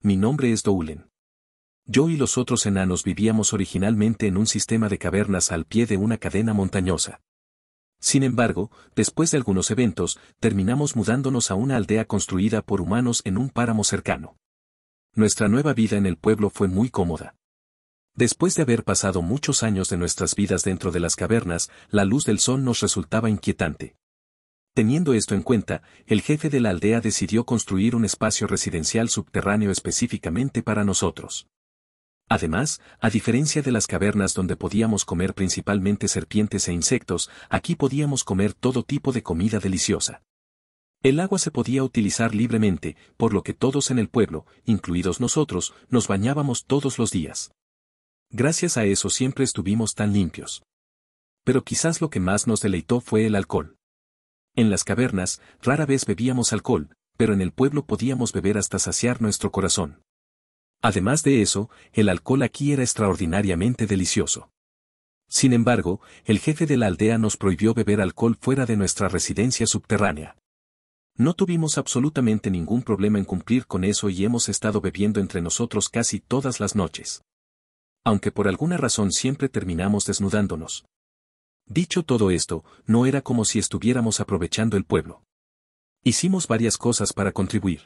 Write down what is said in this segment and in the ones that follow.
Mi nombre es Doulen. Yo y los otros enanos vivíamos originalmente en un sistema de cavernas al pie de una cadena montañosa. Sin embargo, después de algunos eventos, terminamos mudándonos a una aldea construida por humanos en un páramo cercano. Nuestra nueva vida en el pueblo fue muy cómoda. Después de haber pasado muchos años de nuestras vidas dentro de las cavernas, la luz del sol nos resultaba inquietante. Teniendo esto en cuenta, el jefe de la aldea decidió construir un espacio residencial subterráneo específicamente para nosotros. Además, a diferencia de las cavernas donde podíamos comer principalmente serpientes e insectos, aquí podíamos comer todo tipo de comida deliciosa. El agua se podía utilizar libremente, por lo que todos en el pueblo, incluidos nosotros, nos bañábamos todos los días. Gracias a eso siempre estuvimos tan limpios. Pero quizás lo que más nos deleitó fue el alcohol. En las cavernas, rara vez bebíamos alcohol, pero en el pueblo podíamos beber hasta saciar nuestro corazón. Además de eso, el alcohol aquí era extraordinariamente delicioso. Sin embargo, el jefe de la aldea nos prohibió beber alcohol fuera de nuestra residencia subterránea. No tuvimos absolutamente ningún problema en cumplir con eso y hemos estado bebiendo entre nosotros casi todas las noches. Aunque por alguna razón siempre terminamos desnudándonos. Dicho todo esto, no era como si estuviéramos aprovechando el pueblo. Hicimos varias cosas para contribuir.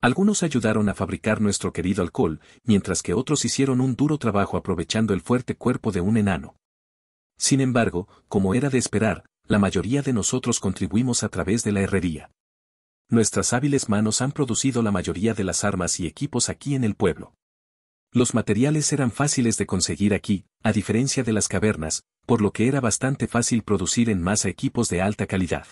Algunos ayudaron a fabricar nuestro querido alcohol, mientras que otros hicieron un duro trabajo aprovechando el fuerte cuerpo de un enano. Sin embargo, como era de esperar, la mayoría de nosotros contribuimos a través de la herrería. Nuestras hábiles manos han producido la mayoría de las armas y equipos aquí en el pueblo. Los materiales eran fáciles de conseguir aquí, a diferencia de las cavernas, por lo que era bastante fácil producir en masa equipos de alta calidad.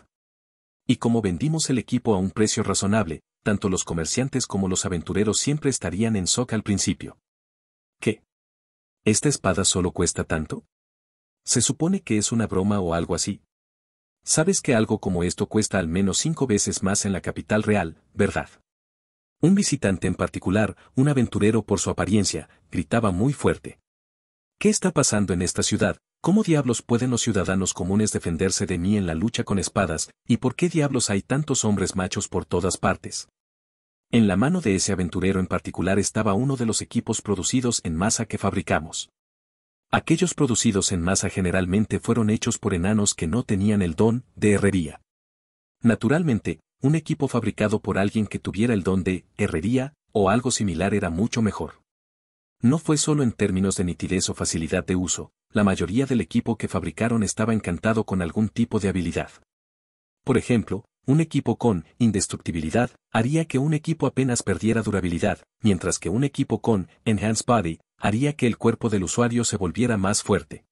Y como vendimos el equipo a un precio razonable, tanto los comerciantes como los aventureros siempre estarían en SOC al principio. ¿Qué? ¿Esta espada solo cuesta tanto? Se supone que es una broma o algo así. Sabes que algo como esto cuesta al menos cinco veces más en la capital real, ¿verdad? Un visitante en particular, un aventurero por su apariencia, gritaba muy fuerte. ¿Qué está pasando en esta ciudad, ¿Cómo diablos pueden los ciudadanos comunes defenderse de mí en la lucha con espadas, y por qué diablos hay tantos hombres machos por todas partes? En la mano de ese aventurero en particular estaba uno de los equipos producidos en masa que fabricamos. Aquellos producidos en masa generalmente fueron hechos por enanos que no tenían el don de herrería. Naturalmente, un equipo fabricado por alguien que tuviera el don de herrería o algo similar era mucho mejor. No fue solo en términos de nitidez o facilidad de uso, la mayoría del equipo que fabricaron estaba encantado con algún tipo de habilidad. Por ejemplo, un equipo con indestructibilidad haría que un equipo apenas perdiera durabilidad, mientras que un equipo con enhanced body haría que el cuerpo del usuario se volviera más fuerte.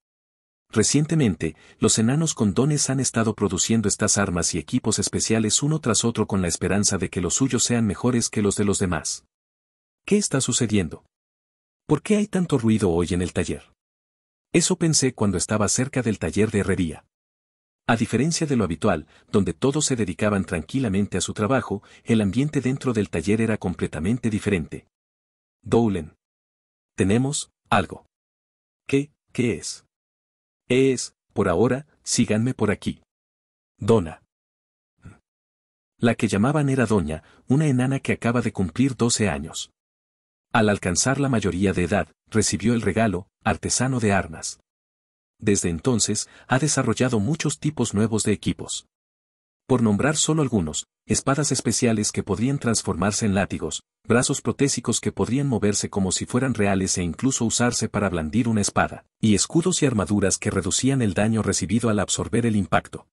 Recientemente, los enanos con dones han estado produciendo estas armas y equipos especiales uno tras otro con la esperanza de que los suyos sean mejores que los de los demás. ¿Qué está sucediendo? ¿Por qué hay tanto ruido hoy en el taller? Eso pensé cuando estaba cerca del taller de herrería. A diferencia de lo habitual, donde todos se dedicaban tranquilamente a su trabajo, el ambiente dentro del taller era completamente diferente. Dolan. Tenemos algo. ¿Qué, qué es? Es, por ahora, síganme por aquí. «Dona». La que llamaban era Doña, una enana que acaba de cumplir 12 años. Al alcanzar la mayoría de edad, recibió el regalo, artesano de armas. Desde entonces, ha desarrollado muchos tipos nuevos de equipos. Por nombrar solo algunos, espadas especiales que podrían transformarse en látigos, brazos protésicos que podrían moverse como si fueran reales e incluso usarse para blandir una espada, y escudos y armaduras que reducían el daño recibido al absorber el impacto.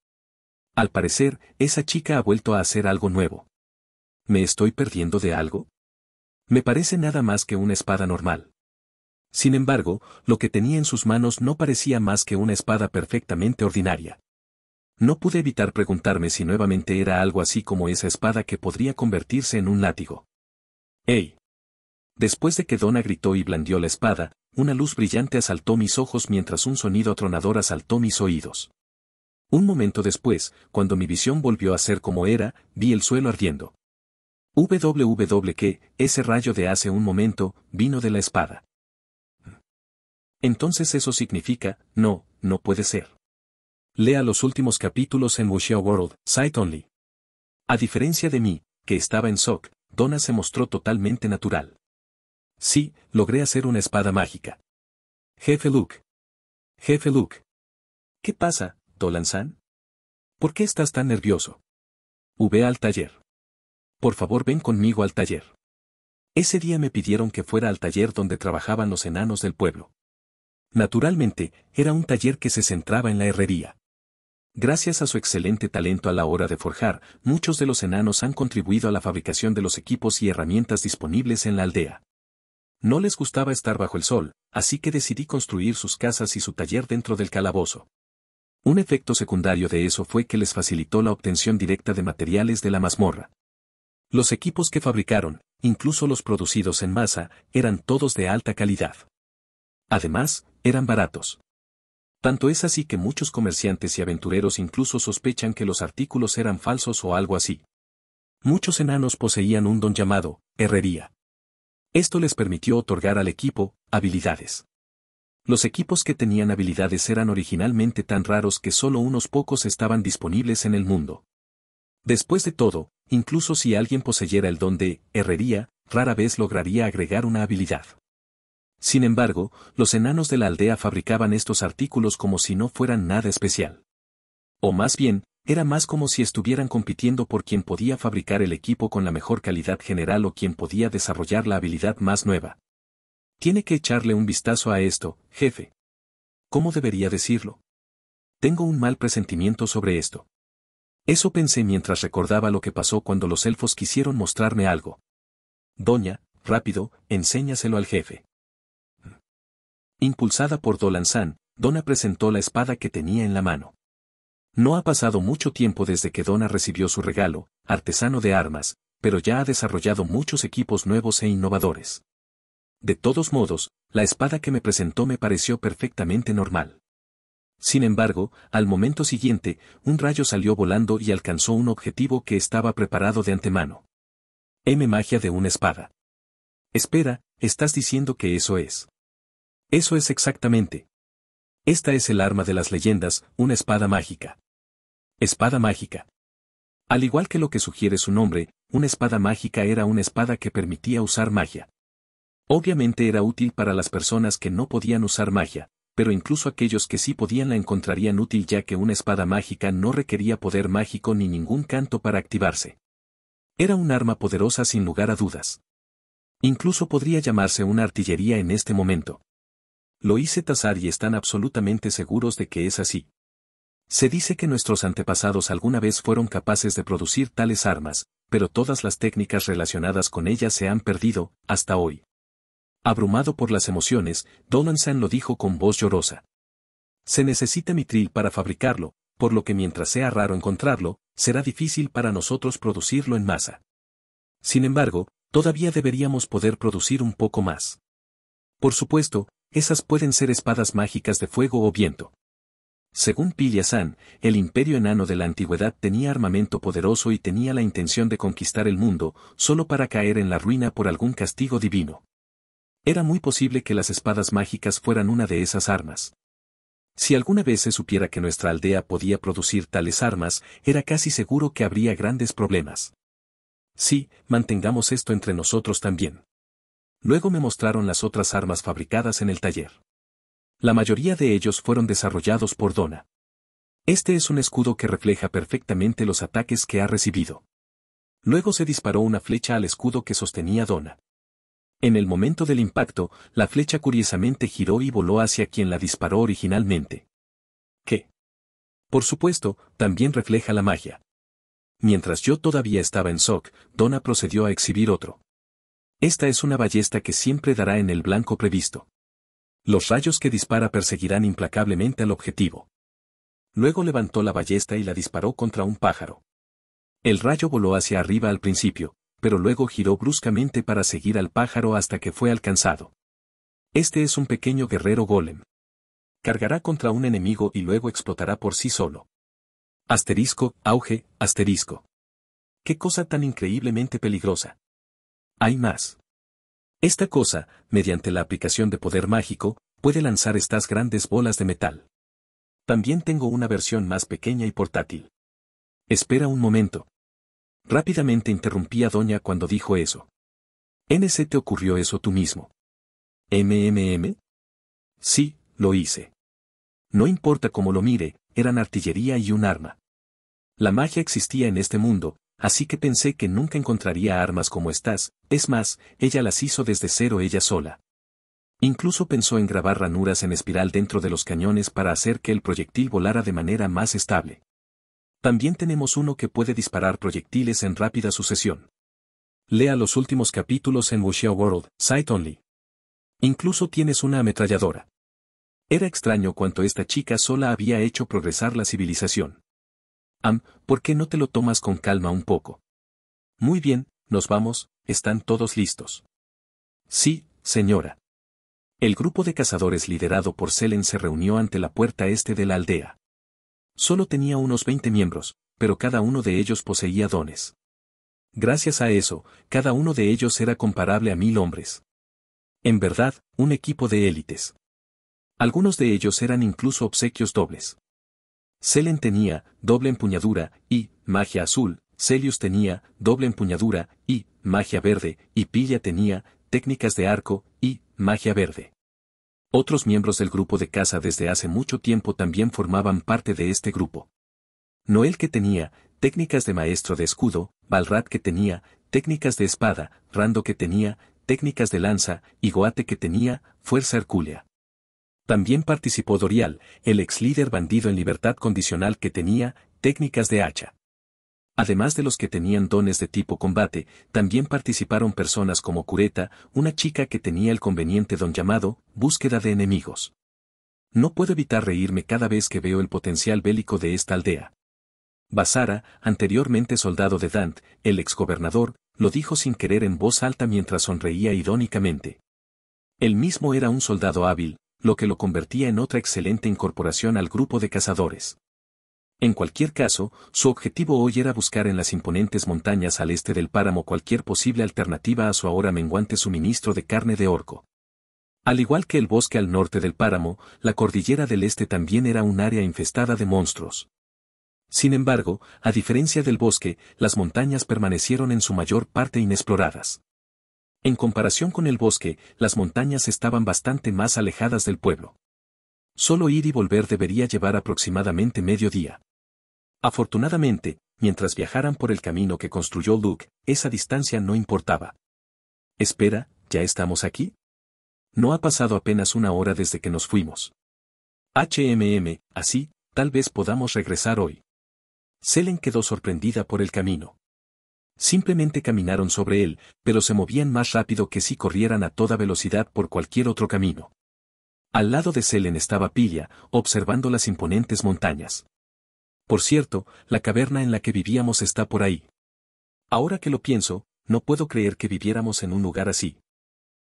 Al parecer, esa chica ha vuelto a hacer algo nuevo. ¿Me estoy perdiendo de algo? Me parece nada más que una espada normal. Sin embargo, lo que tenía en sus manos no parecía más que una espada perfectamente ordinaria. No pude evitar preguntarme si nuevamente era algo así como esa espada que podría convertirse en un látigo. ¡Ey! Después de que Donna gritó y blandió la espada, una luz brillante asaltó mis ojos mientras un sonido atronador asaltó mis oídos. Un momento después, cuando mi visión volvió a ser como era, vi el suelo ardiendo w que, ese rayo de hace un momento, vino de la espada. Entonces eso significa, no, no puede ser. Lea los últimos capítulos en Wuxia World, Sight Only. A diferencia de mí, que estaba en shock, Donna se mostró totalmente natural. Sí, logré hacer una espada mágica. Jefe Luke. Jefe Luke. ¿Qué pasa, Dolan-san? ¿Por qué estás tan nervioso? V al taller por favor ven conmigo al taller. Ese día me pidieron que fuera al taller donde trabajaban los enanos del pueblo. Naturalmente, era un taller que se centraba en la herrería. Gracias a su excelente talento a la hora de forjar, muchos de los enanos han contribuido a la fabricación de los equipos y herramientas disponibles en la aldea. No les gustaba estar bajo el sol, así que decidí construir sus casas y su taller dentro del calabozo. Un efecto secundario de eso fue que les facilitó la obtención directa de materiales de la mazmorra. Los equipos que fabricaron, incluso los producidos en masa, eran todos de alta calidad. Además, eran baratos. Tanto es así que muchos comerciantes y aventureros incluso sospechan que los artículos eran falsos o algo así. Muchos enanos poseían un don llamado, herrería. Esto les permitió otorgar al equipo, habilidades. Los equipos que tenían habilidades eran originalmente tan raros que solo unos pocos estaban disponibles en el mundo. Después de todo, Incluso si alguien poseyera el don de herrería, rara vez lograría agregar una habilidad. Sin embargo, los enanos de la aldea fabricaban estos artículos como si no fueran nada especial. O más bien, era más como si estuvieran compitiendo por quien podía fabricar el equipo con la mejor calidad general o quien podía desarrollar la habilidad más nueva. Tiene que echarle un vistazo a esto, jefe. ¿Cómo debería decirlo? Tengo un mal presentimiento sobre esto. Eso pensé mientras recordaba lo que pasó cuando los elfos quisieron mostrarme algo. Doña, rápido, enséñaselo al jefe. Impulsada por Dolan San, Donna presentó la espada que tenía en la mano. No ha pasado mucho tiempo desde que Donna recibió su regalo, artesano de armas, pero ya ha desarrollado muchos equipos nuevos e innovadores. De todos modos, la espada que me presentó me pareció perfectamente normal. Sin embargo, al momento siguiente, un rayo salió volando y alcanzó un objetivo que estaba preparado de antemano. M magia de una espada. Espera, estás diciendo que eso es. Eso es exactamente. Esta es el arma de las leyendas, una espada mágica. Espada mágica. Al igual que lo que sugiere su nombre, una espada mágica era una espada que permitía usar magia. Obviamente era útil para las personas que no podían usar magia, pero incluso aquellos que sí podían la encontrarían útil ya que una espada mágica no requería poder mágico ni ningún canto para activarse. Era un arma poderosa sin lugar a dudas. Incluso podría llamarse una artillería en este momento. Lo hice tasar y están absolutamente seguros de que es así. Se dice que nuestros antepasados alguna vez fueron capaces de producir tales armas, pero todas las técnicas relacionadas con ellas se han perdido, hasta hoy. Abrumado por las emociones, Donald san lo dijo con voz llorosa. Se necesita mitril para fabricarlo, por lo que mientras sea raro encontrarlo, será difícil para nosotros producirlo en masa. Sin embargo, todavía deberíamos poder producir un poco más. Por supuesto, esas pueden ser espadas mágicas de fuego o viento. Según Piliasan, el imperio enano de la antigüedad tenía armamento poderoso y tenía la intención de conquistar el mundo, solo para caer en la ruina por algún castigo divino. Era muy posible que las espadas mágicas fueran una de esas armas. Si alguna vez se supiera que nuestra aldea podía producir tales armas, era casi seguro que habría grandes problemas. Sí, mantengamos esto entre nosotros también. Luego me mostraron las otras armas fabricadas en el taller. La mayoría de ellos fueron desarrollados por Donna. Este es un escudo que refleja perfectamente los ataques que ha recibido. Luego se disparó una flecha al escudo que sostenía Donna. En el momento del impacto, la flecha curiosamente giró y voló hacia quien la disparó originalmente. ¿Qué? Por supuesto, también refleja la magia. Mientras yo todavía estaba en shock, Donna procedió a exhibir otro. Esta es una ballesta que siempre dará en el blanco previsto. Los rayos que dispara perseguirán implacablemente al objetivo. Luego levantó la ballesta y la disparó contra un pájaro. El rayo voló hacia arriba al principio, pero luego giró bruscamente para seguir al pájaro hasta que fue alcanzado. Este es un pequeño guerrero golem. Cargará contra un enemigo y luego explotará por sí solo. Asterisco, auge, asterisco. Qué cosa tan increíblemente peligrosa. Hay más. Esta cosa, mediante la aplicación de poder mágico, puede lanzar estas grandes bolas de metal. También tengo una versión más pequeña y portátil. Espera un momento. Rápidamente interrumpí a Doña cuando dijo eso. ¿NC te ocurrió eso tú mismo? ¿MMM? Sí, lo hice. No importa cómo lo mire, eran artillería y un arma. La magia existía en este mundo, así que pensé que nunca encontraría armas como estas, es más, ella las hizo desde cero ella sola. Incluso pensó en grabar ranuras en espiral dentro de los cañones para hacer que el proyectil volara de manera más estable. También tenemos uno que puede disparar proyectiles en rápida sucesión. Lea los últimos capítulos en Wuxia World, Sight Only. Incluso tienes una ametralladora. Era extraño cuanto esta chica sola había hecho progresar la civilización. Am, ¿por qué no te lo tomas con calma un poco? Muy bien, nos vamos, están todos listos. Sí, señora. El grupo de cazadores liderado por Selen se reunió ante la puerta este de la aldea. Solo tenía unos 20 miembros, pero cada uno de ellos poseía dones. Gracias a eso, cada uno de ellos era comparable a mil hombres. En verdad, un equipo de élites. Algunos de ellos eran incluso obsequios dobles. Selen tenía doble empuñadura y magia azul, Celius tenía doble empuñadura y magia verde, y Pilla tenía técnicas de arco y magia verde. Otros miembros del grupo de casa desde hace mucho tiempo también formaban parte de este grupo. Noel que tenía técnicas de maestro de escudo, Balrat que tenía técnicas de espada, Rando que tenía técnicas de lanza y Goate que tenía fuerza hercúlea. También participó Dorial, el ex líder bandido en libertad condicional que tenía técnicas de hacha. Además de los que tenían dones de tipo combate, también participaron personas como Cureta, una chica que tenía el conveniente don llamado búsqueda de enemigos. No puedo evitar reírme cada vez que veo el potencial bélico de esta aldea. Basara, anteriormente soldado de Dant, el exgobernador, lo dijo sin querer en voz alta mientras sonreía irónicamente. Él mismo era un soldado hábil, lo que lo convertía en otra excelente incorporación al grupo de cazadores. En cualquier caso, su objetivo hoy era buscar en las imponentes montañas al este del páramo cualquier posible alternativa a su ahora menguante suministro de carne de orco. Al igual que el bosque al norte del páramo, la cordillera del este también era un área infestada de monstruos. Sin embargo, a diferencia del bosque, las montañas permanecieron en su mayor parte inexploradas. En comparación con el bosque, las montañas estaban bastante más alejadas del pueblo. Solo ir y volver debería llevar aproximadamente medio día. Afortunadamente, mientras viajaran por el camino que construyó Luke, esa distancia no importaba. Espera, ¿ya estamos aquí? No ha pasado apenas una hora desde que nos fuimos. HMM, así, tal vez podamos regresar hoy. Selen quedó sorprendida por el camino. Simplemente caminaron sobre él, pero se movían más rápido que si corrieran a toda velocidad por cualquier otro camino. Al lado de Selen estaba Pilla, observando las imponentes montañas. Por cierto, la caverna en la que vivíamos está por ahí. Ahora que lo pienso, no puedo creer que viviéramos en un lugar así.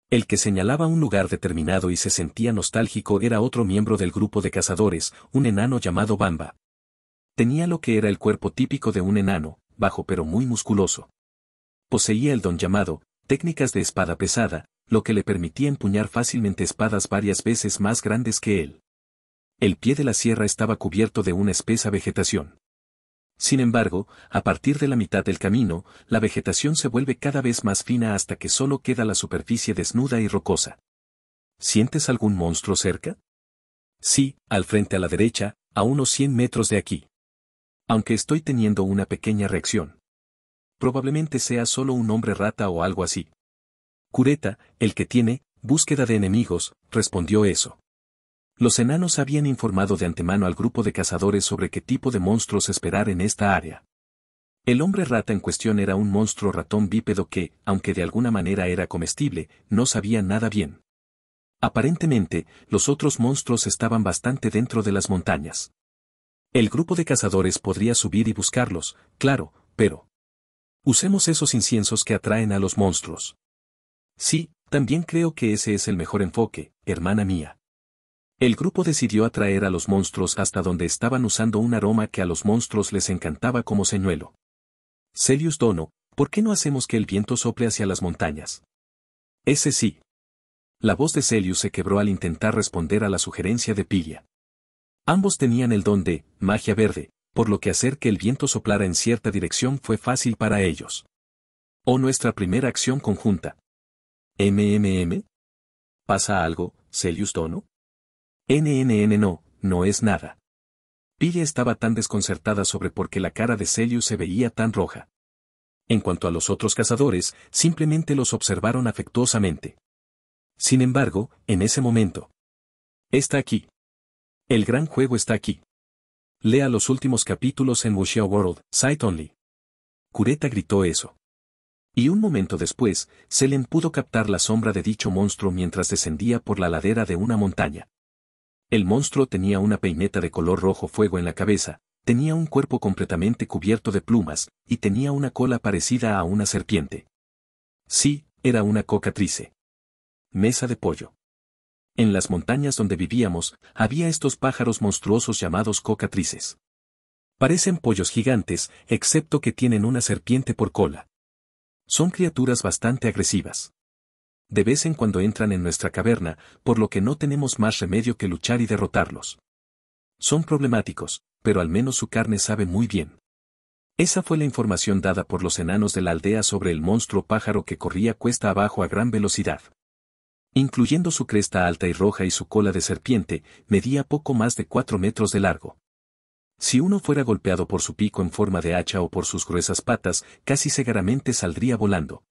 El que señalaba un lugar determinado y se sentía nostálgico era otro miembro del grupo de cazadores, un enano llamado Bamba. Tenía lo que era el cuerpo típico de un enano, bajo pero muy musculoso. Poseía el don llamado, técnicas de espada pesada, lo que le permitía empuñar fácilmente espadas varias veces más grandes que él el pie de la sierra estaba cubierto de una espesa vegetación. Sin embargo, a partir de la mitad del camino, la vegetación se vuelve cada vez más fina hasta que solo queda la superficie desnuda y rocosa. ¿Sientes algún monstruo cerca? Sí, al frente a la derecha, a unos 100 metros de aquí. Aunque estoy teniendo una pequeña reacción. Probablemente sea solo un hombre rata o algo así. Cureta, el que tiene, búsqueda de enemigos, respondió eso. Los enanos habían informado de antemano al grupo de cazadores sobre qué tipo de monstruos esperar en esta área. El hombre rata en cuestión era un monstruo ratón bípedo que, aunque de alguna manera era comestible, no sabía nada bien. Aparentemente, los otros monstruos estaban bastante dentro de las montañas. El grupo de cazadores podría subir y buscarlos, claro, pero... Usemos esos inciensos que atraen a los monstruos. Sí, también creo que ese es el mejor enfoque, hermana mía. El grupo decidió atraer a los monstruos hasta donde estaban usando un aroma que a los monstruos les encantaba como señuelo. Celius Dono, ¿por qué no hacemos que el viento sople hacia las montañas? Ese sí. La voz de Celius se quebró al intentar responder a la sugerencia de Piglia. Ambos tenían el don de magia verde, por lo que hacer que el viento soplara en cierta dirección fue fácil para ellos. O nuestra primera acción conjunta. ¿MMM? ¿Pasa algo, Celius Dono? NNN no, no es nada. Pilla estaba tan desconcertada sobre por qué la cara de Celius se veía tan roja. En cuanto a los otros cazadores, simplemente los observaron afectuosamente. Sin embargo, en ese momento. Está aquí. El gran juego está aquí. Lea los últimos capítulos en Wuxia World, Sight Only. Cureta gritó eso. Y un momento después, Selen pudo captar la sombra de dicho monstruo mientras descendía por la ladera de una montaña. El monstruo tenía una peineta de color rojo fuego en la cabeza, tenía un cuerpo completamente cubierto de plumas, y tenía una cola parecida a una serpiente. Sí, era una cocatrice. Mesa de pollo. En las montañas donde vivíamos, había estos pájaros monstruosos llamados cocatrices. Parecen pollos gigantes, excepto que tienen una serpiente por cola. Son criaturas bastante agresivas de vez en cuando entran en nuestra caverna, por lo que no tenemos más remedio que luchar y derrotarlos. Son problemáticos, pero al menos su carne sabe muy bien. Esa fue la información dada por los enanos de la aldea sobre el monstruo pájaro que corría cuesta abajo a gran velocidad. Incluyendo su cresta alta y roja y su cola de serpiente, medía poco más de cuatro metros de largo. Si uno fuera golpeado por su pico en forma de hacha o por sus gruesas patas, casi seguramente saldría volando.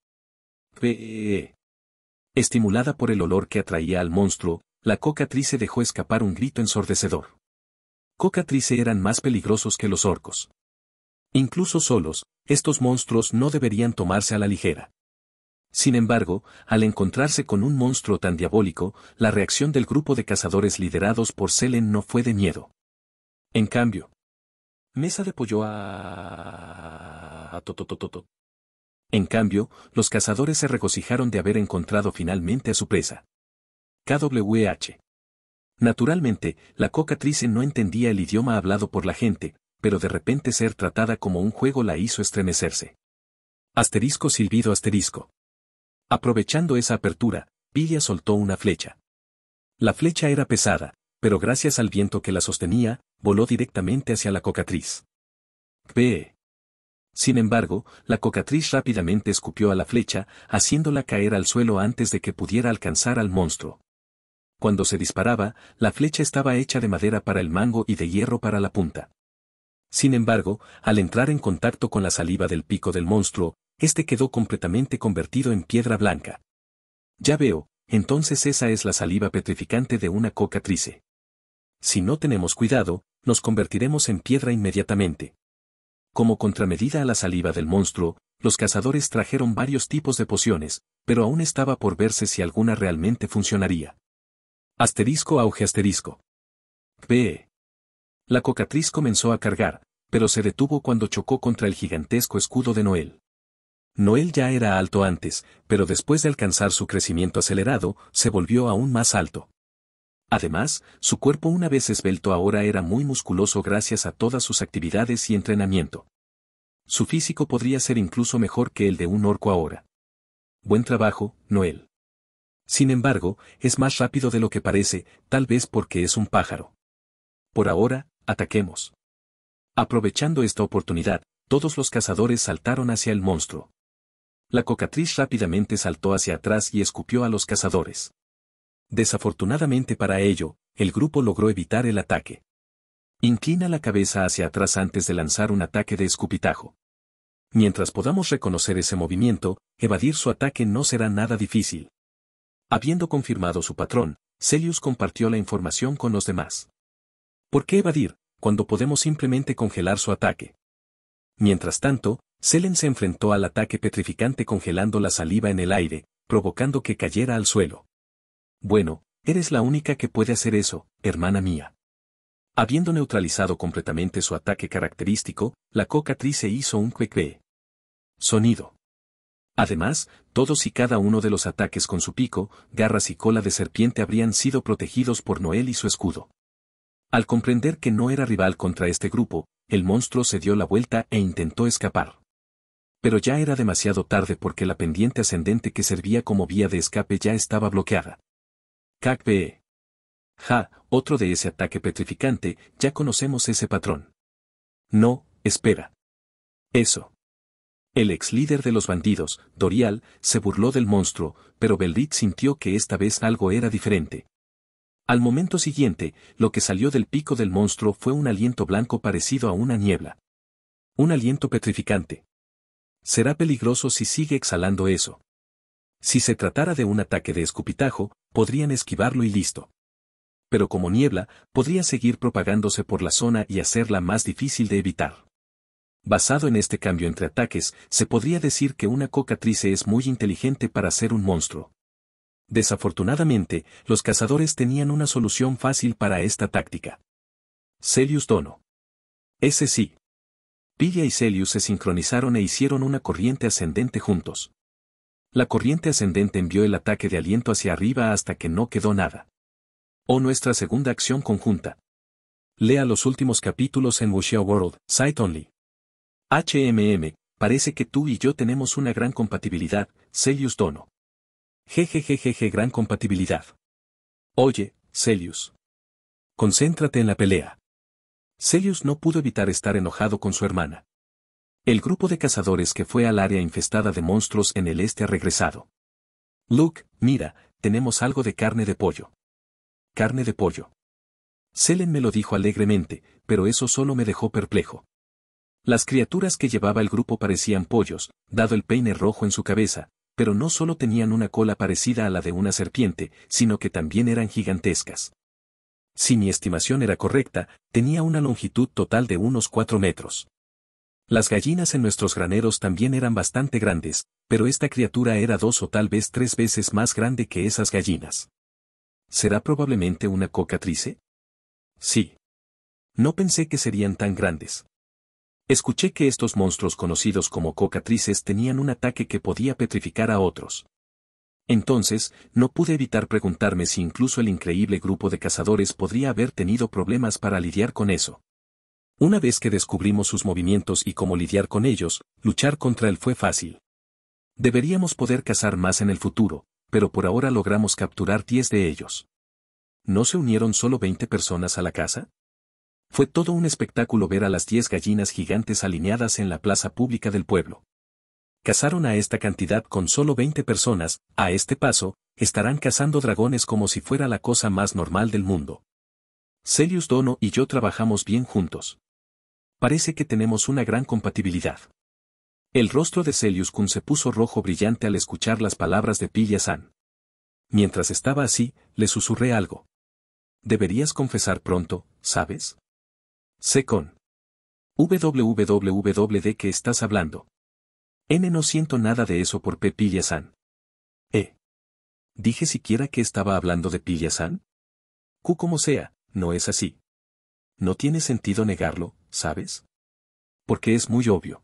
Estimulada por el olor que atraía al monstruo, la cocatrice dejó escapar un grito ensordecedor. Cocatrice eran más peligrosos que los orcos. Incluso solos, estos monstruos no deberían tomarse a la ligera. Sin embargo, al encontrarse con un monstruo tan diabólico, la reacción del grupo de cazadores liderados por Selen no fue de miedo. En cambio, Mesa de Pollo a... En cambio, los cazadores se regocijaron de haber encontrado finalmente a su presa. KWH. Naturalmente, la cocatrice no entendía el idioma hablado por la gente, pero de repente ser tratada como un juego la hizo estremecerse. Asterisco silbido asterisco. Aprovechando esa apertura, Pilla soltó una flecha. La flecha era pesada, pero gracias al viento que la sostenía, voló directamente hacia la cocatriz. P. Sin embargo, la cocatriz rápidamente escupió a la flecha, haciéndola caer al suelo antes de que pudiera alcanzar al monstruo. Cuando se disparaba, la flecha estaba hecha de madera para el mango y de hierro para la punta. Sin embargo, al entrar en contacto con la saliva del pico del monstruo, este quedó completamente convertido en piedra blanca. Ya veo, entonces esa es la saliva petrificante de una cocatrice. Si no tenemos cuidado, nos convertiremos en piedra inmediatamente. Como contramedida a la saliva del monstruo, los cazadores trajeron varios tipos de pociones, pero aún estaba por verse si alguna realmente funcionaría. Asterisco auge asterisco. B. La cocatriz comenzó a cargar, pero se detuvo cuando chocó contra el gigantesco escudo de Noel. Noel ya era alto antes, pero después de alcanzar su crecimiento acelerado, se volvió aún más alto. Además, su cuerpo una vez esbelto ahora era muy musculoso gracias a todas sus actividades y entrenamiento. Su físico podría ser incluso mejor que el de un orco ahora. Buen trabajo, Noel. Sin embargo, es más rápido de lo que parece, tal vez porque es un pájaro. Por ahora, ataquemos. Aprovechando esta oportunidad, todos los cazadores saltaron hacia el monstruo. La cocatriz rápidamente saltó hacia atrás y escupió a los cazadores. Desafortunadamente para ello, el grupo logró evitar el ataque. Inclina la cabeza hacia atrás antes de lanzar un ataque de escupitajo. Mientras podamos reconocer ese movimiento, evadir su ataque no será nada difícil. Habiendo confirmado su patrón, Celius compartió la información con los demás. ¿Por qué evadir, cuando podemos simplemente congelar su ataque? Mientras tanto, Selen se enfrentó al ataque petrificante congelando la saliva en el aire, provocando que cayera al suelo. Bueno, eres la única que puede hacer eso, hermana mía. Habiendo neutralizado completamente su ataque característico, la cocatrice se hizo un queque. Sonido. Además, todos y cada uno de los ataques con su pico, garras y cola de serpiente habrían sido protegidos por Noel y su escudo. Al comprender que no era rival contra este grupo, el monstruo se dio la vuelta e intentó escapar. Pero ya era demasiado tarde porque la pendiente ascendente que servía como vía de escape ya estaba bloqueada. CACPE. Ja, otro de ese ataque petrificante, ya conocemos ese patrón. No, espera. Eso. El ex líder de los bandidos, Dorial, se burló del monstruo, pero Belrit sintió que esta vez algo era diferente. Al momento siguiente, lo que salió del pico del monstruo fue un aliento blanco parecido a una niebla. Un aliento petrificante. Será peligroso si sigue exhalando eso. Si se tratara de un ataque de escupitajo, podrían esquivarlo y listo. Pero como niebla, podría seguir propagándose por la zona y hacerla más difícil de evitar. Basado en este cambio entre ataques, se podría decir que una cocatrice es muy inteligente para ser un monstruo. Desafortunadamente, los cazadores tenían una solución fácil para esta táctica. Celius Dono. Ese sí. Pilla y Celius se sincronizaron e hicieron una corriente ascendente juntos. La corriente ascendente envió el ataque de aliento hacia arriba hasta que no quedó nada. O oh, nuestra segunda acción conjunta. Lea los últimos capítulos en Wuxia World, Site Only. HMM, parece que tú y yo tenemos una gran compatibilidad, Celius Dono. Jejejeje, gran compatibilidad. Oye, Celius. Concéntrate en la pelea. Celius no pudo evitar estar enojado con su hermana. El grupo de cazadores que fue al área infestada de monstruos en el este ha regresado. Luke, mira, tenemos algo de carne de pollo. Carne de pollo. Selen me lo dijo alegremente, pero eso solo me dejó perplejo. Las criaturas que llevaba el grupo parecían pollos, dado el peine rojo en su cabeza, pero no solo tenían una cola parecida a la de una serpiente, sino que también eran gigantescas. Si mi estimación era correcta, tenía una longitud total de unos cuatro metros. Las gallinas en nuestros graneros también eran bastante grandes, pero esta criatura era dos o tal vez tres veces más grande que esas gallinas. ¿Será probablemente una cocatrice? Sí. No pensé que serían tan grandes. Escuché que estos monstruos conocidos como cocatrices tenían un ataque que podía petrificar a otros. Entonces, no pude evitar preguntarme si incluso el increíble grupo de cazadores podría haber tenido problemas para lidiar con eso. Una vez que descubrimos sus movimientos y cómo lidiar con ellos, luchar contra él fue fácil. Deberíamos poder cazar más en el futuro, pero por ahora logramos capturar diez de ellos. ¿No se unieron solo 20 personas a la casa? Fue todo un espectáculo ver a las 10 gallinas gigantes alineadas en la plaza pública del pueblo. Cazaron a esta cantidad con solo 20 personas, a este paso, estarán cazando dragones como si fuera la cosa más normal del mundo. Celius Dono y yo trabajamos bien juntos parece que tenemos una gran compatibilidad. El rostro de Celius Kun se puso rojo brillante al escuchar las palabras de Pilla-san. Mientras estaba así, le susurré algo. Deberías confesar pronto, ¿sabes? Sé con. www de qué estás hablando. N no siento nada de eso por P. pilla E. ¿Dije siquiera que estaba hablando de pilla Q como sea, no es así. No tiene sentido negarlo, ¿sabes? Porque es muy obvio.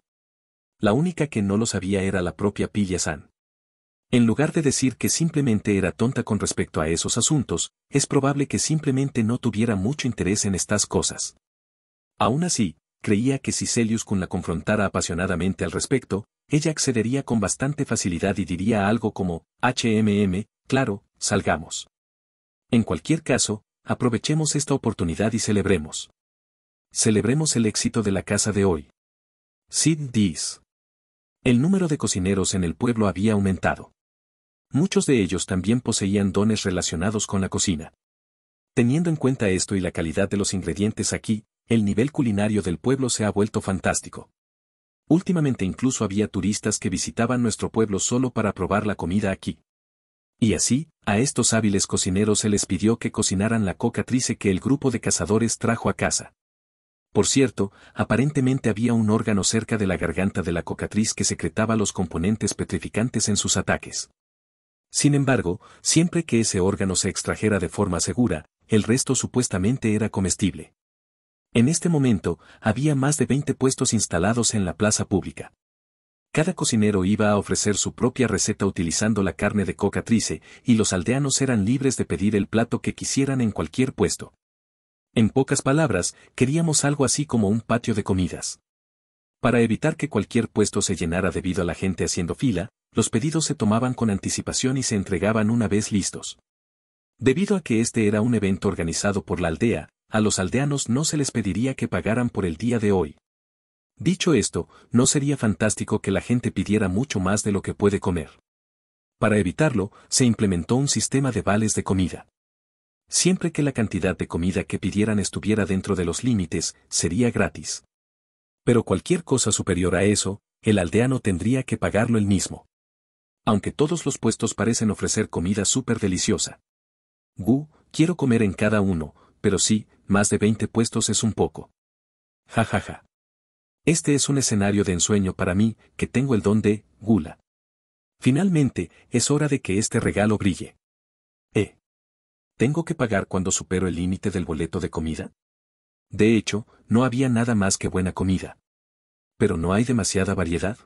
La única que no lo sabía era la propia Pilla San. En lugar de decir que simplemente era tonta con respecto a esos asuntos, es probable que simplemente no tuviera mucho interés en estas cosas. Aún así, creía que si Celius Kun la confrontara apasionadamente al respecto, ella accedería con bastante facilidad y diría algo como, HMM, claro, salgamos. En cualquier caso, aprovechemos esta oportunidad y celebremos. Celebremos el éxito de la casa de hoy. Sid dice. El número de cocineros en el pueblo había aumentado. Muchos de ellos también poseían dones relacionados con la cocina. Teniendo en cuenta esto y la calidad de los ingredientes aquí, el nivel culinario del pueblo se ha vuelto fantástico. Últimamente incluso había turistas que visitaban nuestro pueblo solo para probar la comida aquí. Y así, a estos hábiles cocineros se les pidió que cocinaran la cocatrice que el grupo de cazadores trajo a casa. Por cierto, aparentemente había un órgano cerca de la garganta de la cocatriz que secretaba los componentes petrificantes en sus ataques. Sin embargo, siempre que ese órgano se extrajera de forma segura, el resto supuestamente era comestible. En este momento, había más de 20 puestos instalados en la plaza pública. Cada cocinero iba a ofrecer su propia receta utilizando la carne de cocatrice, y los aldeanos eran libres de pedir el plato que quisieran en cualquier puesto. En pocas palabras, queríamos algo así como un patio de comidas. Para evitar que cualquier puesto se llenara debido a la gente haciendo fila, los pedidos se tomaban con anticipación y se entregaban una vez listos. Debido a que este era un evento organizado por la aldea, a los aldeanos no se les pediría que pagaran por el día de hoy. Dicho esto, no sería fantástico que la gente pidiera mucho más de lo que puede comer. Para evitarlo, se implementó un sistema de vales de comida. Siempre que la cantidad de comida que pidieran estuviera dentro de los límites, sería gratis. Pero cualquier cosa superior a eso, el aldeano tendría que pagarlo él mismo. Aunque todos los puestos parecen ofrecer comida súper deliciosa. Gu, quiero comer en cada uno, pero sí, más de 20 puestos es un poco. Ja ja ja. Este es un escenario de ensueño para mí, que tengo el don de, gula. Finalmente, es hora de que este regalo brille. ¿Tengo que pagar cuando supero el límite del boleto de comida? De hecho, no había nada más que buena comida. Pero no hay demasiada variedad.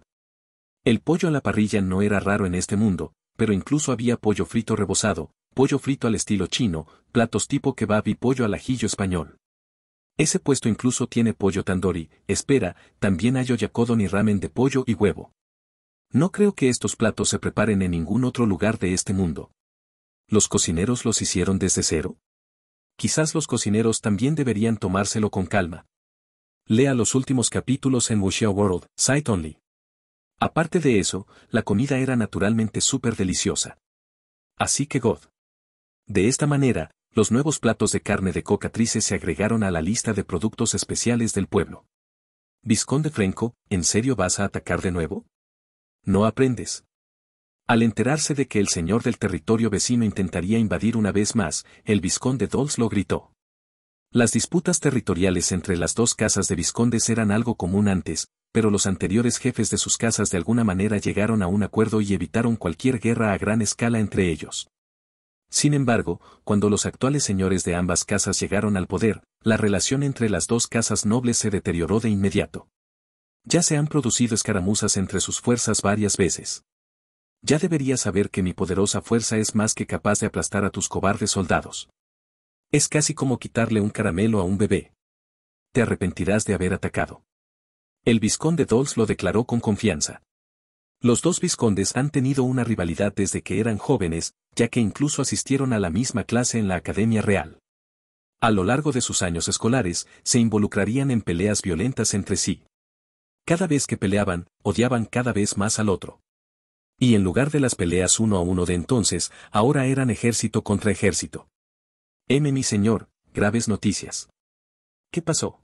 El pollo a la parrilla no era raro en este mundo, pero incluso había pollo frito rebozado, pollo frito al estilo chino, platos tipo kebab y pollo al ajillo español. Ese puesto incluso tiene pollo tandoori, espera, también hay oyakodon y ramen de pollo y huevo. No creo que estos platos se preparen en ningún otro lugar de este mundo. ¿Los cocineros los hicieron desde cero? Quizás los cocineros también deberían tomárselo con calma. Lea los últimos capítulos en Wuxia World, Site Only. Aparte de eso, la comida era naturalmente súper deliciosa. Así que God. De esta manera, los nuevos platos de carne de cocatrices se agregaron a la lista de productos especiales del pueblo. Visconde Franco, ¿en serio vas a atacar de nuevo? No aprendes. Al enterarse de que el señor del territorio vecino intentaría invadir una vez más, el vizconde Dols lo gritó. Las disputas territoriales entre las dos casas de vizcondes eran algo común antes, pero los anteriores jefes de sus casas de alguna manera llegaron a un acuerdo y evitaron cualquier guerra a gran escala entre ellos. Sin embargo, cuando los actuales señores de ambas casas llegaron al poder, la relación entre las dos casas nobles se deterioró de inmediato. Ya se han producido escaramuzas entre sus fuerzas varias veces. Ya deberías saber que mi poderosa fuerza es más que capaz de aplastar a tus cobardes soldados. Es casi como quitarle un caramelo a un bebé. Te arrepentirás de haber atacado. El vizconde Dolls lo declaró con confianza. Los dos vizcondes han tenido una rivalidad desde que eran jóvenes, ya que incluso asistieron a la misma clase en la Academia Real. A lo largo de sus años escolares, se involucrarían en peleas violentas entre sí. Cada vez que peleaban, odiaban cada vez más al otro y en lugar de las peleas uno a uno de entonces, ahora eran ejército contra ejército. M mi señor, graves noticias. ¿Qué pasó?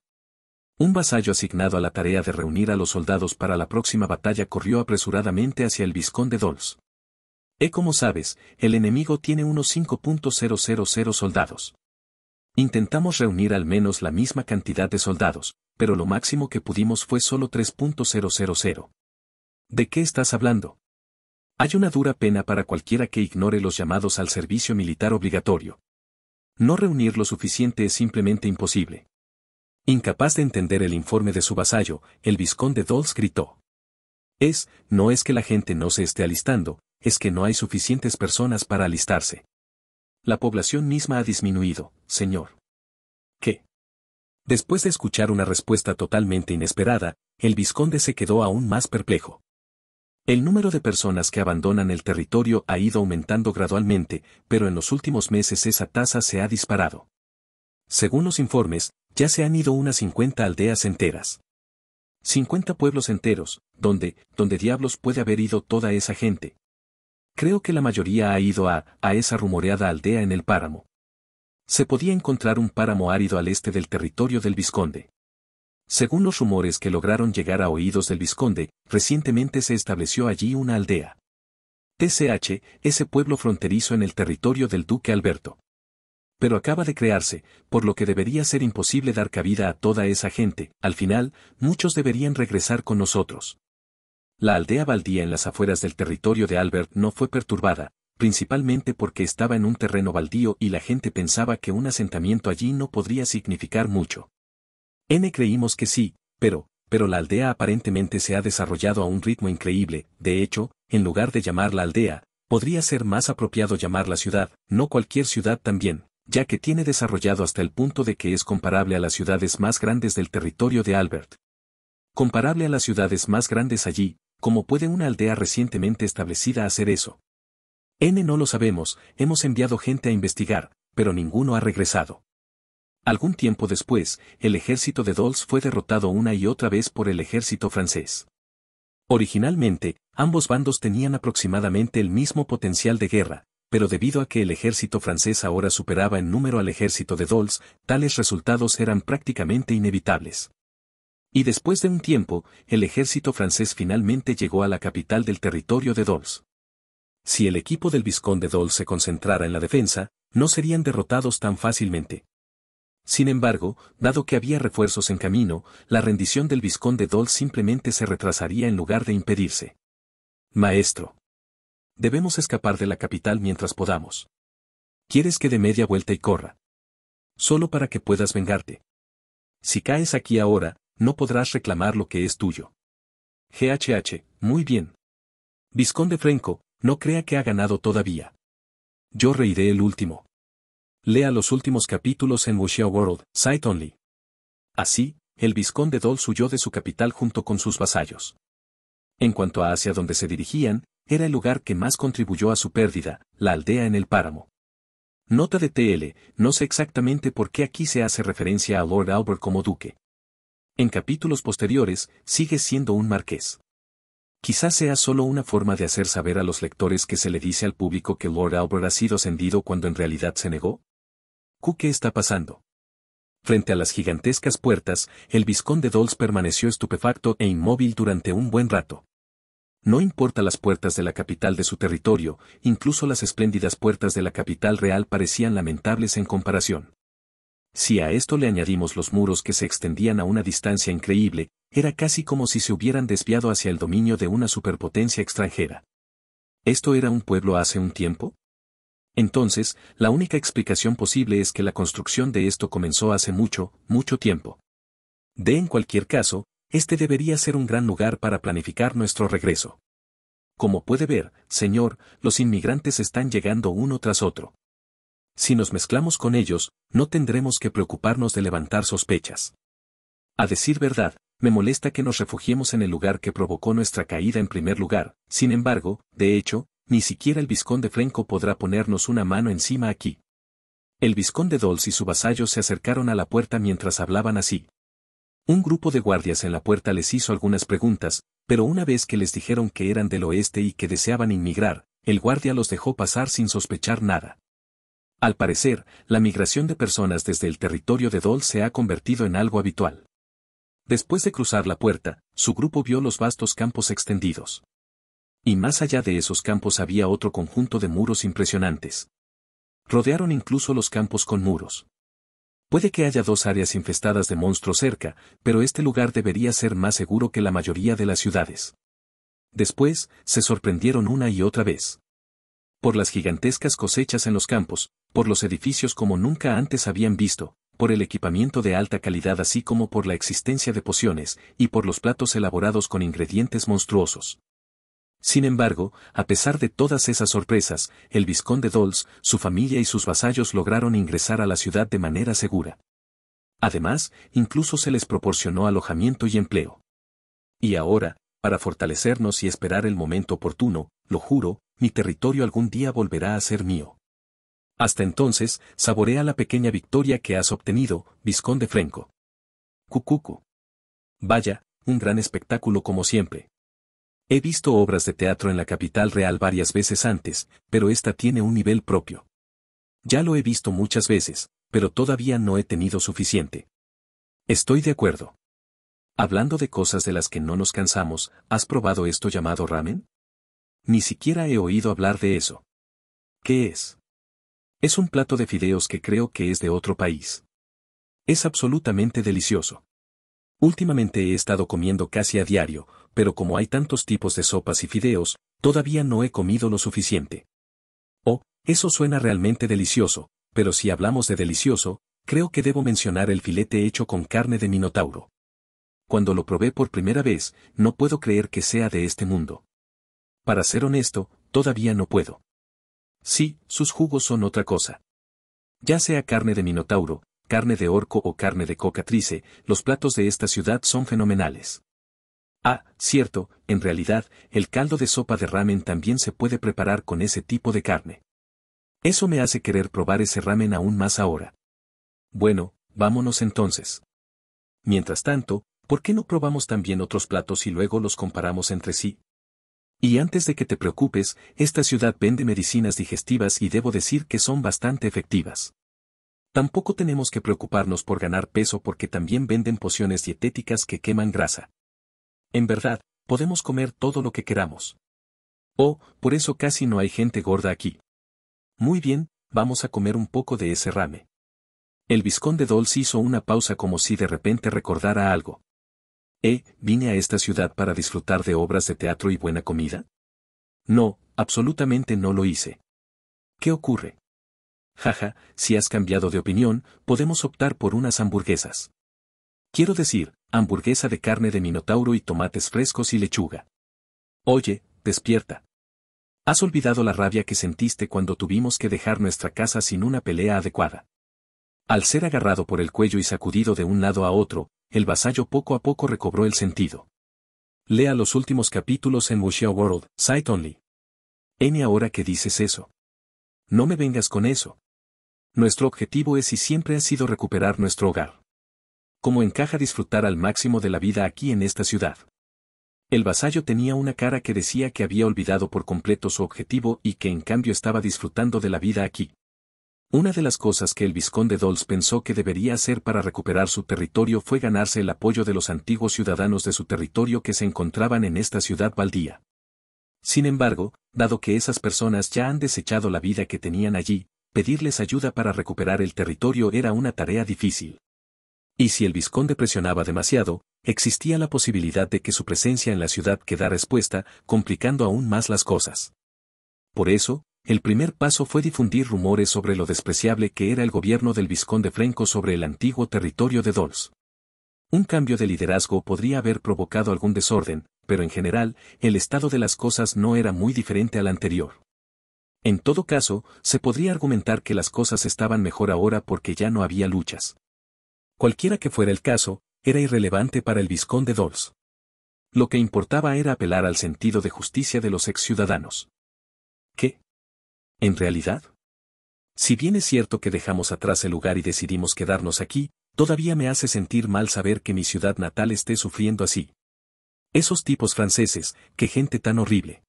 Un vasallo asignado a la tarea de reunir a los soldados para la próxima batalla corrió apresuradamente hacia el vizconde Dols. E como sabes, el enemigo tiene unos 5.000 soldados. Intentamos reunir al menos la misma cantidad de soldados, pero lo máximo que pudimos fue solo 3.000. ¿De qué estás hablando? Hay una dura pena para cualquiera que ignore los llamados al servicio militar obligatorio. No reunir lo suficiente es simplemente imposible. Incapaz de entender el informe de su vasallo, el vizconde Dolz gritó. Es, no es que la gente no se esté alistando, es que no hay suficientes personas para alistarse. La población misma ha disminuido, señor. ¿Qué? Después de escuchar una respuesta totalmente inesperada, el vizconde se quedó aún más perplejo. El número de personas que abandonan el territorio ha ido aumentando gradualmente, pero en los últimos meses esa tasa se ha disparado. Según los informes, ya se han ido unas 50 aldeas enteras. 50 pueblos enteros, donde, donde diablos puede haber ido toda esa gente. Creo que la mayoría ha ido a, a esa rumoreada aldea en el páramo. Se podía encontrar un páramo árido al este del territorio del Visconde. Según los rumores que lograron llegar a oídos del vizconde, recientemente se estableció allí una aldea. TCH, ese pueblo fronterizo en el territorio del duque Alberto. Pero acaba de crearse, por lo que debería ser imposible dar cabida a toda esa gente, al final, muchos deberían regresar con nosotros. La aldea baldía en las afueras del territorio de Albert no fue perturbada, principalmente porque estaba en un terreno baldío y la gente pensaba que un asentamiento allí no podría significar mucho. N creímos que sí, pero, pero la aldea aparentemente se ha desarrollado a un ritmo increíble, de hecho, en lugar de llamar la aldea, podría ser más apropiado llamar la ciudad, no cualquier ciudad también, ya que tiene desarrollado hasta el punto de que es comparable a las ciudades más grandes del territorio de Albert. Comparable a las ciudades más grandes allí, ¿cómo puede una aldea recientemente establecida hacer eso? N no lo sabemos, hemos enviado gente a investigar, pero ninguno ha regresado. Algún tiempo después, el ejército de Dolls fue derrotado una y otra vez por el ejército francés. Originalmente, ambos bandos tenían aproximadamente el mismo potencial de guerra, pero debido a que el ejército francés ahora superaba en número al ejército de Dolls, tales resultados eran prácticamente inevitables. Y después de un tiempo, el ejército francés finalmente llegó a la capital del territorio de Dolls. Si el equipo del vizconde Dolls se concentrara en la defensa, no serían derrotados tan fácilmente. Sin embargo, dado que había refuerzos en camino, la rendición del vizconde Dol simplemente se retrasaría en lugar de impedirse. Maestro. Debemos escapar de la capital mientras podamos. Quieres que dé media vuelta y corra. Solo para que puedas vengarte. Si caes aquí ahora, no podrás reclamar lo que es tuyo. GHH, muy bien. Vizconde Franco, no crea que ha ganado todavía. Yo reiré el último. Lea los últimos capítulos en Wuxia World, Site Only. Así, el vizconde Dolls huyó de su capital junto con sus vasallos. En cuanto a hacia donde se dirigían, era el lugar que más contribuyó a su pérdida, la aldea en el páramo. Nota de TL, no sé exactamente por qué aquí se hace referencia a Lord Albert como duque. En capítulos posteriores, sigue siendo un marqués. Quizás sea solo una forma de hacer saber a los lectores que se le dice al público que Lord Albert ha sido ascendido cuando en realidad se negó qué está pasando. Frente a las gigantescas puertas, el vizconde Dolls permaneció estupefacto e inmóvil durante un buen rato. No importa las puertas de la capital de su territorio, incluso las espléndidas puertas de la capital real parecían lamentables en comparación. Si a esto le añadimos los muros que se extendían a una distancia increíble, era casi como si se hubieran desviado hacia el dominio de una superpotencia extranjera. ¿Esto era un pueblo hace un tiempo? Entonces, la única explicación posible es que la construcción de esto comenzó hace mucho, mucho tiempo. De en cualquier caso, este debería ser un gran lugar para planificar nuestro regreso. Como puede ver, señor, los inmigrantes están llegando uno tras otro. Si nos mezclamos con ellos, no tendremos que preocuparnos de levantar sospechas. A decir verdad, me molesta que nos refugiemos en el lugar que provocó nuestra caída en primer lugar, sin embargo, de hecho, ni siquiera el vizconde Frenco podrá ponernos una mano encima aquí. El vizconde Dolce y su vasallo se acercaron a la puerta mientras hablaban así. Un grupo de guardias en la puerta les hizo algunas preguntas, pero una vez que les dijeron que eran del oeste y que deseaban inmigrar, el guardia los dejó pasar sin sospechar nada. Al parecer, la migración de personas desde el territorio de Dol se ha convertido en algo habitual. Después de cruzar la puerta, su grupo vio los vastos campos extendidos. Y más allá de esos campos había otro conjunto de muros impresionantes. Rodearon incluso los campos con muros. Puede que haya dos áreas infestadas de monstruos cerca, pero este lugar debería ser más seguro que la mayoría de las ciudades. Después, se sorprendieron una y otra vez. Por las gigantescas cosechas en los campos, por los edificios como nunca antes habían visto, por el equipamiento de alta calidad así como por la existencia de pociones, y por los platos elaborados con ingredientes monstruosos. Sin embargo, a pesar de todas esas sorpresas, el vizconde Dols, su familia y sus vasallos lograron ingresar a la ciudad de manera segura. Además, incluso se les proporcionó alojamiento y empleo. Y ahora, para fortalecernos y esperar el momento oportuno, lo juro, mi territorio algún día volverá a ser mío. Hasta entonces, saborea la pequeña victoria que has obtenido, vizconde Frenco. Cucucu. Vaya, un gran espectáculo como siempre. He visto obras de teatro en la capital real varias veces antes, pero esta tiene un nivel propio. Ya lo he visto muchas veces, pero todavía no he tenido suficiente. Estoy de acuerdo. Hablando de cosas de las que no nos cansamos, ¿has probado esto llamado ramen? Ni siquiera he oído hablar de eso. ¿Qué es? Es un plato de fideos que creo que es de otro país. Es absolutamente delicioso. Últimamente he estado comiendo casi a diario, pero como hay tantos tipos de sopas y fideos, todavía no he comido lo suficiente. Oh, eso suena realmente delicioso, pero si hablamos de delicioso, creo que debo mencionar el filete hecho con carne de minotauro. Cuando lo probé por primera vez, no puedo creer que sea de este mundo. Para ser honesto, todavía no puedo. Sí, sus jugos son otra cosa. Ya sea carne de minotauro, carne de orco o carne de cocatrice, los platos de esta ciudad son fenomenales. Ah, cierto, en realidad, el caldo de sopa de ramen también se puede preparar con ese tipo de carne. Eso me hace querer probar ese ramen aún más ahora. Bueno, vámonos entonces. Mientras tanto, ¿por qué no probamos también otros platos y luego los comparamos entre sí? Y antes de que te preocupes, esta ciudad vende medicinas digestivas y debo decir que son bastante efectivas. Tampoco tenemos que preocuparnos por ganar peso porque también venden pociones dietéticas que queman grasa. En verdad, podemos comer todo lo que queramos. Oh, por eso casi no hay gente gorda aquí. Muy bien, vamos a comer un poco de ese rame. El vizconde Dolce hizo una pausa como si de repente recordara algo. ¿Eh, vine a esta ciudad para disfrutar de obras de teatro y buena comida? No, absolutamente no lo hice. ¿Qué ocurre? Jaja, si has cambiado de opinión, podemos optar por unas hamburguesas. Quiero decir, hamburguesa de carne de minotauro y tomates frescos y lechuga. Oye, despierta. Has olvidado la rabia que sentiste cuando tuvimos que dejar nuestra casa sin una pelea adecuada. Al ser agarrado por el cuello y sacudido de un lado a otro, el vasallo poco a poco recobró el sentido. Lea los últimos capítulos en Wuxia World, Sight Only. N ahora que dices eso. No me vengas con eso. Nuestro objetivo es y siempre ha sido recuperar nuestro hogar cómo encaja disfrutar al máximo de la vida aquí en esta ciudad. El vasallo tenía una cara que decía que había olvidado por completo su objetivo y que en cambio estaba disfrutando de la vida aquí. Una de las cosas que el vizconde Dols pensó que debería hacer para recuperar su territorio fue ganarse el apoyo de los antiguos ciudadanos de su territorio que se encontraban en esta ciudad baldía. Sin embargo, dado que esas personas ya han desechado la vida que tenían allí, pedirles ayuda para recuperar el territorio era una tarea difícil. Y si el vizconde presionaba demasiado, existía la posibilidad de que su presencia en la ciudad quedara expuesta, complicando aún más las cosas. Por eso, el primer paso fue difundir rumores sobre lo despreciable que era el gobierno del vizconde Franco sobre el antiguo territorio de Dols. Un cambio de liderazgo podría haber provocado algún desorden, pero en general, el estado de las cosas no era muy diferente al anterior. En todo caso, se podría argumentar que las cosas estaban mejor ahora porque ya no había luchas. Cualquiera que fuera el caso, era irrelevante para el de Dolce, Lo que importaba era apelar al sentido de justicia de los ex ciudadanos. ¿Qué? ¿En realidad? Si bien es cierto que dejamos atrás el lugar y decidimos quedarnos aquí, todavía me hace sentir mal saber que mi ciudad natal esté sufriendo así. Esos tipos franceses, qué gente tan horrible.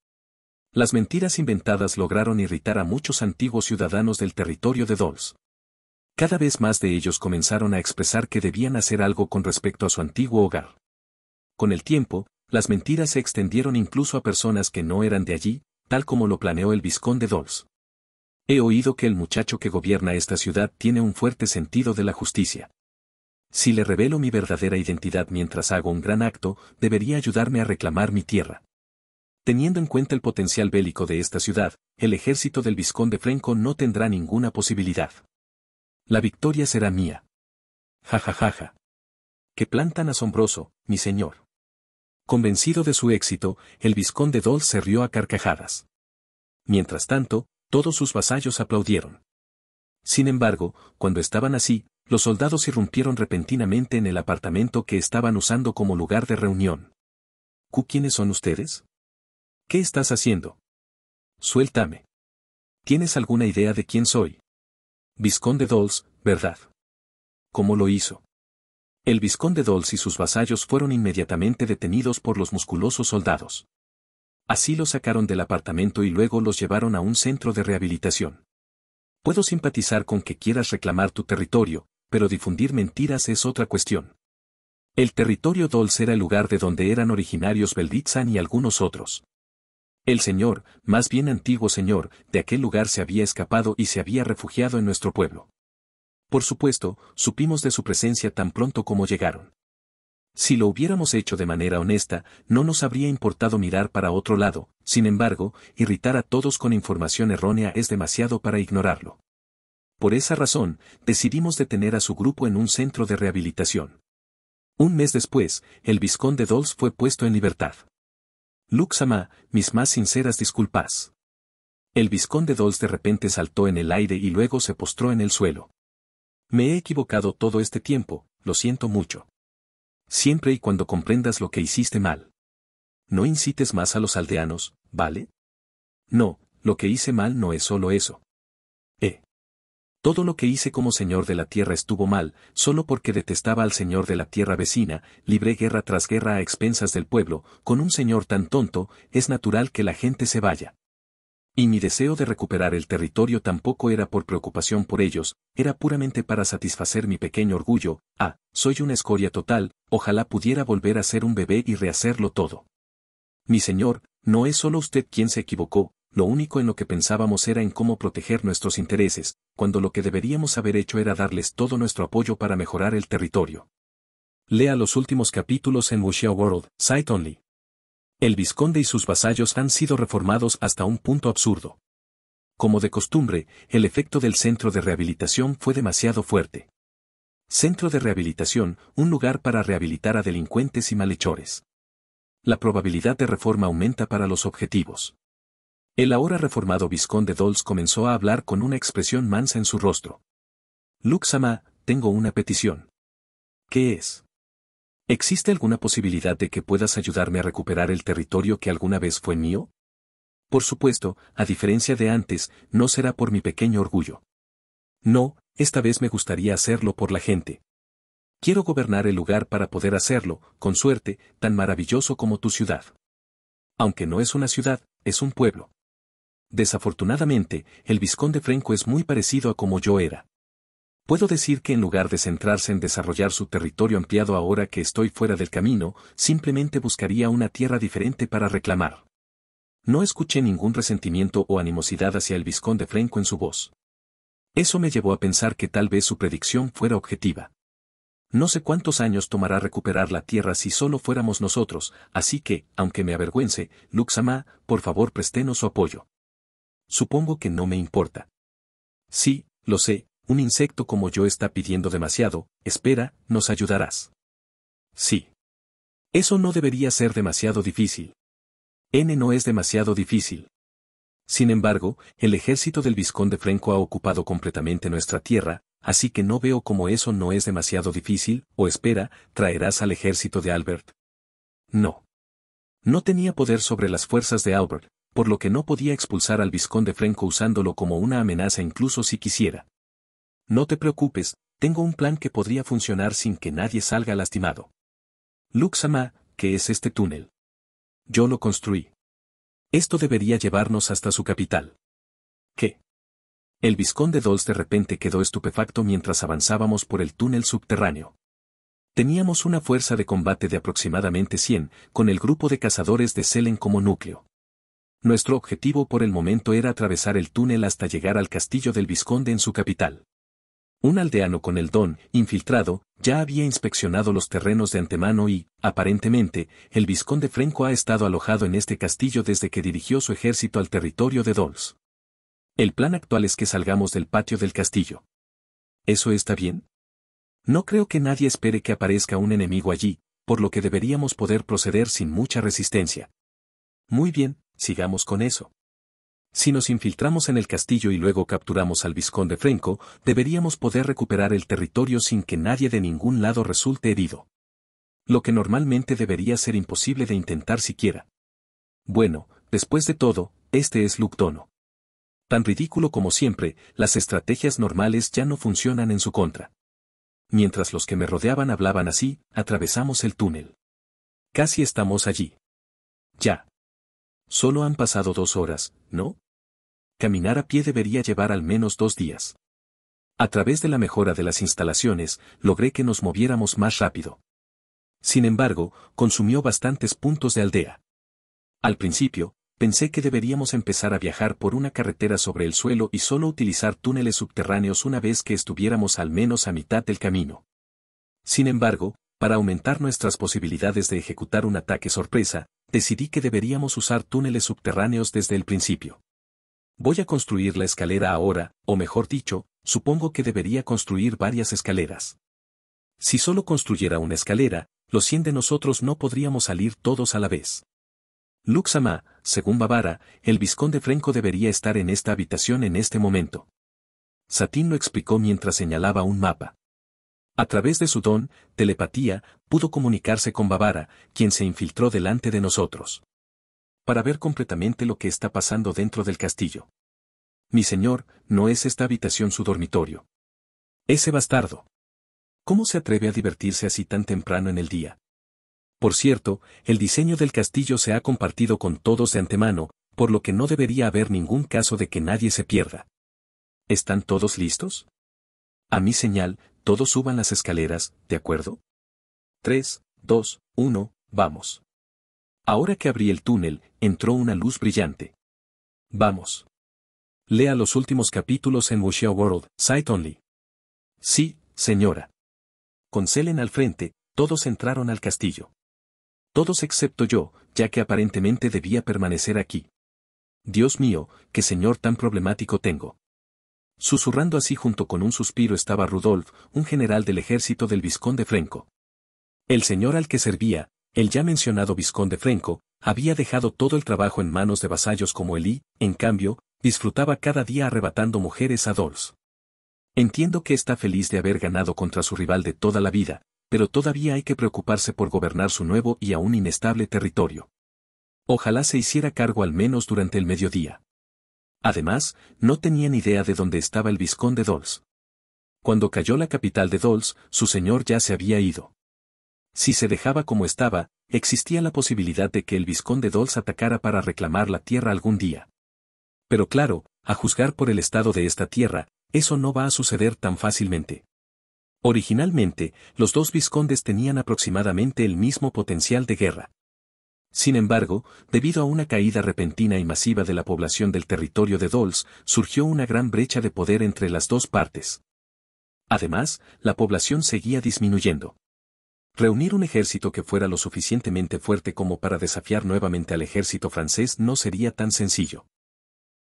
Las mentiras inventadas lograron irritar a muchos antiguos ciudadanos del territorio de Dolls. Cada vez más de ellos comenzaron a expresar que debían hacer algo con respecto a su antiguo hogar. Con el tiempo, las mentiras se extendieron incluso a personas que no eran de allí, tal como lo planeó el vizconde Dolls. He oído que el muchacho que gobierna esta ciudad tiene un fuerte sentido de la justicia. Si le revelo mi verdadera identidad mientras hago un gran acto, debería ayudarme a reclamar mi tierra. Teniendo en cuenta el potencial bélico de esta ciudad, el ejército del vizconde Frenco no tendrá ninguna posibilidad. La victoria será mía. Ja ja ja Qué plan tan asombroso, mi señor. Convencido de su éxito, el vizconde Dol se rió a carcajadas. Mientras tanto, todos sus vasallos aplaudieron. Sin embargo, cuando estaban así, los soldados irrumpieron repentinamente en el apartamento que estaban usando como lugar de reunión. quiénes son ustedes? ¿Qué estás haciendo? Suéltame. ¿Tienes alguna idea de quién soy? Visconde Dols, ¿verdad? ¿Cómo lo hizo? El Visconde Dols y sus vasallos fueron inmediatamente detenidos por los musculosos soldados. Así los sacaron del apartamento y luego los llevaron a un centro de rehabilitación. Puedo simpatizar con que quieras reclamar tu territorio, pero difundir mentiras es otra cuestión. El territorio Dols era el lugar de donde eran originarios Belditzan y algunos otros. El señor, más bien antiguo señor, de aquel lugar se había escapado y se había refugiado en nuestro pueblo. Por supuesto, supimos de su presencia tan pronto como llegaron. Si lo hubiéramos hecho de manera honesta, no nos habría importado mirar para otro lado, sin embargo, irritar a todos con información errónea es demasiado para ignorarlo. Por esa razón, decidimos detener a su grupo en un centro de rehabilitación. Un mes después, el vizconde Dolz fue puesto en libertad. Luxama, mis más sinceras disculpas. El vizconde Dolce de repente saltó en el aire y luego se postró en el suelo. Me he equivocado todo este tiempo, lo siento mucho. Siempre y cuando comprendas lo que hiciste mal. No incites más a los aldeanos, ¿vale? No, lo que hice mal no es solo eso. Todo lo que hice como señor de la tierra estuvo mal, solo porque detestaba al señor de la tierra vecina, libré guerra tras guerra a expensas del pueblo, con un señor tan tonto, es natural que la gente se vaya. Y mi deseo de recuperar el territorio tampoco era por preocupación por ellos, era puramente para satisfacer mi pequeño orgullo, ah, soy una escoria total, ojalá pudiera volver a ser un bebé y rehacerlo todo. Mi señor, no es solo usted quien se equivocó, lo único en lo que pensábamos era en cómo proteger nuestros intereses, cuando lo que deberíamos haber hecho era darles todo nuestro apoyo para mejorar el territorio. Lea los últimos capítulos en Wuxia World, Site Only. El vizconde y sus vasallos han sido reformados hasta un punto absurdo. Como de costumbre, el efecto del centro de rehabilitación fue demasiado fuerte. Centro de rehabilitación, un lugar para rehabilitar a delincuentes y malhechores. La probabilidad de reforma aumenta para los objetivos. El ahora reformado vizconde Dols comenzó a hablar con una expresión mansa en su rostro. Luxama, tengo una petición. ¿Qué es? ¿Existe alguna posibilidad de que puedas ayudarme a recuperar el territorio que alguna vez fue mío? Por supuesto, a diferencia de antes, no será por mi pequeño orgullo. No, esta vez me gustaría hacerlo por la gente. Quiero gobernar el lugar para poder hacerlo, con suerte, tan maravilloso como tu ciudad. Aunque no es una ciudad, es un pueblo. Desafortunadamente, el vizconde Franco es muy parecido a como yo era. Puedo decir que en lugar de centrarse en desarrollar su territorio ampliado ahora que estoy fuera del camino, simplemente buscaría una tierra diferente para reclamar. No escuché ningún resentimiento o animosidad hacia el vizconde Franco en su voz. Eso me llevó a pensar que tal vez su predicción fuera objetiva. No sé cuántos años tomará recuperar la tierra si solo fuéramos nosotros, así que, aunque me avergüence, Luxama, por favor prestenos su apoyo. Supongo que no me importa. Sí, lo sé, un insecto como yo está pidiendo demasiado, espera, nos ayudarás. Sí. Eso no debería ser demasiado difícil. N no es demasiado difícil. Sin embargo, el ejército del Visconde Franco ha ocupado completamente nuestra tierra, así que no veo cómo eso no es demasiado difícil, o espera, traerás al ejército de Albert. No. No tenía poder sobre las fuerzas de Albert, por lo que no podía expulsar al de Frenco usándolo como una amenaza incluso si quisiera. No te preocupes, tengo un plan que podría funcionar sin que nadie salga lastimado. Luxama, ¿qué es este túnel? Yo lo construí. Esto debería llevarnos hasta su capital. ¿Qué? El de Dolls de repente quedó estupefacto mientras avanzábamos por el túnel subterráneo. Teníamos una fuerza de combate de aproximadamente 100, con el grupo de cazadores de Selen como núcleo. Nuestro objetivo por el momento era atravesar el túnel hasta llegar al castillo del Visconde en su capital. Un aldeano con el don, infiltrado, ya había inspeccionado los terrenos de antemano y, aparentemente, el Visconde Franco ha estado alojado en este castillo desde que dirigió su ejército al territorio de Dols. El plan actual es que salgamos del patio del castillo. ¿Eso está bien? No creo que nadie espere que aparezca un enemigo allí, por lo que deberíamos poder proceder sin mucha resistencia. Muy bien, sigamos con eso. Si nos infiltramos en el castillo y luego capturamos al vizconde Franco, deberíamos poder recuperar el territorio sin que nadie de ningún lado resulte herido. Lo que normalmente debería ser imposible de intentar siquiera. Bueno, después de todo, este es Luctono. Tan ridículo como siempre, las estrategias normales ya no funcionan en su contra. Mientras los que me rodeaban hablaban así, atravesamos el túnel. Casi estamos allí. Ya. Solo han pasado dos horas, ¿no? Caminar a pie debería llevar al menos dos días. A través de la mejora de las instalaciones, logré que nos moviéramos más rápido. Sin embargo, consumió bastantes puntos de aldea. Al principio, pensé que deberíamos empezar a viajar por una carretera sobre el suelo y solo utilizar túneles subterráneos una vez que estuviéramos al menos a mitad del camino. Sin embargo, para aumentar nuestras posibilidades de ejecutar un ataque sorpresa, decidí que deberíamos usar túneles subterráneos desde el principio. Voy a construir la escalera ahora, o mejor dicho, supongo que debería construir varias escaleras. Si solo construyera una escalera, los 100 de nosotros no podríamos salir todos a la vez. Luxama, según Bavara, el visconde Frenco debería estar en esta habitación en este momento. Satín lo explicó mientras señalaba un mapa. A través de su don, telepatía, pudo comunicarse con Bavara, quien se infiltró delante de nosotros. Para ver completamente lo que está pasando dentro del castillo. Mi señor, no es esta habitación su dormitorio. Ese bastardo. ¿Cómo se atreve a divertirse así tan temprano en el día? Por cierto, el diseño del castillo se ha compartido con todos de antemano, por lo que no debería haber ningún caso de que nadie se pierda. ¿Están todos listos? A mi señal, todos suban las escaleras, ¿de acuerdo? 3, 2, 1, vamos. Ahora que abrí el túnel, entró una luz brillante. Vamos. Lea los últimos capítulos en Wuxia World, Sight Only. Sí, señora. Con Selen al frente, todos entraron al castillo. Todos excepto yo, ya que aparentemente debía permanecer aquí. Dios mío, qué señor tan problemático tengo. Susurrando así junto con un suspiro estaba Rudolf, un general del ejército del Visconde Frenco. El señor al que servía, el ya mencionado Visconde Frenco, había dejado todo el trabajo en manos de vasallos como y, en cambio, disfrutaba cada día arrebatando mujeres a Dols. Entiendo que está feliz de haber ganado contra su rival de toda la vida, pero todavía hay que preocuparse por gobernar su nuevo y aún inestable territorio. Ojalá se hiciera cargo al menos durante el mediodía. Además, no tenían idea de dónde estaba el vizconde Dols. Cuando cayó la capital de Dols, su señor ya se había ido. Si se dejaba como estaba, existía la posibilidad de que el vizconde Dols atacara para reclamar la tierra algún día. Pero claro, a juzgar por el estado de esta tierra, eso no va a suceder tan fácilmente. Originalmente, los dos vizcondes tenían aproximadamente el mismo potencial de guerra. Sin embargo, debido a una caída repentina y masiva de la población del territorio de Dols, surgió una gran brecha de poder entre las dos partes. Además, la población seguía disminuyendo. Reunir un ejército que fuera lo suficientemente fuerte como para desafiar nuevamente al ejército francés no sería tan sencillo.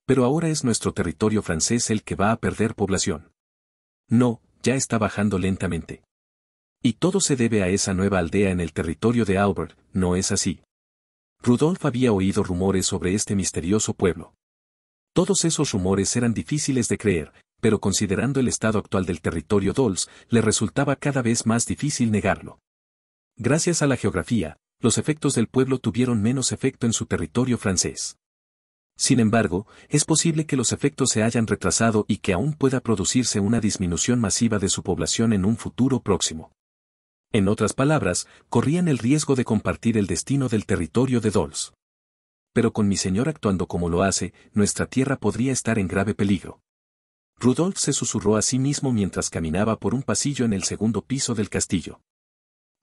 Pero ahora es nuestro territorio francés el que va a perder población. No, ya está bajando lentamente. Y todo se debe a esa nueva aldea en el territorio de Albert, ¿no es así? Rudolf había oído rumores sobre este misterioso pueblo. Todos esos rumores eran difíciles de creer, pero considerando el estado actual del territorio Dols, le resultaba cada vez más difícil negarlo. Gracias a la geografía, los efectos del pueblo tuvieron menos efecto en su territorio francés. Sin embargo, es posible que los efectos se hayan retrasado y que aún pueda producirse una disminución masiva de su población en un futuro próximo. En otras palabras, corrían el riesgo de compartir el destino del territorio de Dolce. Pero con mi señor actuando como lo hace, nuestra tierra podría estar en grave peligro. Rudolf se susurró a sí mismo mientras caminaba por un pasillo en el segundo piso del castillo.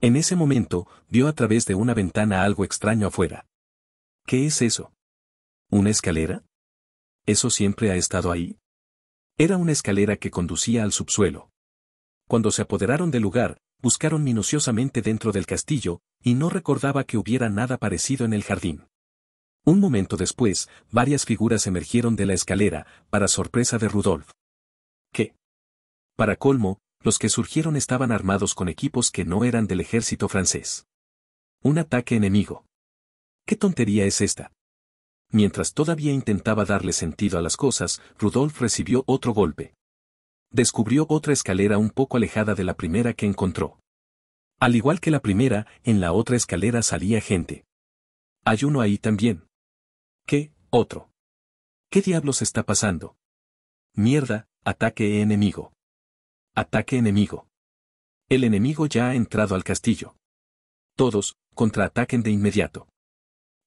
En ese momento, vio a través de una ventana algo extraño afuera. ¿Qué es eso? ¿Una escalera? ¿Eso siempre ha estado ahí? Era una escalera que conducía al subsuelo. Cuando se apoderaron del lugar, buscaron minuciosamente dentro del castillo, y no recordaba que hubiera nada parecido en el jardín. Un momento después, varias figuras emergieron de la escalera, para sorpresa de Rudolf. ¿Qué? Para colmo, los que surgieron estaban armados con equipos que no eran del ejército francés. Un ataque enemigo. ¿Qué tontería es esta? Mientras todavía intentaba darle sentido a las cosas, Rudolf recibió otro golpe descubrió otra escalera un poco alejada de la primera que encontró. Al igual que la primera, en la otra escalera salía gente. Hay uno ahí también. ¿Qué? Otro. ¿Qué diablos está pasando? Mierda, ataque enemigo. Ataque enemigo. El enemigo ya ha entrado al castillo. Todos, contraataquen de inmediato.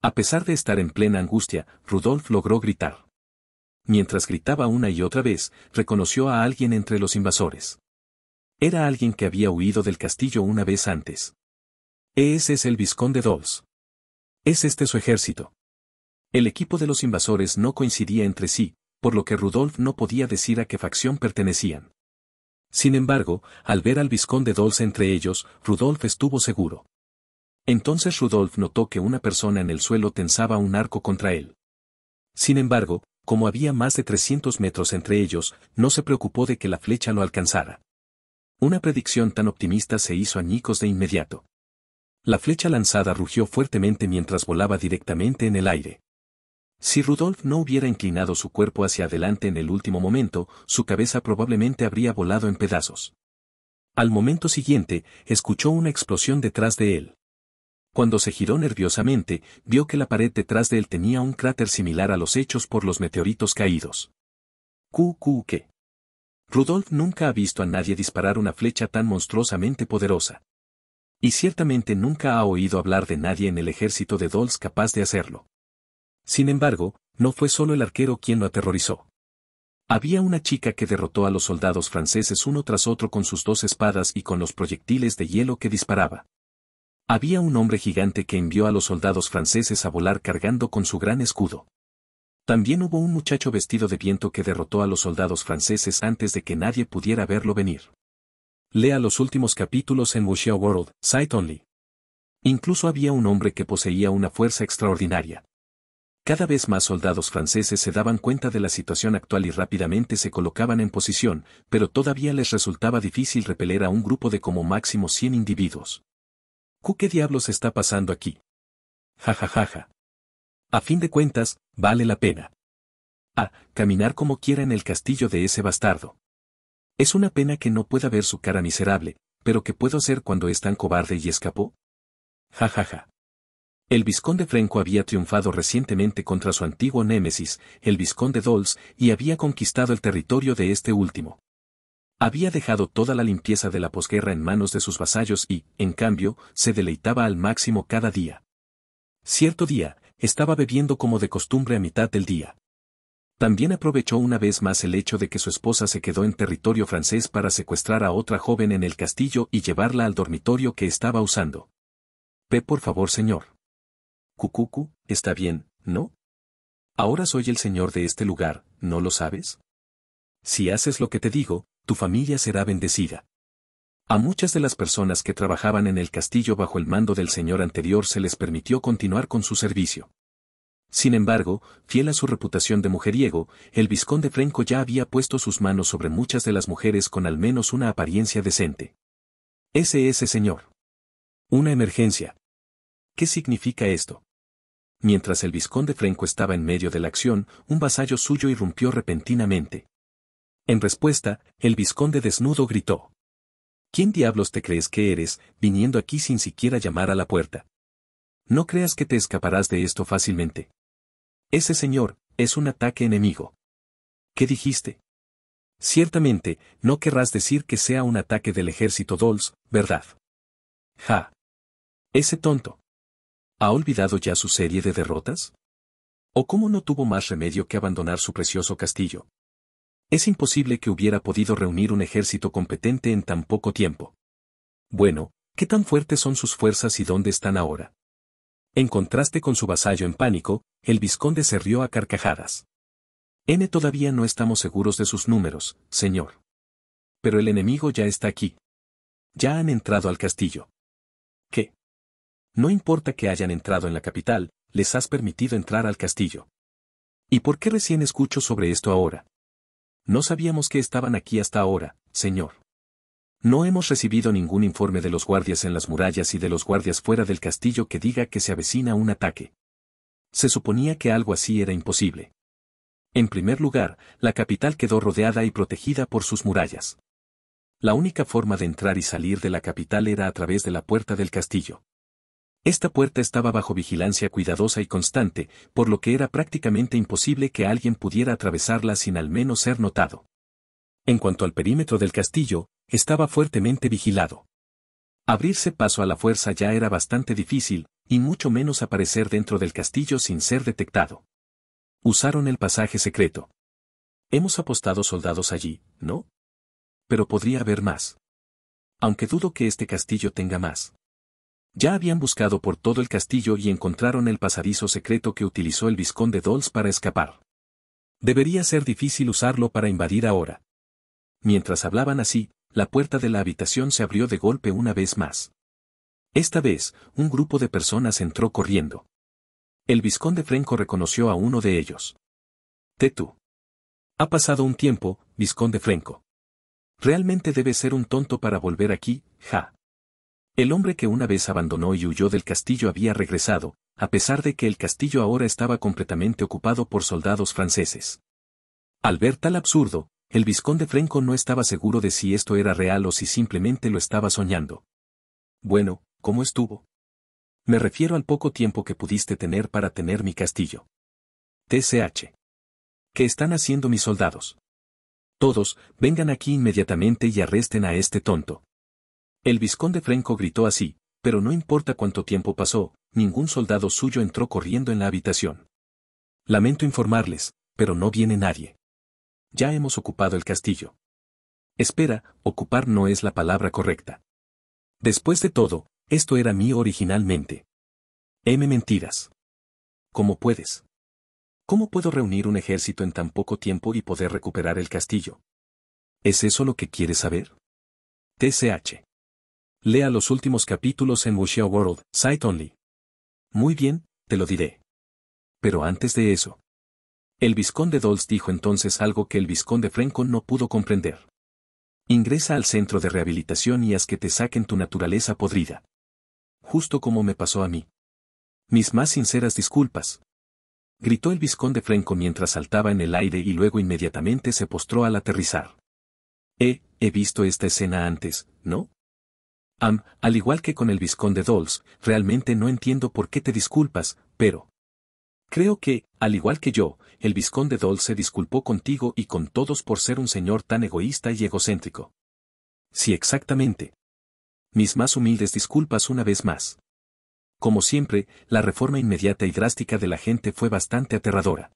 A pesar de estar en plena angustia, Rudolf logró gritar mientras gritaba una y otra vez, reconoció a alguien entre los invasores. Era alguien que había huido del castillo una vez antes. Ese es el vizconde Dolce. Es este su ejército. El equipo de los invasores no coincidía entre sí, por lo que Rudolf no podía decir a qué facción pertenecían. Sin embargo, al ver al vizconde Dolce entre ellos, Rudolf estuvo seguro. Entonces Rudolf notó que una persona en el suelo tensaba un arco contra él. Sin embargo, como había más de 300 metros entre ellos, no se preocupó de que la flecha lo alcanzara. Una predicción tan optimista se hizo añicos de inmediato. La flecha lanzada rugió fuertemente mientras volaba directamente en el aire. Si Rudolf no hubiera inclinado su cuerpo hacia adelante en el último momento, su cabeza probablemente habría volado en pedazos. Al momento siguiente, escuchó una explosión detrás de él. Cuando se giró nerviosamente, vio que la pared detrás de él tenía un cráter similar a los hechos por los meteoritos caídos. QQQ. Rudolf nunca ha visto a nadie disparar una flecha tan monstruosamente poderosa. Y ciertamente nunca ha oído hablar de nadie en el ejército de Dolls capaz de hacerlo. Sin embargo, no fue solo el arquero quien lo aterrorizó. Había una chica que derrotó a los soldados franceses uno tras otro con sus dos espadas y con los proyectiles de hielo que disparaba. Había un hombre gigante que envió a los soldados franceses a volar cargando con su gran escudo. También hubo un muchacho vestido de viento que derrotó a los soldados franceses antes de que nadie pudiera verlo venir. Lea los últimos capítulos en Wuxia World, Sight Only. Incluso había un hombre que poseía una fuerza extraordinaria. Cada vez más soldados franceses se daban cuenta de la situación actual y rápidamente se colocaban en posición, pero todavía les resultaba difícil repeler a un grupo de como máximo 100 individuos qué diablos está pasando aquí? Ja ja A fin de cuentas, vale la pena. Ah, caminar como quiera en el castillo de ese bastardo. Es una pena que no pueda ver su cara miserable, pero ¿qué puedo hacer cuando es tan cobarde y escapó? Ja ja ja. El visconde Franco había triunfado recientemente contra su antiguo némesis, el visconde Dols, y había conquistado el territorio de este último. Había dejado toda la limpieza de la posguerra en manos de sus vasallos y, en cambio, se deleitaba al máximo cada día. Cierto día, estaba bebiendo como de costumbre a mitad del día. También aprovechó una vez más el hecho de que su esposa se quedó en territorio francés para secuestrar a otra joven en el castillo y llevarla al dormitorio que estaba usando. Ve por favor, señor. Cucucu, está bien, ¿no? Ahora soy el señor de este lugar, ¿no lo sabes? Si haces lo que te digo, tu familia será bendecida. A muchas de las personas que trabajaban en el castillo bajo el mando del señor anterior se les permitió continuar con su servicio. Sin embargo, fiel a su reputación de mujeriego, el vizconde Frenco ya había puesto sus manos sobre muchas de las mujeres con al menos una apariencia decente. Ese es ese señor. Una emergencia. ¿Qué significa esto? Mientras el vizconde Frenco estaba en medio de la acción, un vasallo suyo irrumpió repentinamente. En respuesta, el visconde desnudo gritó. ¿Quién diablos te crees que eres, viniendo aquí sin siquiera llamar a la puerta? No creas que te escaparás de esto fácilmente. Ese señor, es un ataque enemigo. ¿Qué dijiste? Ciertamente, no querrás decir que sea un ataque del ejército Dols, ¿verdad? Ja. Ese tonto. ¿Ha olvidado ya su serie de derrotas? ¿O cómo no tuvo más remedio que abandonar su precioso castillo? Es imposible que hubiera podido reunir un ejército competente en tan poco tiempo. Bueno, ¿qué tan fuertes son sus fuerzas y dónde están ahora? En contraste con su vasallo en pánico, el vizconde se rió a carcajadas. N todavía no estamos seguros de sus números, señor. Pero el enemigo ya está aquí. Ya han entrado al castillo. ¿Qué? No importa que hayan entrado en la capital, les has permitido entrar al castillo. ¿Y por qué recién escucho sobre esto ahora? No sabíamos que estaban aquí hasta ahora, señor. No hemos recibido ningún informe de los guardias en las murallas y de los guardias fuera del castillo que diga que se avecina un ataque. Se suponía que algo así era imposible. En primer lugar, la capital quedó rodeada y protegida por sus murallas. La única forma de entrar y salir de la capital era a través de la puerta del castillo. Esta puerta estaba bajo vigilancia cuidadosa y constante, por lo que era prácticamente imposible que alguien pudiera atravesarla sin al menos ser notado. En cuanto al perímetro del castillo, estaba fuertemente vigilado. Abrirse paso a la fuerza ya era bastante difícil, y mucho menos aparecer dentro del castillo sin ser detectado. Usaron el pasaje secreto. Hemos apostado soldados allí, ¿no? Pero podría haber más. Aunque dudo que este castillo tenga más. Ya habían buscado por todo el castillo y encontraron el pasadizo secreto que utilizó el vizconde Dolls para escapar. Debería ser difícil usarlo para invadir ahora. Mientras hablaban así, la puerta de la habitación se abrió de golpe una vez más. Esta vez, un grupo de personas entró corriendo. El vizconde Frenco reconoció a uno de ellos. Tetu. Ha pasado un tiempo, vizconde Frenco. Realmente debe ser un tonto para volver aquí, ja. El hombre que una vez abandonó y huyó del castillo había regresado, a pesar de que el castillo ahora estaba completamente ocupado por soldados franceses. Al ver tal absurdo, el vizconde Frenco no estaba seguro de si esto era real o si simplemente lo estaba soñando. Bueno, ¿cómo estuvo? Me refiero al poco tiempo que pudiste tener para tener mi castillo. TCH. ¿Qué están haciendo mis soldados? Todos, vengan aquí inmediatamente y arresten a este tonto. El vizconde Franco gritó así, pero no importa cuánto tiempo pasó, ningún soldado suyo entró corriendo en la habitación. Lamento informarles, pero no viene nadie. Ya hemos ocupado el castillo. Espera, ocupar no es la palabra correcta. Después de todo, esto era mío originalmente. M mentiras. ¿Cómo puedes? ¿Cómo puedo reunir un ejército en tan poco tiempo y poder recuperar el castillo? ¿Es eso lo que quieres saber? TCH. Lea los últimos capítulos en Wuxia World, Site Only. Muy bien, te lo diré. Pero antes de eso. El vizconde Dolls dijo entonces algo que el vizconde Franco no pudo comprender. Ingresa al centro de rehabilitación y haz que te saquen tu naturaleza podrida. Justo como me pasó a mí. Mis más sinceras disculpas. Gritó el vizconde Franco mientras saltaba en el aire y luego inmediatamente se postró al aterrizar. Eh, he visto esta escena antes, ¿no? Am, al igual que con el Visconde Dolls, realmente no entiendo por qué te disculpas, pero... Creo que, al igual que yo, el Visconde Dolls se disculpó contigo y con todos por ser un señor tan egoísta y egocéntrico. Sí, exactamente. Mis más humildes disculpas una vez más. Como siempre, la reforma inmediata y drástica de la gente fue bastante aterradora.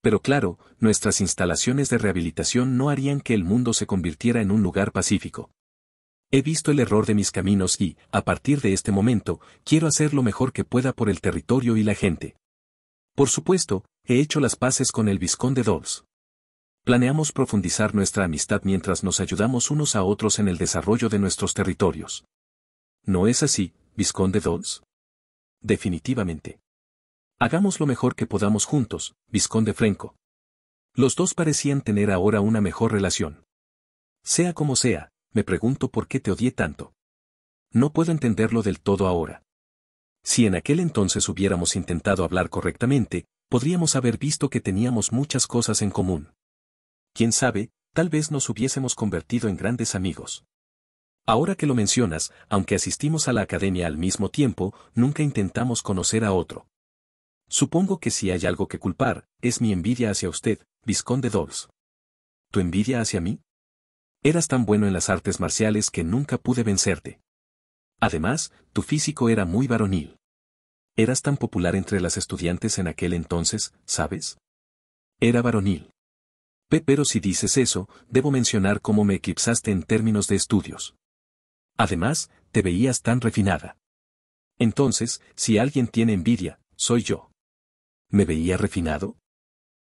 Pero claro, nuestras instalaciones de rehabilitación no harían que el mundo se convirtiera en un lugar pacífico. He visto el error de mis caminos y, a partir de este momento, quiero hacer lo mejor que pueda por el territorio y la gente. Por supuesto, he hecho las paces con el vizconde Dobbs. Planeamos profundizar nuestra amistad mientras nos ayudamos unos a otros en el desarrollo de nuestros territorios. ¿No es así, vizconde Dobbs? Definitivamente. Hagamos lo mejor que podamos juntos, vizconde Franco. Los dos parecían tener ahora una mejor relación. Sea como sea, me pregunto por qué te odié tanto. No puedo entenderlo del todo ahora. Si en aquel entonces hubiéramos intentado hablar correctamente, podríamos haber visto que teníamos muchas cosas en común. Quién sabe, tal vez nos hubiésemos convertido en grandes amigos. Ahora que lo mencionas, aunque asistimos a la academia al mismo tiempo, nunca intentamos conocer a otro. Supongo que si hay algo que culpar, es mi envidia hacia usted, Vizconde Dols. ¿Tu envidia hacia mí? Eras tan bueno en las artes marciales que nunca pude vencerte. Además, tu físico era muy varonil. Eras tan popular entre las estudiantes en aquel entonces, ¿sabes? Era varonil. Pero si dices eso, debo mencionar cómo me eclipsaste en términos de estudios. Además, te veías tan refinada. Entonces, si alguien tiene envidia, soy yo. ¿Me veía refinado?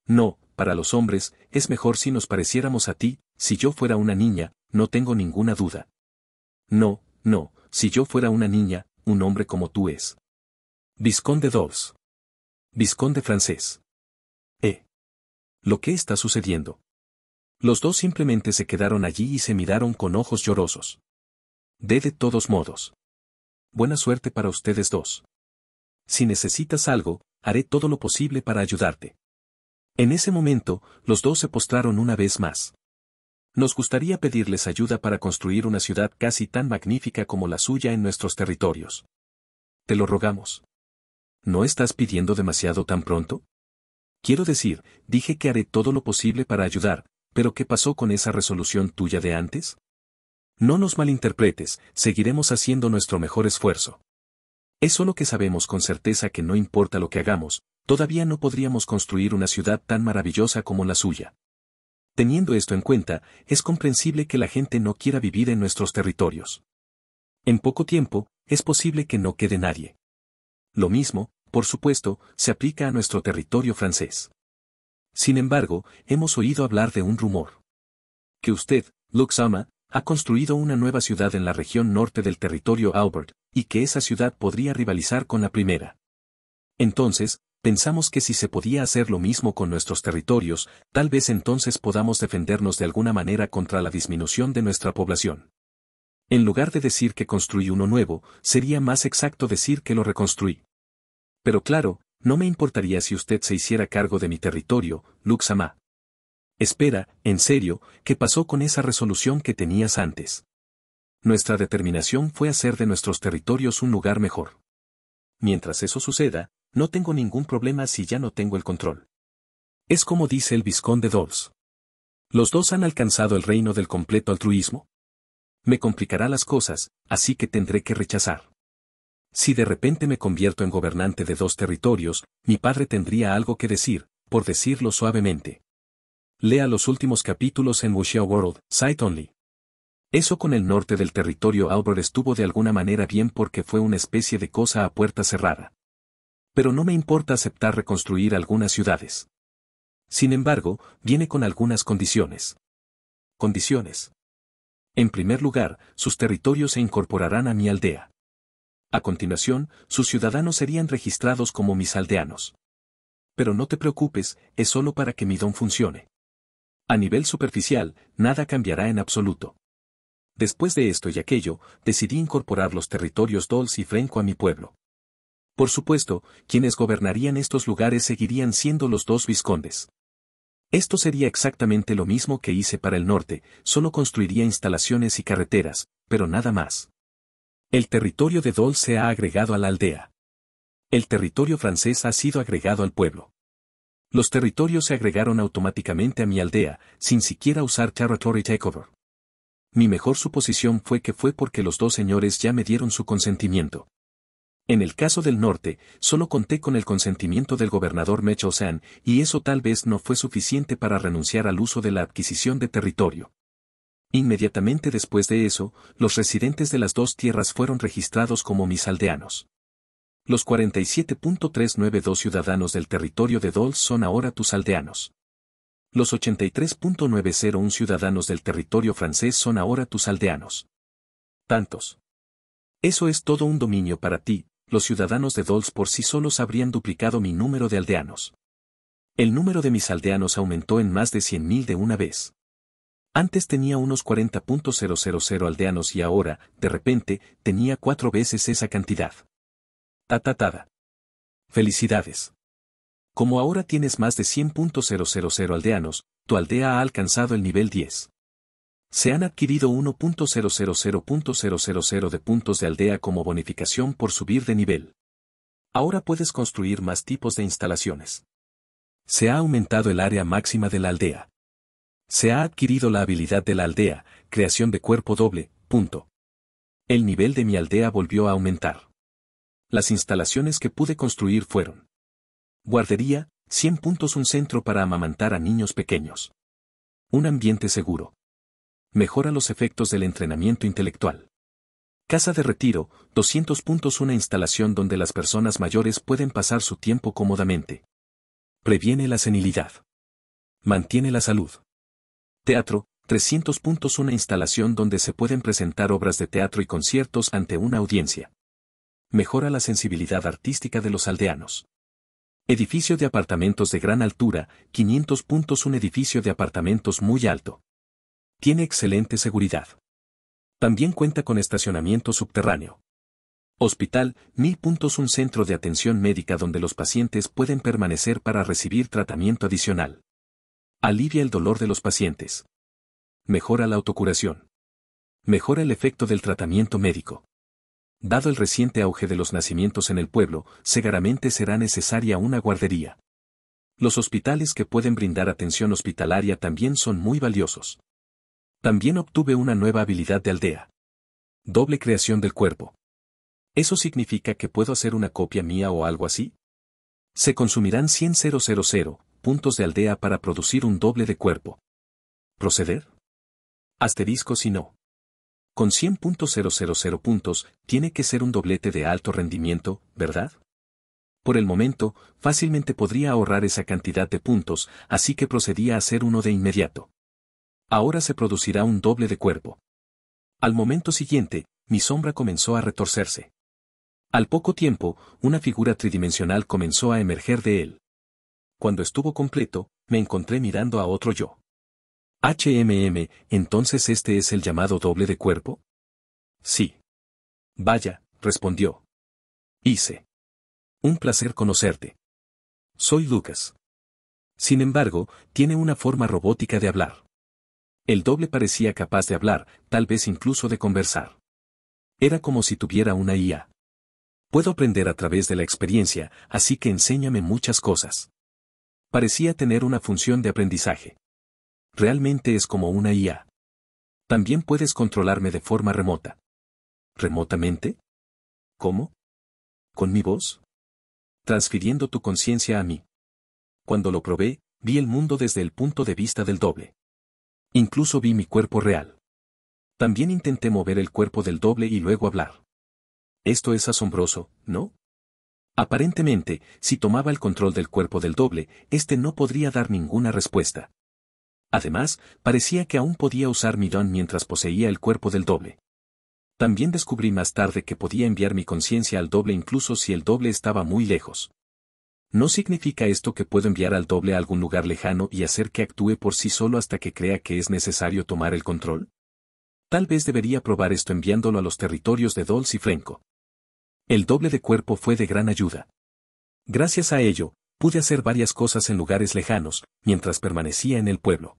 No, para los hombres, es mejor si nos pareciéramos a ti, si yo fuera una niña, no tengo ninguna duda. No, no, si yo fuera una niña, un hombre como tú es. Visconde Dobbs. Visconde francés. Eh. Lo que está sucediendo. Los dos simplemente se quedaron allí y se miraron con ojos llorosos. De de todos modos. Buena suerte para ustedes dos. Si necesitas algo, haré todo lo posible para ayudarte. En ese momento, los dos se postraron una vez más. Nos gustaría pedirles ayuda para construir una ciudad casi tan magnífica como la suya en nuestros territorios. Te lo rogamos. ¿No estás pidiendo demasiado tan pronto? Quiero decir, dije que haré todo lo posible para ayudar, pero ¿qué pasó con esa resolución tuya de antes? No nos malinterpretes, seguiremos haciendo nuestro mejor esfuerzo. Es solo que sabemos con certeza que no importa lo que hagamos, todavía no podríamos construir una ciudad tan maravillosa como la suya. Teniendo esto en cuenta, es comprensible que la gente no quiera vivir en nuestros territorios. En poco tiempo, es posible que no quede nadie. Lo mismo, por supuesto, se aplica a nuestro territorio francés. Sin embargo, hemos oído hablar de un rumor. Que usted, Luxama, ha construido una nueva ciudad en la región norte del territorio Albert, y que esa ciudad podría rivalizar con la primera. Entonces, pensamos que si se podía hacer lo mismo con nuestros territorios, tal vez entonces podamos defendernos de alguna manera contra la disminución de nuestra población. En lugar de decir que construí uno nuevo, sería más exacto decir que lo reconstruí. Pero claro, no me importaría si usted se hiciera cargo de mi territorio, Luxama. Espera, en serio, ¿qué pasó con esa resolución que tenías antes? Nuestra determinación fue hacer de nuestros territorios un lugar mejor. Mientras eso suceda, no tengo ningún problema si ya no tengo el control. Es como dice el vizconde Dolce. ¿Los dos han alcanzado el reino del completo altruismo? Me complicará las cosas, así que tendré que rechazar. Si de repente me convierto en gobernante de dos territorios, mi padre tendría algo que decir, por decirlo suavemente. Lea los últimos capítulos en Wuxia World, Sight Only. Eso con el norte del territorio Albert estuvo de alguna manera bien porque fue una especie de cosa a puerta cerrada pero no me importa aceptar reconstruir algunas ciudades. Sin embargo, viene con algunas condiciones. Condiciones. En primer lugar, sus territorios se incorporarán a mi aldea. A continuación, sus ciudadanos serían registrados como mis aldeanos. Pero no te preocupes, es solo para que mi don funcione. A nivel superficial, nada cambiará en absoluto. Después de esto y aquello, decidí incorporar los territorios dolce y Frenco a mi pueblo. Por supuesto, quienes gobernarían estos lugares seguirían siendo los dos vizcondes. Esto sería exactamente lo mismo que hice para el norte, solo construiría instalaciones y carreteras, pero nada más. El territorio de Dol se ha agregado a la aldea. El territorio francés ha sido agregado al pueblo. Los territorios se agregaron automáticamente a mi aldea, sin siquiera usar Territory Takeover. Mi mejor suposición fue que fue porque los dos señores ya me dieron su consentimiento. En el caso del norte, solo conté con el consentimiento del gobernador Mechosan, y eso tal vez no fue suficiente para renunciar al uso de la adquisición de territorio. Inmediatamente después de eso, los residentes de las dos tierras fueron registrados como mis aldeanos. Los 47.392 ciudadanos del territorio de Dol son ahora tus aldeanos. Los 83.901 ciudadanos del territorio francés son ahora tus aldeanos. Tantos. Eso es todo un dominio para ti, los ciudadanos de Dols por sí solos habrían duplicado mi número de aldeanos. El número de mis aldeanos aumentó en más de 100.000 de una vez. Antes tenía unos 40.000 aldeanos y ahora, de repente, tenía cuatro veces esa cantidad. Tatatada. Felicidades. Como ahora tienes más de 100.000 aldeanos, tu aldea ha alcanzado el nivel 10 se han adquirido 1.000.000 de puntos de aldea como bonificación por subir de nivel. Ahora puedes construir más tipos de instalaciones. Se ha aumentado el área máxima de la aldea. Se ha adquirido la habilidad de la aldea, creación de cuerpo doble, punto. El nivel de mi aldea volvió a aumentar. Las instalaciones que pude construir fueron. Guardería, 100 puntos un centro para amamantar a niños pequeños. Un ambiente seguro, mejora los efectos del entrenamiento intelectual. Casa de Retiro, 200 puntos una instalación donde las personas mayores pueden pasar su tiempo cómodamente. Previene la senilidad. Mantiene la salud. Teatro, 300 puntos una instalación donde se pueden presentar obras de teatro y conciertos ante una audiencia. Mejora la sensibilidad artística de los aldeanos. Edificio de apartamentos de gran altura, 500 puntos un edificio de apartamentos muy alto. Tiene excelente seguridad. También cuenta con estacionamiento subterráneo. Hospital, Mil Puntos un centro de atención médica donde los pacientes pueden permanecer para recibir tratamiento adicional. Alivia el dolor de los pacientes. Mejora la autocuración. Mejora el efecto del tratamiento médico. Dado el reciente auge de los nacimientos en el pueblo, seguramente será necesaria una guardería. Los hospitales que pueden brindar atención hospitalaria también son muy valiosos. También obtuve una nueva habilidad de aldea. Doble creación del cuerpo. ¿Eso significa que puedo hacer una copia mía o algo así? Se consumirán 100.000 puntos de aldea para producir un doble de cuerpo. ¿Proceder? Asterisco si no. Con 100.000 puntos, tiene que ser un doblete de alto rendimiento, ¿verdad? Por el momento, fácilmente podría ahorrar esa cantidad de puntos, así que procedí a hacer uno de inmediato. Ahora se producirá un doble de cuerpo. Al momento siguiente, mi sombra comenzó a retorcerse. Al poco tiempo, una figura tridimensional comenzó a emerger de él. Cuando estuvo completo, me encontré mirando a otro yo. HMM, entonces este es el llamado doble de cuerpo? Sí. Vaya, respondió. Hice. Un placer conocerte. Soy Lucas. Sin embargo, tiene una forma robótica de hablar. El doble parecía capaz de hablar, tal vez incluso de conversar. Era como si tuviera una IA. Puedo aprender a través de la experiencia, así que enséñame muchas cosas. Parecía tener una función de aprendizaje. Realmente es como una IA. También puedes controlarme de forma remota. ¿Remotamente? ¿Cómo? ¿Con mi voz? Transfiriendo tu conciencia a mí. Cuando lo probé, vi el mundo desde el punto de vista del doble. Incluso vi mi cuerpo real. También intenté mover el cuerpo del doble y luego hablar. Esto es asombroso, ¿no? Aparentemente, si tomaba el control del cuerpo del doble, este no podría dar ninguna respuesta. Además, parecía que aún podía usar mi don mientras poseía el cuerpo del doble. También descubrí más tarde que podía enviar mi conciencia al doble incluso si el doble estaba muy lejos. No significa esto que puedo enviar al doble a algún lugar lejano y hacer que actúe por sí solo hasta que crea que es necesario tomar el control. Tal vez debería probar esto enviándolo a los territorios de Dolce y Frenco. El doble de cuerpo fue de gran ayuda. Gracias a ello, pude hacer varias cosas en lugares lejanos, mientras permanecía en el pueblo.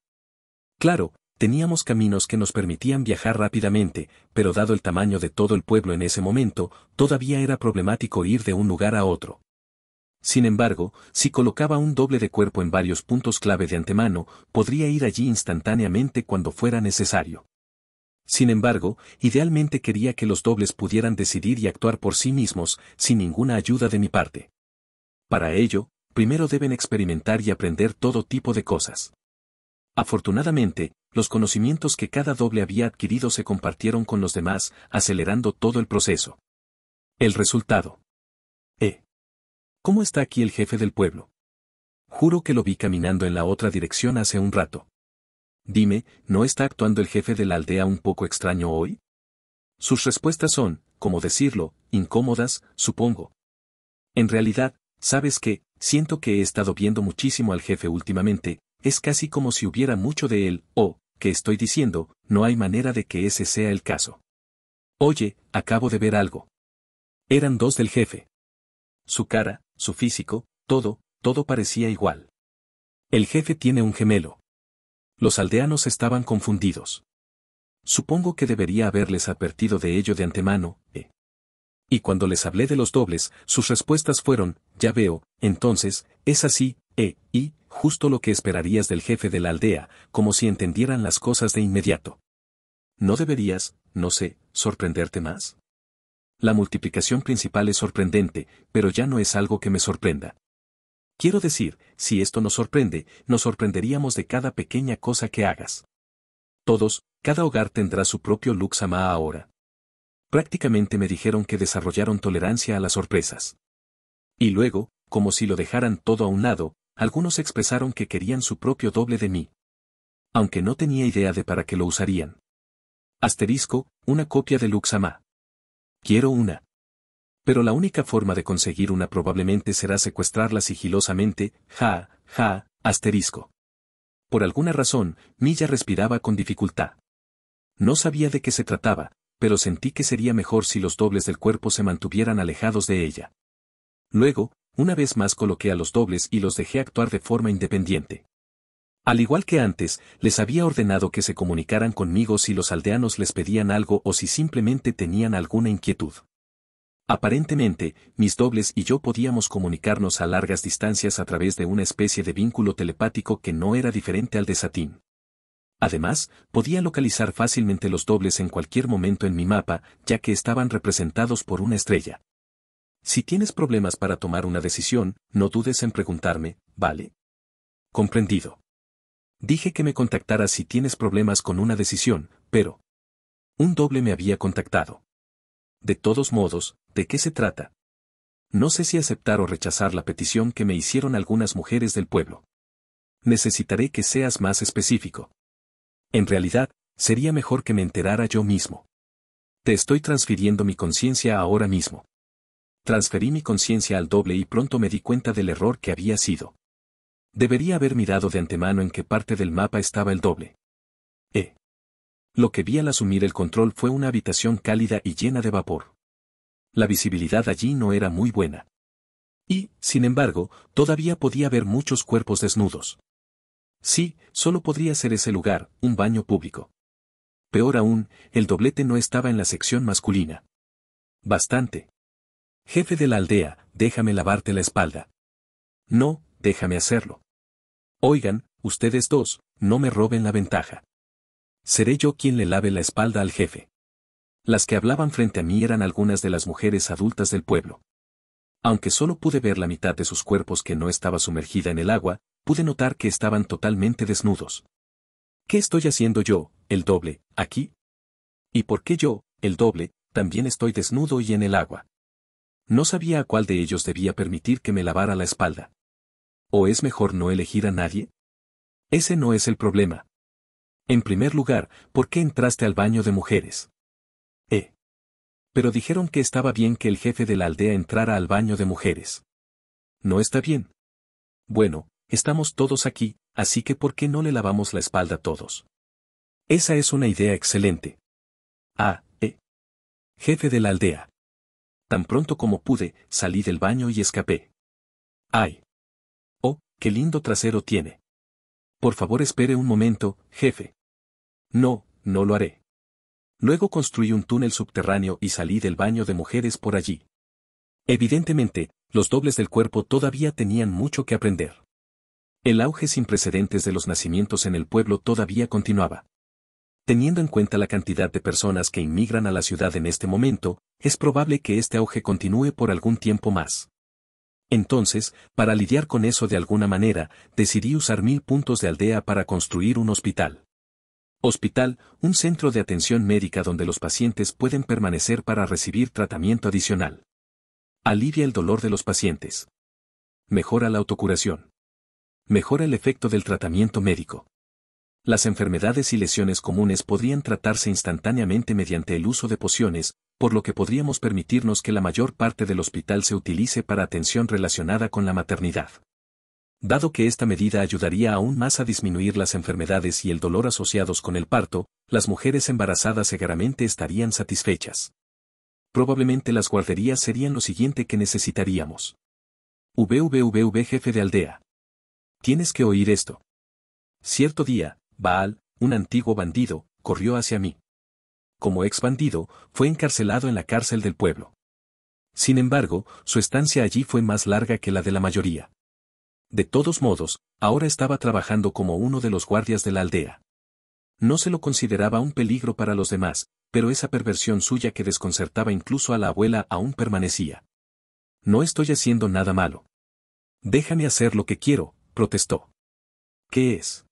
Claro, teníamos caminos que nos permitían viajar rápidamente, pero dado el tamaño de todo el pueblo en ese momento, todavía era problemático ir de un lugar a otro. Sin embargo, si colocaba un doble de cuerpo en varios puntos clave de antemano, podría ir allí instantáneamente cuando fuera necesario. Sin embargo, idealmente quería que los dobles pudieran decidir y actuar por sí mismos, sin ninguna ayuda de mi parte. Para ello, primero deben experimentar y aprender todo tipo de cosas. Afortunadamente, los conocimientos que cada doble había adquirido se compartieron con los demás, acelerando todo el proceso. El resultado. ¿Cómo está aquí el jefe del pueblo? Juro que lo vi caminando en la otra dirección hace un rato. Dime, ¿no está actuando el jefe de la aldea un poco extraño hoy? Sus respuestas son, como decirlo, incómodas, supongo. En realidad, sabes que, siento que he estado viendo muchísimo al jefe últimamente, es casi como si hubiera mucho de él, o, que estoy diciendo, no hay manera de que ese sea el caso. Oye, acabo de ver algo. Eran dos del jefe. Su cara, su físico, todo, todo parecía igual. El jefe tiene un gemelo. Los aldeanos estaban confundidos. Supongo que debería haberles advertido de ello de antemano, ¿eh? Y cuando les hablé de los dobles, sus respuestas fueron, ya veo, entonces, es así, ¿eh? Y, justo lo que esperarías del jefe de la aldea, como si entendieran las cosas de inmediato. ¿No deberías, no sé, sorprenderte más? La multiplicación principal es sorprendente, pero ya no es algo que me sorprenda. Quiero decir, si esto nos sorprende, nos sorprenderíamos de cada pequeña cosa que hagas. Todos, cada hogar tendrá su propio Luxama ahora. Prácticamente me dijeron que desarrollaron tolerancia a las sorpresas. Y luego, como si lo dejaran todo a un lado, algunos expresaron que querían su propio doble de mí. Aunque no tenía idea de para qué lo usarían. Asterisco, una copia de Luxama. Quiero una. Pero la única forma de conseguir una probablemente será secuestrarla sigilosamente, ja, ja, asterisco. Por alguna razón, Milla respiraba con dificultad. No sabía de qué se trataba, pero sentí que sería mejor si los dobles del cuerpo se mantuvieran alejados de ella. Luego, una vez más coloqué a los dobles y los dejé actuar de forma independiente. Al igual que antes, les había ordenado que se comunicaran conmigo si los aldeanos les pedían algo o si simplemente tenían alguna inquietud. Aparentemente, mis dobles y yo podíamos comunicarnos a largas distancias a través de una especie de vínculo telepático que no era diferente al de Satín. Además, podía localizar fácilmente los dobles en cualquier momento en mi mapa, ya que estaban representados por una estrella. Si tienes problemas para tomar una decisión, no dudes en preguntarme, ¿vale? Comprendido. Dije que me contactaras si tienes problemas con una decisión, pero... Un doble me había contactado. De todos modos, ¿de qué se trata? No sé si aceptar o rechazar la petición que me hicieron algunas mujeres del pueblo. Necesitaré que seas más específico. En realidad, sería mejor que me enterara yo mismo. Te estoy transfiriendo mi conciencia ahora mismo. Transferí mi conciencia al doble y pronto me di cuenta del error que había sido. Debería haber mirado de antemano en qué parte del mapa estaba el doble. E. Lo que vi al asumir el control fue una habitación cálida y llena de vapor. La visibilidad allí no era muy buena. Y, sin embargo, todavía podía ver muchos cuerpos desnudos. Sí, solo podría ser ese lugar, un baño público. Peor aún, el doblete no estaba en la sección masculina. Bastante. Jefe de la aldea, déjame lavarte la espalda. No, déjame hacerlo. Oigan, ustedes dos, no me roben la ventaja. Seré yo quien le lave la espalda al jefe. Las que hablaban frente a mí eran algunas de las mujeres adultas del pueblo. Aunque solo pude ver la mitad de sus cuerpos que no estaba sumergida en el agua, pude notar que estaban totalmente desnudos. ¿Qué estoy haciendo yo, el doble, aquí? ¿Y por qué yo, el doble, también estoy desnudo y en el agua? No sabía a cuál de ellos debía permitir que me lavara la espalda. ¿O es mejor no elegir a nadie? Ese no es el problema. En primer lugar, ¿por qué entraste al baño de mujeres? Eh. Pero dijeron que estaba bien que el jefe de la aldea entrara al baño de mujeres. No está bien. Bueno, estamos todos aquí, así que ¿por qué no le lavamos la espalda a todos? Esa es una idea excelente. Ah, eh. Jefe de la aldea. Tan pronto como pude, salí del baño y escapé. Ay qué lindo trasero tiene. Por favor espere un momento, jefe. No, no lo haré. Luego construí un túnel subterráneo y salí del baño de mujeres por allí. Evidentemente, los dobles del cuerpo todavía tenían mucho que aprender. El auge sin precedentes de los nacimientos en el pueblo todavía continuaba. Teniendo en cuenta la cantidad de personas que inmigran a la ciudad en este momento, es probable que este auge continúe por algún tiempo más. Entonces, para lidiar con eso de alguna manera, decidí usar mil puntos de aldea para construir un hospital. Hospital, un centro de atención médica donde los pacientes pueden permanecer para recibir tratamiento adicional. Alivia el dolor de los pacientes. Mejora la autocuración. Mejora el efecto del tratamiento médico. Las enfermedades y lesiones comunes podrían tratarse instantáneamente mediante el uso de pociones, por lo que podríamos permitirnos que la mayor parte del hospital se utilice para atención relacionada con la maternidad. Dado que esta medida ayudaría aún más a disminuir las enfermedades y el dolor asociados con el parto, las mujeres embarazadas seguramente estarían satisfechas. Probablemente las guarderías serían lo siguiente que necesitaríamos. VVVV jefe de aldea. Tienes que oír esto. Cierto día, Baal, un antiguo bandido, corrió hacia mí como ex bandido, fue encarcelado en la cárcel del pueblo. Sin embargo, su estancia allí fue más larga que la de la mayoría. De todos modos, ahora estaba trabajando como uno de los guardias de la aldea. No se lo consideraba un peligro para los demás, pero esa perversión suya que desconcertaba incluso a la abuela aún permanecía. No estoy haciendo nada malo. Déjame hacer lo que quiero, protestó. ¿Qué es?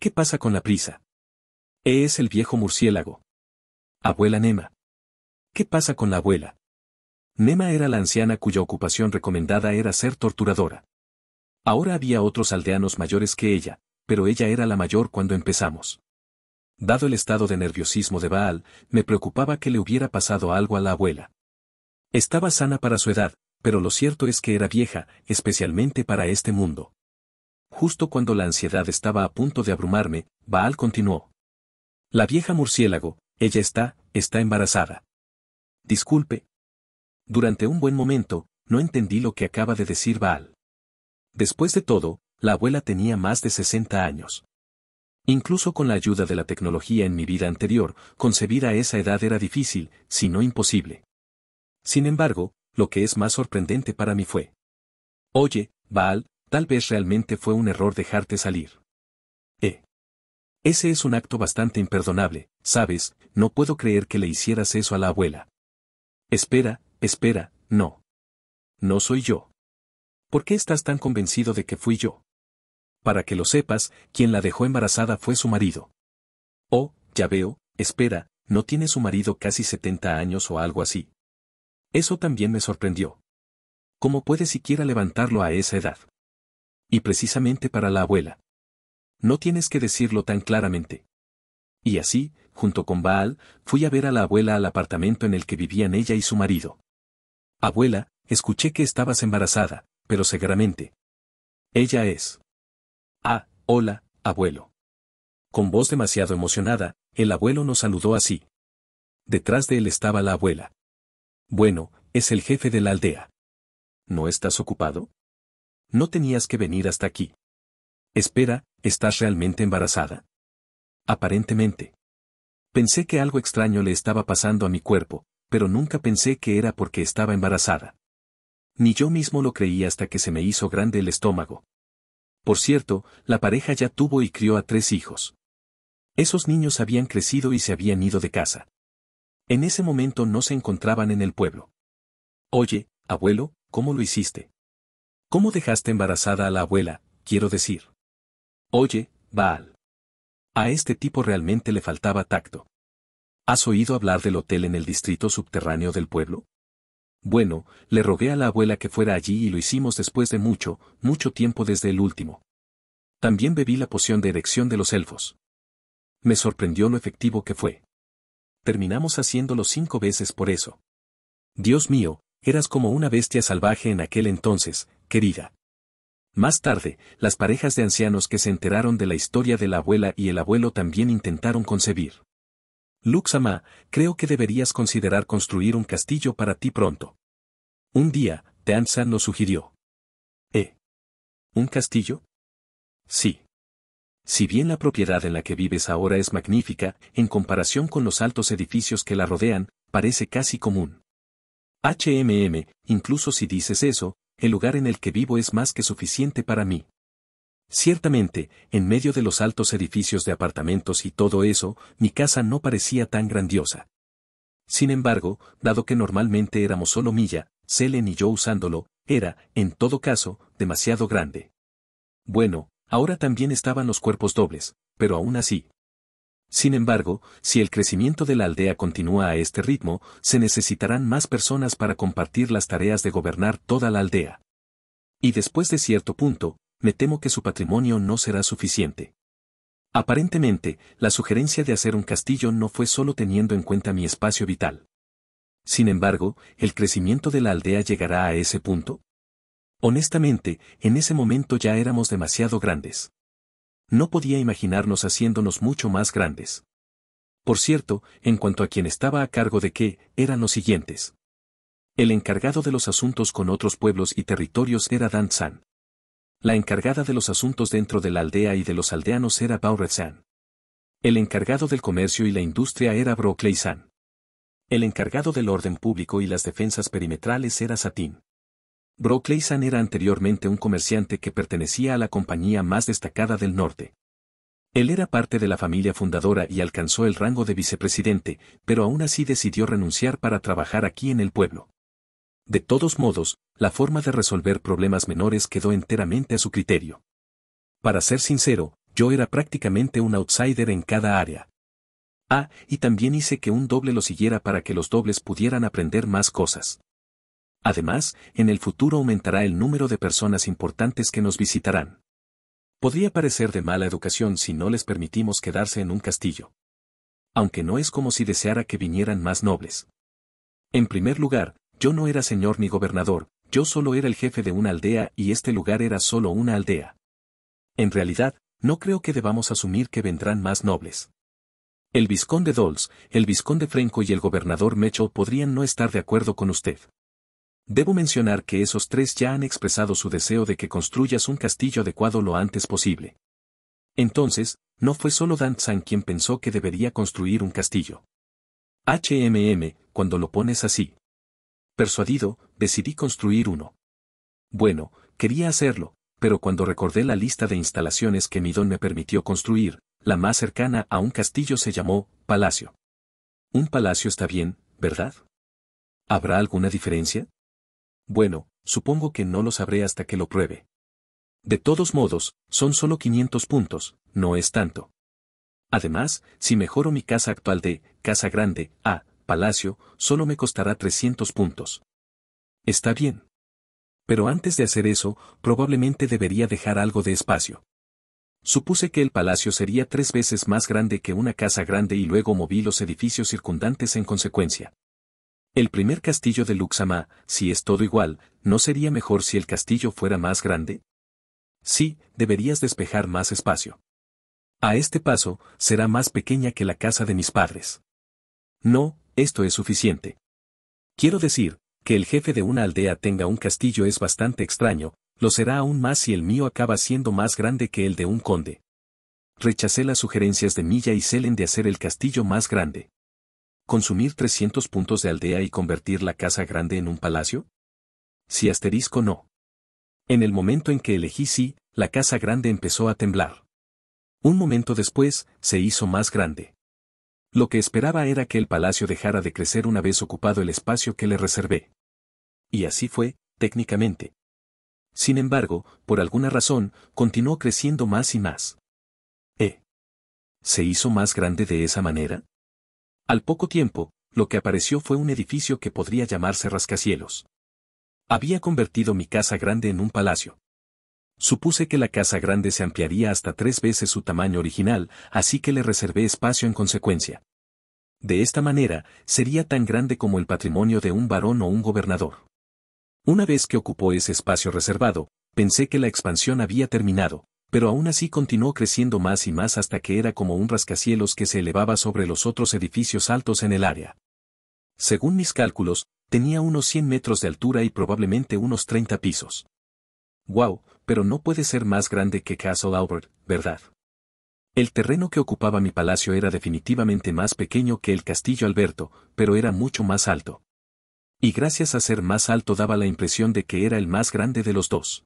¿Qué pasa con la prisa? Es el viejo murciélago. Abuela Nema. ¿Qué pasa con la abuela? Nema era la anciana cuya ocupación recomendada era ser torturadora. Ahora había otros aldeanos mayores que ella, pero ella era la mayor cuando empezamos. Dado el estado de nerviosismo de Baal, me preocupaba que le hubiera pasado algo a la abuela. Estaba sana para su edad, pero lo cierto es que era vieja, especialmente para este mundo. Justo cuando la ansiedad estaba a punto de abrumarme, Baal continuó. La vieja murciélago, ella está, está embarazada. Disculpe. Durante un buen momento, no entendí lo que acaba de decir Baal. Después de todo, la abuela tenía más de 60 años. Incluso con la ayuda de la tecnología en mi vida anterior, concebir a esa edad era difícil, si no imposible. Sin embargo, lo que es más sorprendente para mí fue. Oye, Baal, tal vez realmente fue un error dejarte salir. Ese es un acto bastante imperdonable, sabes, no puedo creer que le hicieras eso a la abuela. Espera, espera, no. No soy yo. ¿Por qué estás tan convencido de que fui yo? Para que lo sepas, quien la dejó embarazada fue su marido. Oh, ya veo, espera, no tiene su marido casi 70 años o algo así. Eso también me sorprendió. ¿Cómo puede siquiera levantarlo a esa edad? Y precisamente para la abuela. No tienes que decirlo tan claramente. Y así, junto con Baal, fui a ver a la abuela al apartamento en el que vivían ella y su marido. Abuela, escuché que estabas embarazada, pero seguramente. Ella es. Ah, hola, abuelo. Con voz demasiado emocionada, el abuelo nos saludó así. Detrás de él estaba la abuela. Bueno, es el jefe de la aldea. ¿No estás ocupado? No tenías que venir hasta aquí. Espera, ¿estás realmente embarazada? Aparentemente. Pensé que algo extraño le estaba pasando a mi cuerpo, pero nunca pensé que era porque estaba embarazada. Ni yo mismo lo creí hasta que se me hizo grande el estómago. Por cierto, la pareja ya tuvo y crió a tres hijos. Esos niños habían crecido y se habían ido de casa. En ese momento no se encontraban en el pueblo. Oye, abuelo, ¿cómo lo hiciste? ¿Cómo dejaste embarazada a la abuela, quiero decir? Oye, Baal. A este tipo realmente le faltaba tacto. ¿Has oído hablar del hotel en el distrito subterráneo del pueblo? Bueno, le rogué a la abuela que fuera allí y lo hicimos después de mucho, mucho tiempo desde el último. También bebí la poción de erección de los elfos. Me sorprendió lo efectivo que fue. Terminamos haciéndolo cinco veces por eso. Dios mío, eras como una bestia salvaje en aquel entonces, querida. Más tarde, las parejas de ancianos que se enteraron de la historia de la abuela y el abuelo también intentaron concebir. Luxama, creo que deberías considerar construir un castillo para ti pronto. Un día, Tansan lo sugirió. ¿Eh? ¿Un castillo? Sí. Si bien la propiedad en la que vives ahora es magnífica, en comparación con los altos edificios que la rodean, parece casi común. HMM, incluso si dices eso, el lugar en el que vivo es más que suficiente para mí. Ciertamente, en medio de los altos edificios de apartamentos y todo eso, mi casa no parecía tan grandiosa. Sin embargo, dado que normalmente éramos solo Milla, Selen y yo usándolo, era, en todo caso, demasiado grande. Bueno, ahora también estaban los cuerpos dobles, pero aún así, sin embargo, si el crecimiento de la aldea continúa a este ritmo, se necesitarán más personas para compartir las tareas de gobernar toda la aldea. Y después de cierto punto, me temo que su patrimonio no será suficiente. Aparentemente, la sugerencia de hacer un castillo no fue solo teniendo en cuenta mi espacio vital. Sin embargo, ¿el crecimiento de la aldea llegará a ese punto? Honestamente, en ese momento ya éramos demasiado grandes no podía imaginarnos haciéndonos mucho más grandes. Por cierto, en cuanto a quien estaba a cargo de qué, eran los siguientes. El encargado de los asuntos con otros pueblos y territorios era Dan San. La encargada de los asuntos dentro de la aldea y de los aldeanos era San. El encargado del comercio y la industria era Brocley San. El encargado del orden público y las defensas perimetrales era Satín. Brockley San era anteriormente un comerciante que pertenecía a la compañía más destacada del norte. Él era parte de la familia fundadora y alcanzó el rango de vicepresidente, pero aún así decidió renunciar para trabajar aquí en el pueblo. De todos modos, la forma de resolver problemas menores quedó enteramente a su criterio. Para ser sincero, yo era prácticamente un outsider en cada área. Ah, y también hice que un doble lo siguiera para que los dobles pudieran aprender más cosas. Además, en el futuro aumentará el número de personas importantes que nos visitarán. Podría parecer de mala educación si no les permitimos quedarse en un castillo. Aunque no es como si deseara que vinieran más nobles. En primer lugar, yo no era señor ni gobernador, yo solo era el jefe de una aldea y este lugar era solo una aldea. En realidad, no creo que debamos asumir que vendrán más nobles. El vizconde Dols, el vizconde Franco y el gobernador Mecho podrían no estar de acuerdo con usted. Debo mencionar que esos tres ya han expresado su deseo de que construyas un castillo adecuado lo antes posible. Entonces, no fue solo danzan quien pensó que debería construir un castillo. HMM, cuando lo pones así. Persuadido, decidí construir uno. Bueno, quería hacerlo, pero cuando recordé la lista de instalaciones que mi don me permitió construir, la más cercana a un castillo se llamó Palacio. Un palacio está bien, ¿verdad? ¿Habrá alguna diferencia? Bueno, supongo que no lo sabré hasta que lo pruebe. De todos modos, son solo 500 puntos, no es tanto. Además, si mejoro mi casa actual de Casa Grande a Palacio, solo me costará 300 puntos. Está bien. Pero antes de hacer eso, probablemente debería dejar algo de espacio. Supuse que el palacio sería tres veces más grande que una casa grande y luego moví los edificios circundantes en consecuencia. El primer castillo de Luxama, si es todo igual, ¿no sería mejor si el castillo fuera más grande? Sí, deberías despejar más espacio. A este paso, será más pequeña que la casa de mis padres. No, esto es suficiente. Quiero decir, que el jefe de una aldea tenga un castillo es bastante extraño, lo será aún más si el mío acaba siendo más grande que el de un conde. Rechacé las sugerencias de Milla y Selen de hacer el castillo más grande. ¿Consumir 300 puntos de aldea y convertir la casa grande en un palacio? Si asterisco no. En el momento en que elegí sí, la casa grande empezó a temblar. Un momento después, se hizo más grande. Lo que esperaba era que el palacio dejara de crecer una vez ocupado el espacio que le reservé. Y así fue, técnicamente. Sin embargo, por alguna razón, continuó creciendo más y más. ¿Eh? ¿Se hizo más grande de esa manera? Al poco tiempo, lo que apareció fue un edificio que podría llamarse rascacielos. Había convertido mi casa grande en un palacio. Supuse que la casa grande se ampliaría hasta tres veces su tamaño original, así que le reservé espacio en consecuencia. De esta manera, sería tan grande como el patrimonio de un varón o un gobernador. Una vez que ocupó ese espacio reservado, pensé que la expansión había terminado pero aún así continuó creciendo más y más hasta que era como un rascacielos que se elevaba sobre los otros edificios altos en el área. Según mis cálculos, tenía unos 100 metros de altura y probablemente unos 30 pisos. Wow, pero no puede ser más grande que Castle Albert, ¿verdad? El terreno que ocupaba mi palacio era definitivamente más pequeño que el castillo Alberto, pero era mucho más alto. Y gracias a ser más alto daba la impresión de que era el más grande de los dos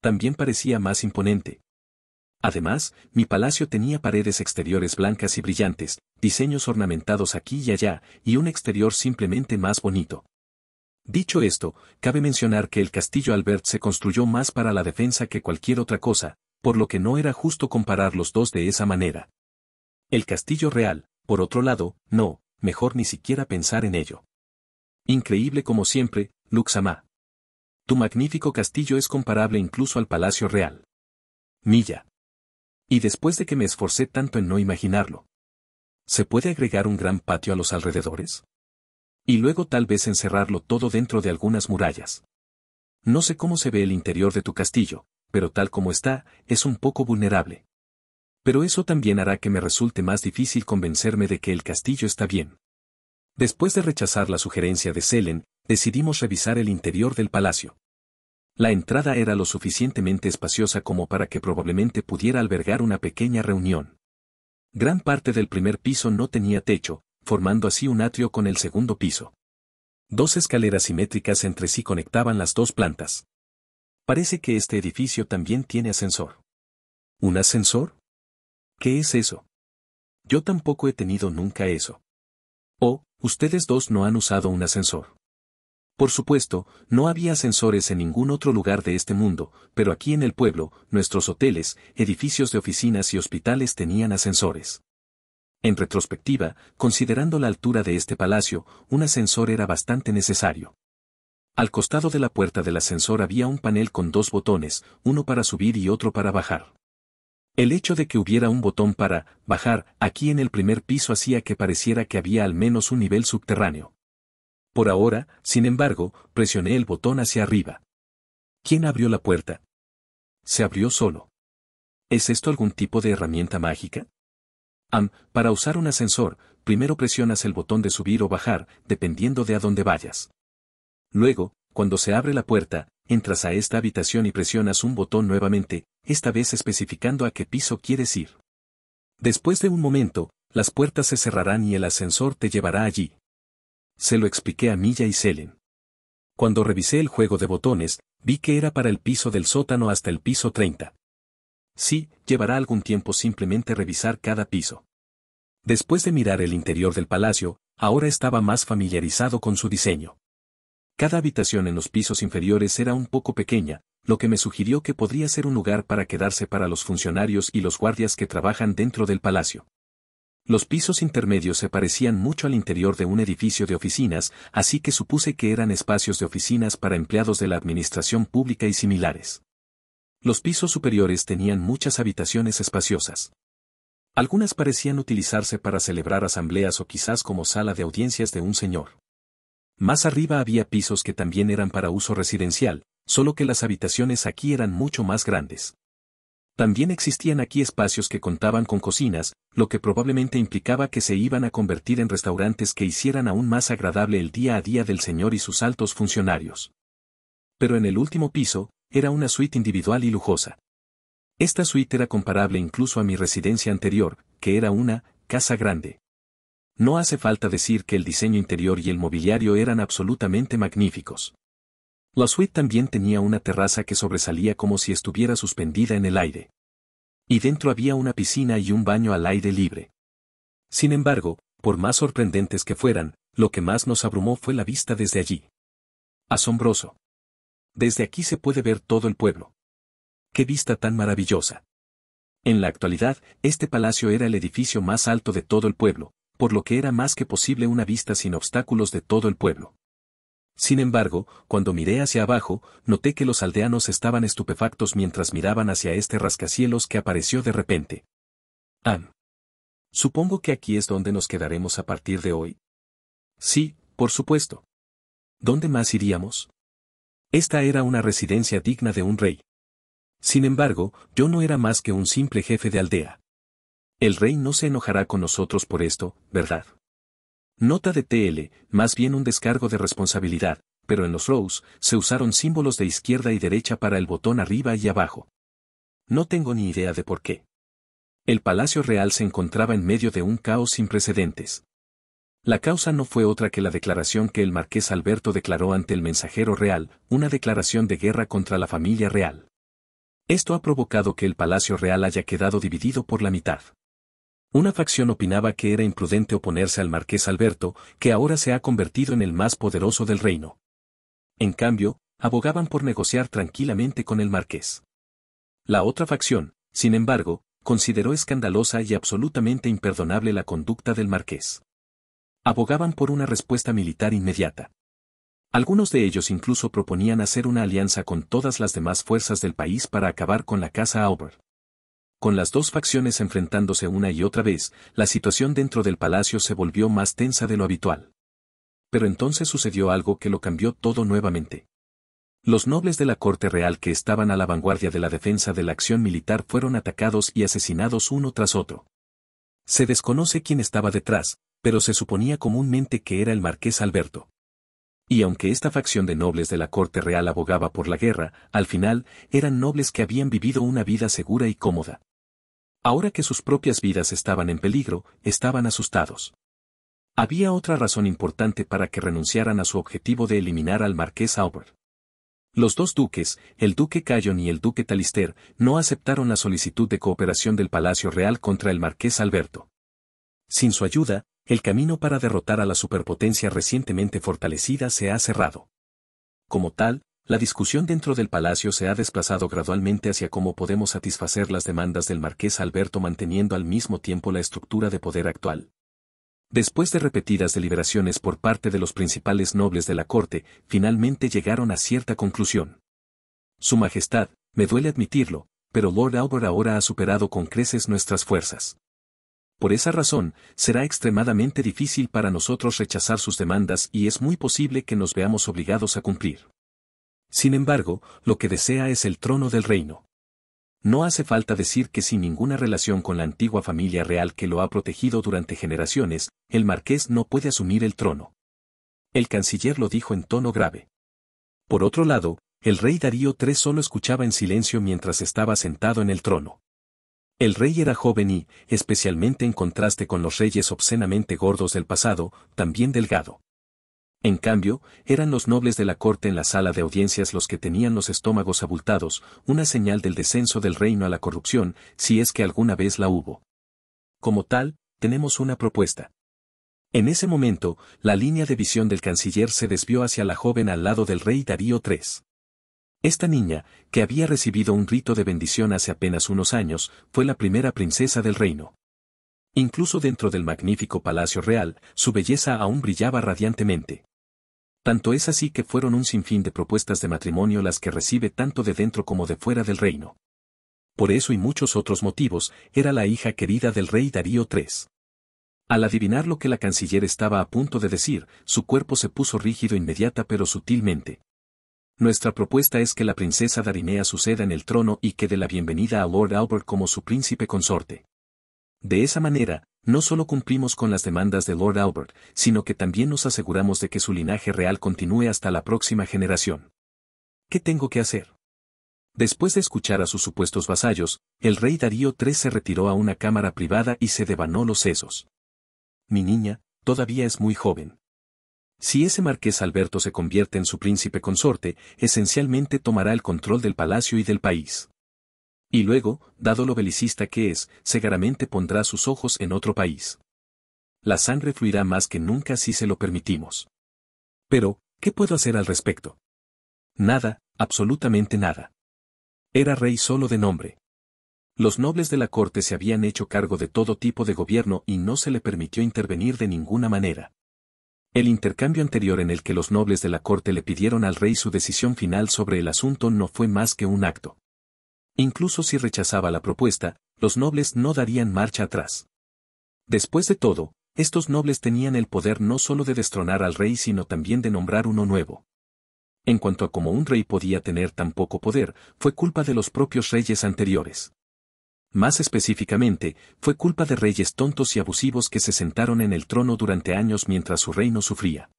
también parecía más imponente. Además, mi palacio tenía paredes exteriores blancas y brillantes, diseños ornamentados aquí y allá, y un exterior simplemente más bonito. Dicho esto, cabe mencionar que el castillo Albert se construyó más para la defensa que cualquier otra cosa, por lo que no era justo comparar los dos de esa manera. El castillo real, por otro lado, no, mejor ni siquiera pensar en ello. Increíble como siempre, Luxama tu magnífico castillo es comparable incluso al Palacio Real. Milla. Y después de que me esforcé tanto en no imaginarlo. ¿Se puede agregar un gran patio a los alrededores? Y luego tal vez encerrarlo todo dentro de algunas murallas. No sé cómo se ve el interior de tu castillo, pero tal como está, es un poco vulnerable. Pero eso también hará que me resulte más difícil convencerme de que el castillo está bien. Después de rechazar la sugerencia de Selen, decidimos revisar el interior del palacio. La entrada era lo suficientemente espaciosa como para que probablemente pudiera albergar una pequeña reunión. Gran parte del primer piso no tenía techo, formando así un atrio con el segundo piso. Dos escaleras simétricas entre sí conectaban las dos plantas. Parece que este edificio también tiene ascensor. ¿Un ascensor? ¿Qué es eso? Yo tampoco he tenido nunca eso. Oh, ustedes dos no han usado un ascensor. Por supuesto, no había ascensores en ningún otro lugar de este mundo, pero aquí en el pueblo, nuestros hoteles, edificios de oficinas y hospitales tenían ascensores. En retrospectiva, considerando la altura de este palacio, un ascensor era bastante necesario. Al costado de la puerta del ascensor había un panel con dos botones, uno para subir y otro para bajar. El hecho de que hubiera un botón para bajar aquí en el primer piso hacía que pareciera que había al menos un nivel subterráneo. Por ahora, sin embargo, presioné el botón hacia arriba. ¿Quién abrió la puerta? Se abrió solo. ¿Es esto algún tipo de herramienta mágica? Am, para usar un ascensor, primero presionas el botón de subir o bajar, dependiendo de a dónde vayas. Luego, cuando se abre la puerta, entras a esta habitación y presionas un botón nuevamente, esta vez especificando a qué piso quieres ir. Después de un momento, las puertas se cerrarán y el ascensor te llevará allí. Se lo expliqué a Milla y Selen. Cuando revisé el juego de botones, vi que era para el piso del sótano hasta el piso 30. Sí, llevará algún tiempo simplemente revisar cada piso. Después de mirar el interior del palacio, ahora estaba más familiarizado con su diseño. Cada habitación en los pisos inferiores era un poco pequeña, lo que me sugirió que podría ser un lugar para quedarse para los funcionarios y los guardias que trabajan dentro del palacio. Los pisos intermedios se parecían mucho al interior de un edificio de oficinas, así que supuse que eran espacios de oficinas para empleados de la administración pública y similares. Los pisos superiores tenían muchas habitaciones espaciosas. Algunas parecían utilizarse para celebrar asambleas o quizás como sala de audiencias de un señor. Más arriba había pisos que también eran para uso residencial, solo que las habitaciones aquí eran mucho más grandes. También existían aquí espacios que contaban con cocinas, lo que probablemente implicaba que se iban a convertir en restaurantes que hicieran aún más agradable el día a día del señor y sus altos funcionarios. Pero en el último piso, era una suite individual y lujosa. Esta suite era comparable incluso a mi residencia anterior, que era una casa grande. No hace falta decir que el diseño interior y el mobiliario eran absolutamente magníficos. La suite también tenía una terraza que sobresalía como si estuviera suspendida en el aire. Y dentro había una piscina y un baño al aire libre. Sin embargo, por más sorprendentes que fueran, lo que más nos abrumó fue la vista desde allí. Asombroso. Desde aquí se puede ver todo el pueblo. ¡Qué vista tan maravillosa! En la actualidad, este palacio era el edificio más alto de todo el pueblo, por lo que era más que posible una vista sin obstáculos de todo el pueblo. Sin embargo, cuando miré hacia abajo, noté que los aldeanos estaban estupefactos mientras miraban hacia este rascacielos que apareció de repente. Am. Supongo que aquí es donde nos quedaremos a partir de hoy. Sí, por supuesto. ¿Dónde más iríamos? Esta era una residencia digna de un rey. Sin embargo, yo no era más que un simple jefe de aldea. El rey no se enojará con nosotros por esto, ¿verdad? Nota de TL, más bien un descargo de responsabilidad, pero en los rows se usaron símbolos de izquierda y derecha para el botón arriba y abajo. No tengo ni idea de por qué. El Palacio Real se encontraba en medio de un caos sin precedentes. La causa no fue otra que la declaración que el marqués Alberto declaró ante el mensajero real, una declaración de guerra contra la familia real. Esto ha provocado que el Palacio Real haya quedado dividido por la mitad. Una facción opinaba que era imprudente oponerse al marqués Alberto, que ahora se ha convertido en el más poderoso del reino. En cambio, abogaban por negociar tranquilamente con el marqués. La otra facción, sin embargo, consideró escandalosa y absolutamente imperdonable la conducta del marqués. Abogaban por una respuesta militar inmediata. Algunos de ellos incluso proponían hacer una alianza con todas las demás fuerzas del país para acabar con la Casa Aubert. Con las dos facciones enfrentándose una y otra vez, la situación dentro del palacio se volvió más tensa de lo habitual. Pero entonces sucedió algo que lo cambió todo nuevamente. Los nobles de la corte real que estaban a la vanguardia de la defensa de la acción militar fueron atacados y asesinados uno tras otro. Se desconoce quién estaba detrás, pero se suponía comúnmente que era el marqués Alberto. Y aunque esta facción de nobles de la corte real abogaba por la guerra, al final, eran nobles que habían vivido una vida segura y cómoda. Ahora que sus propias vidas estaban en peligro, estaban asustados. Había otra razón importante para que renunciaran a su objetivo de eliminar al marqués Aubert. Los dos duques, el duque Cayon y el duque Talister, no aceptaron la solicitud de cooperación del Palacio Real contra el marqués Alberto. Sin su ayuda, el camino para derrotar a la superpotencia recientemente fortalecida se ha cerrado. Como tal, la discusión dentro del palacio se ha desplazado gradualmente hacia cómo podemos satisfacer las demandas del marqués Alberto manteniendo al mismo tiempo la estructura de poder actual. Después de repetidas deliberaciones por parte de los principales nobles de la corte, finalmente llegaron a cierta conclusión. Su Majestad, me duele admitirlo, pero Lord Albert ahora ha superado con creces nuestras fuerzas. Por esa razón, será extremadamente difícil para nosotros rechazar sus demandas y es muy posible que nos veamos obligados a cumplir. Sin embargo, lo que desea es el trono del reino. No hace falta decir que sin ninguna relación con la antigua familia real que lo ha protegido durante generaciones, el marqués no puede asumir el trono. El canciller lo dijo en tono grave. Por otro lado, el rey Darío III solo escuchaba en silencio mientras estaba sentado en el trono. El rey era joven y, especialmente en contraste con los reyes obscenamente gordos del pasado, también delgado. En cambio, eran los nobles de la corte en la sala de audiencias los que tenían los estómagos abultados, una señal del descenso del reino a la corrupción, si es que alguna vez la hubo. Como tal, tenemos una propuesta. En ese momento, la línea de visión del canciller se desvió hacia la joven al lado del rey Darío III. Esta niña, que había recibido un rito de bendición hace apenas unos años, fue la primera princesa del reino. Incluso dentro del magnífico palacio real, su belleza aún brillaba radiantemente. Tanto es así que fueron un sinfín de propuestas de matrimonio las que recibe tanto de dentro como de fuera del reino. Por eso y muchos otros motivos, era la hija querida del rey Darío III. Al adivinar lo que la canciller estaba a punto de decir, su cuerpo se puso rígido inmediata pero sutilmente. Nuestra propuesta es que la princesa Darinea suceda en el trono y que dé la bienvenida a Lord Albert como su príncipe consorte. De esa manera, no solo cumplimos con las demandas de Lord Albert, sino que también nos aseguramos de que su linaje real continúe hasta la próxima generación. ¿Qué tengo que hacer? Después de escuchar a sus supuestos vasallos, el rey Darío III se retiró a una cámara privada y se devanó los sesos. Mi niña, todavía es muy joven. Si ese marqués Alberto se convierte en su príncipe consorte, esencialmente tomará el control del palacio y del país. Y luego, dado lo belicista que es, seguramente pondrá sus ojos en otro país. La sangre fluirá más que nunca si se lo permitimos. Pero, ¿qué puedo hacer al respecto? Nada, absolutamente nada. Era rey solo de nombre. Los nobles de la corte se habían hecho cargo de todo tipo de gobierno y no se le permitió intervenir de ninguna manera. El intercambio anterior en el que los nobles de la corte le pidieron al rey su decisión final sobre el asunto no fue más que un acto. Incluso si rechazaba la propuesta, los nobles no darían marcha atrás. Después de todo, estos nobles tenían el poder no solo de destronar al rey sino también de nombrar uno nuevo. En cuanto a cómo un rey podía tener tan poco poder, fue culpa de los propios reyes anteriores. Más específicamente, fue culpa de reyes tontos y abusivos que se sentaron en el trono durante años mientras su reino sufría.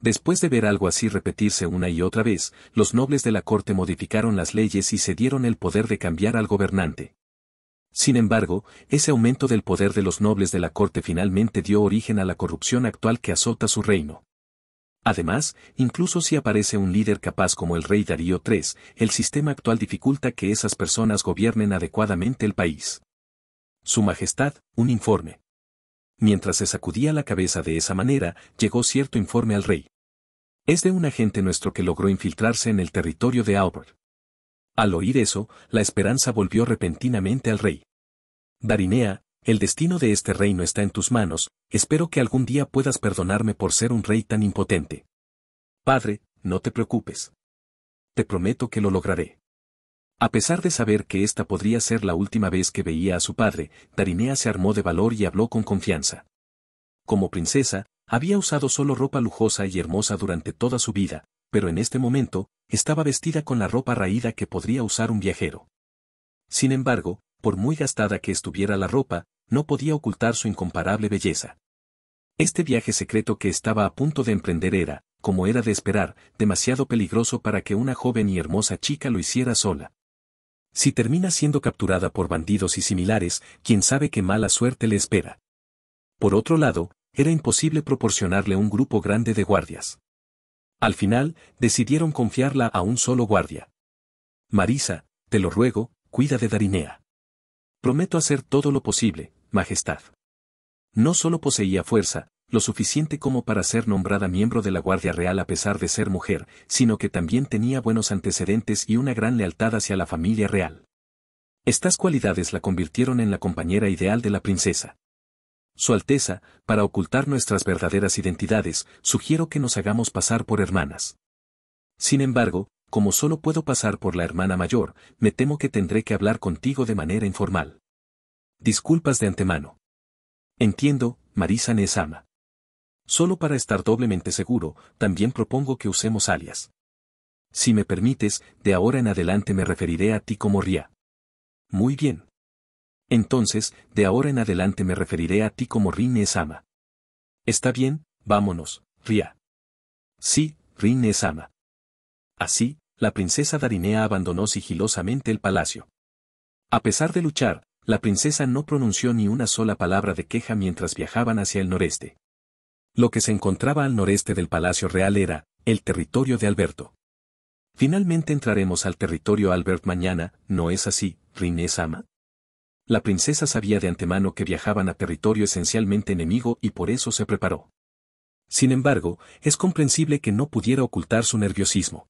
Después de ver algo así repetirse una y otra vez, los nobles de la corte modificaron las leyes y se dieron el poder de cambiar al gobernante. Sin embargo, ese aumento del poder de los nobles de la corte finalmente dio origen a la corrupción actual que azota su reino. Además, incluso si aparece un líder capaz como el rey Darío III, el sistema actual dificulta que esas personas gobiernen adecuadamente el país. Su Majestad, un informe. Mientras se sacudía la cabeza de esa manera, llegó cierto informe al rey. Es de un agente nuestro que logró infiltrarse en el territorio de Albert. Al oír eso, la esperanza volvió repentinamente al rey. Darinea, el destino de este reino está en tus manos, espero que algún día puedas perdonarme por ser un rey tan impotente. Padre, no te preocupes. Te prometo que lo lograré. A pesar de saber que esta podría ser la última vez que veía a su padre, Darinea se armó de valor y habló con confianza. Como princesa, había usado solo ropa lujosa y hermosa durante toda su vida, pero en este momento, estaba vestida con la ropa raída que podría usar un viajero. Sin embargo, por muy gastada que estuviera la ropa, no podía ocultar su incomparable belleza. Este viaje secreto que estaba a punto de emprender era, como era de esperar, demasiado peligroso para que una joven y hermosa chica lo hiciera sola. Si termina siendo capturada por bandidos y similares, quién sabe qué mala suerte le espera. Por otro lado, era imposible proporcionarle un grupo grande de guardias. Al final, decidieron confiarla a un solo guardia. Marisa, te lo ruego, cuida de Darinea. Prometo hacer todo lo posible, Majestad. No solo poseía fuerza, lo suficiente como para ser nombrada miembro de la Guardia Real a pesar de ser mujer, sino que también tenía buenos antecedentes y una gran lealtad hacia la familia real. Estas cualidades la convirtieron en la compañera ideal de la princesa. Su Alteza, para ocultar nuestras verdaderas identidades, sugiero que nos hagamos pasar por hermanas. Sin embargo, como solo puedo pasar por la hermana mayor, me temo que tendré que hablar contigo de manera informal. Disculpas de antemano. Entiendo, Marisa Nezama. Solo para estar doblemente seguro, también propongo que usemos alias. Si me permites, de ahora en adelante me referiré a ti como Ria. Muy bien. Entonces, de ahora en adelante me referiré a ti como Rin Está bien, vámonos, Ria. Sí, Rin Nezama. Así, la princesa Darinea abandonó sigilosamente el palacio. A pesar de luchar, la princesa no pronunció ni una sola palabra de queja mientras viajaban hacia el noreste. Lo que se encontraba al noreste del Palacio Real era, el territorio de Alberto. Finalmente entraremos al territorio Albert mañana, ¿no es así, Rinés sama La princesa sabía de antemano que viajaban a territorio esencialmente enemigo y por eso se preparó. Sin embargo, es comprensible que no pudiera ocultar su nerviosismo.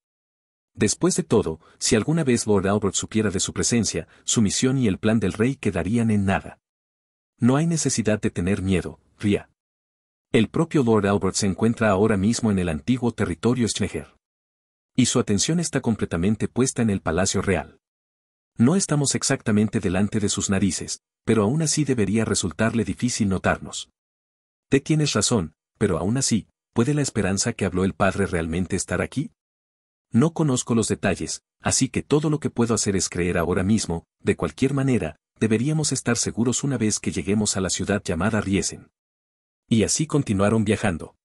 Después de todo, si alguna vez Lord Albert supiera de su presencia, su misión y el plan del rey quedarían en nada. No hay necesidad de tener miedo, Ria. El propio Lord Albert se encuentra ahora mismo en el antiguo territorio Schneger. Y su atención está completamente puesta en el Palacio Real. No estamos exactamente delante de sus narices, pero aún así debería resultarle difícil notarnos. Te tienes razón, pero aún así, ¿puede la esperanza que habló el padre realmente estar aquí? No conozco los detalles, así que todo lo que puedo hacer es creer ahora mismo, de cualquier manera, deberíamos estar seguros una vez que lleguemos a la ciudad llamada Riesen. Y así continuaron viajando.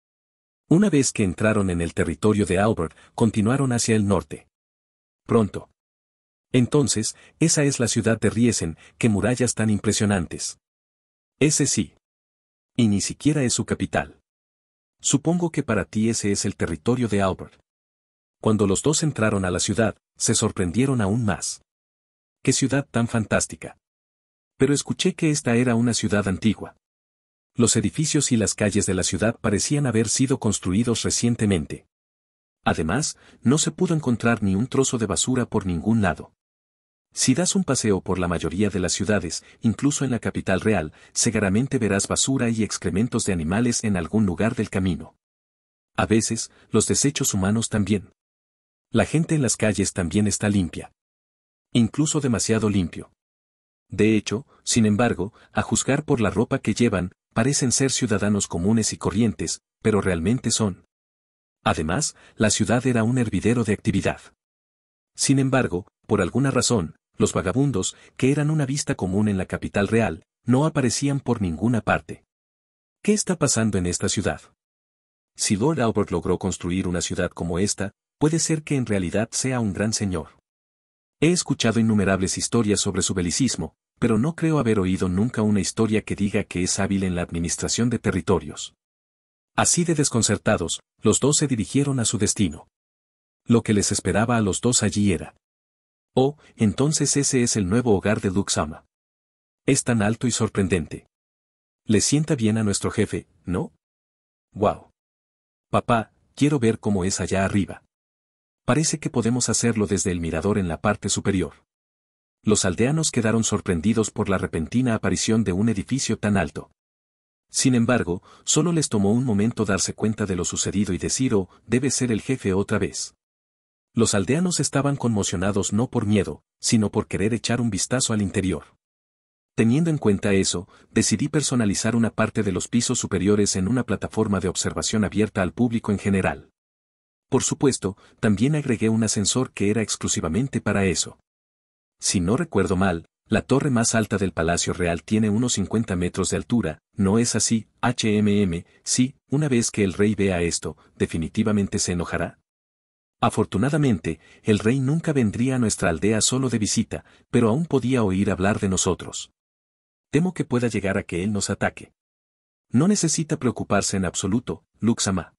Una vez que entraron en el territorio de Albert, continuaron hacia el norte. Pronto. Entonces, esa es la ciudad de Riesen, qué murallas tan impresionantes. Ese sí. Y ni siquiera es su capital. Supongo que para ti ese es el territorio de Albert. Cuando los dos entraron a la ciudad, se sorprendieron aún más. ¡Qué ciudad tan fantástica! Pero escuché que esta era una ciudad antigua. Los edificios y las calles de la ciudad parecían haber sido construidos recientemente. Además, no se pudo encontrar ni un trozo de basura por ningún lado. Si das un paseo por la mayoría de las ciudades, incluso en la capital real, seguramente verás basura y excrementos de animales en algún lugar del camino. A veces, los desechos humanos también. La gente en las calles también está limpia. Incluso demasiado limpio. De hecho, sin embargo, a juzgar por la ropa que llevan, parecen ser ciudadanos comunes y corrientes, pero realmente son. Además, la ciudad era un hervidero de actividad. Sin embargo, por alguna razón, los vagabundos, que eran una vista común en la capital real, no aparecían por ninguna parte. ¿Qué está pasando en esta ciudad? Si Lord Albert logró construir una ciudad como esta, puede ser que en realidad sea un gran señor. He escuchado innumerables historias sobre su belicismo, pero no creo haber oído nunca una historia que diga que es hábil en la administración de territorios. Así de desconcertados, los dos se dirigieron a su destino. Lo que les esperaba a los dos allí era. Oh, entonces ese es el nuevo hogar de Luxama. Es tan alto y sorprendente. Le sienta bien a nuestro jefe, ¿no? ¡Wow! Papá, quiero ver cómo es allá arriba. Parece que podemos hacerlo desde el mirador en la parte superior. Los aldeanos quedaron sorprendidos por la repentina aparición de un edificio tan alto. Sin embargo, solo les tomó un momento darse cuenta de lo sucedido y decir, oh, debe ser el jefe otra vez. Los aldeanos estaban conmocionados no por miedo, sino por querer echar un vistazo al interior. Teniendo en cuenta eso, decidí personalizar una parte de los pisos superiores en una plataforma de observación abierta al público en general. Por supuesto, también agregué un ascensor que era exclusivamente para eso. Si no recuerdo mal, la torre más alta del Palacio Real tiene unos 50 metros de altura, ¿no es así, HMM? Sí, una vez que el rey vea esto, definitivamente se enojará. Afortunadamente, el rey nunca vendría a nuestra aldea solo de visita, pero aún podía oír hablar de nosotros. Temo que pueda llegar a que él nos ataque. No necesita preocuparse en absoluto, Luxama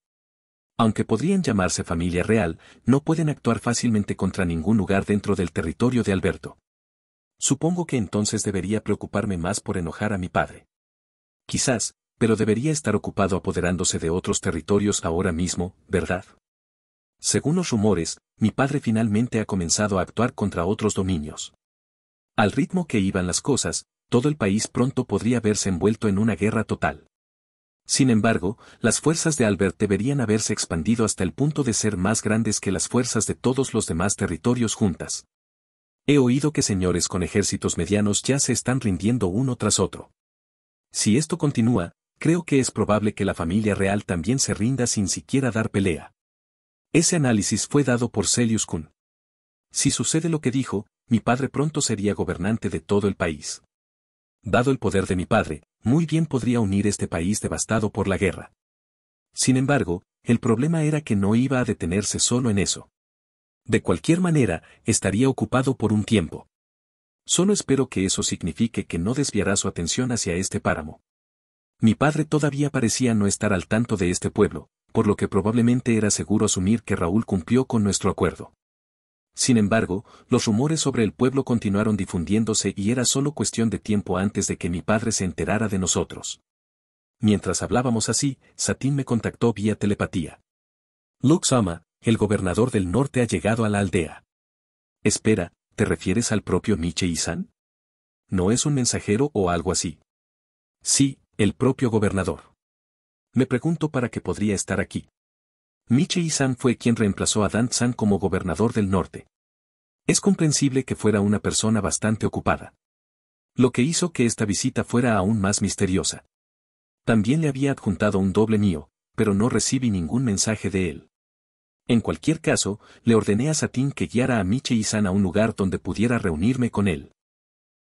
aunque podrían llamarse familia real, no pueden actuar fácilmente contra ningún lugar dentro del territorio de Alberto. Supongo que entonces debería preocuparme más por enojar a mi padre. Quizás, pero debería estar ocupado apoderándose de otros territorios ahora mismo, ¿verdad? Según los rumores, mi padre finalmente ha comenzado a actuar contra otros dominios. Al ritmo que iban las cosas, todo el país pronto podría verse envuelto en una guerra total. Sin embargo, las fuerzas de Albert deberían haberse expandido hasta el punto de ser más grandes que las fuerzas de todos los demás territorios juntas. He oído que señores con ejércitos medianos ya se están rindiendo uno tras otro. Si esto continúa, creo que es probable que la familia real también se rinda sin siquiera dar pelea. Ese análisis fue dado por Celius Kuhn. Si sucede lo que dijo, mi padre pronto sería gobernante de todo el país. Dado el poder de mi padre, muy bien podría unir este país devastado por la guerra. Sin embargo, el problema era que no iba a detenerse solo en eso. De cualquier manera, estaría ocupado por un tiempo. Solo espero que eso signifique que no desviará su atención hacia este páramo. Mi padre todavía parecía no estar al tanto de este pueblo, por lo que probablemente era seguro asumir que Raúl cumplió con nuestro acuerdo. Sin embargo, los rumores sobre el pueblo continuaron difundiéndose y era solo cuestión de tiempo antes de que mi padre se enterara de nosotros. Mientras hablábamos así, Satín me contactó vía telepatía. Luxama, el gobernador del norte ha llegado a la aldea. Espera, ¿te refieres al propio Miche Isan? ¿No es un mensajero o algo así? Sí, el propio gobernador. Me pregunto para qué podría estar aquí. Michi San fue quien reemplazó a Dan San como gobernador del norte. Es comprensible que fuera una persona bastante ocupada. Lo que hizo que esta visita fuera aún más misteriosa. También le había adjuntado un doble mío, pero no recibí ningún mensaje de él. En cualquier caso, le ordené a Satín que guiara a Miche y San a un lugar donde pudiera reunirme con él.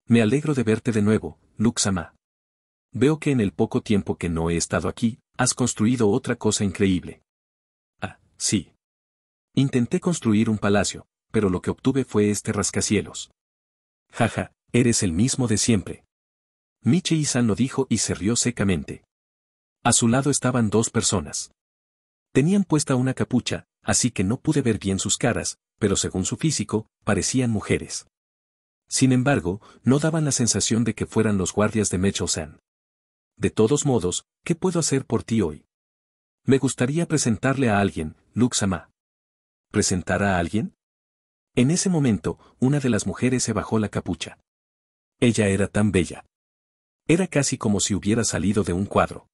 Me alegro de verte de nuevo, Luxama. Veo que en el poco tiempo que no he estado aquí, has construido otra cosa increíble. Sí. Intenté construir un palacio, pero lo que obtuve fue este rascacielos. Jaja, eres el mismo de siempre. Michi San lo dijo y se rió secamente. A su lado estaban dos personas. Tenían puesta una capucha, así que no pude ver bien sus caras, pero según su físico, parecían mujeres. Sin embargo, no daban la sensación de que fueran los guardias de San. De todos modos, ¿qué puedo hacer por ti hoy? Me gustaría presentarle a alguien, Luxama. ¿Presentar a alguien? En ese momento, una de las mujeres se bajó la capucha. Ella era tan bella. Era casi como si hubiera salido de un cuadro.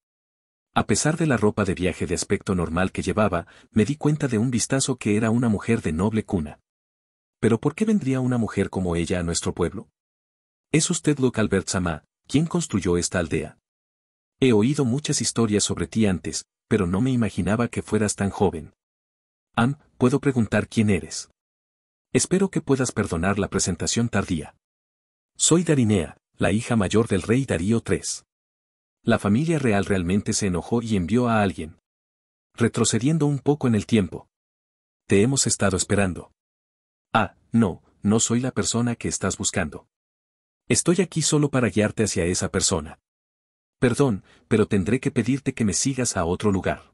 A pesar de la ropa de viaje de aspecto normal que llevaba, me di cuenta de un vistazo que era una mujer de noble cuna. Pero ¿por qué vendría una mujer como ella a nuestro pueblo? Es usted Luke Albert Samá, quien construyó esta aldea. He oído muchas historias sobre ti antes, pero no me imaginaba que fueras tan joven. Am, puedo preguntar quién eres. Espero que puedas perdonar la presentación tardía. Soy Darinea, la hija mayor del rey Darío III. La familia real realmente se enojó y envió a alguien. Retrocediendo un poco en el tiempo. Te hemos estado esperando. Ah, no, no soy la persona que estás buscando. Estoy aquí solo para guiarte hacia esa persona. Perdón, pero tendré que pedirte que me sigas a otro lugar.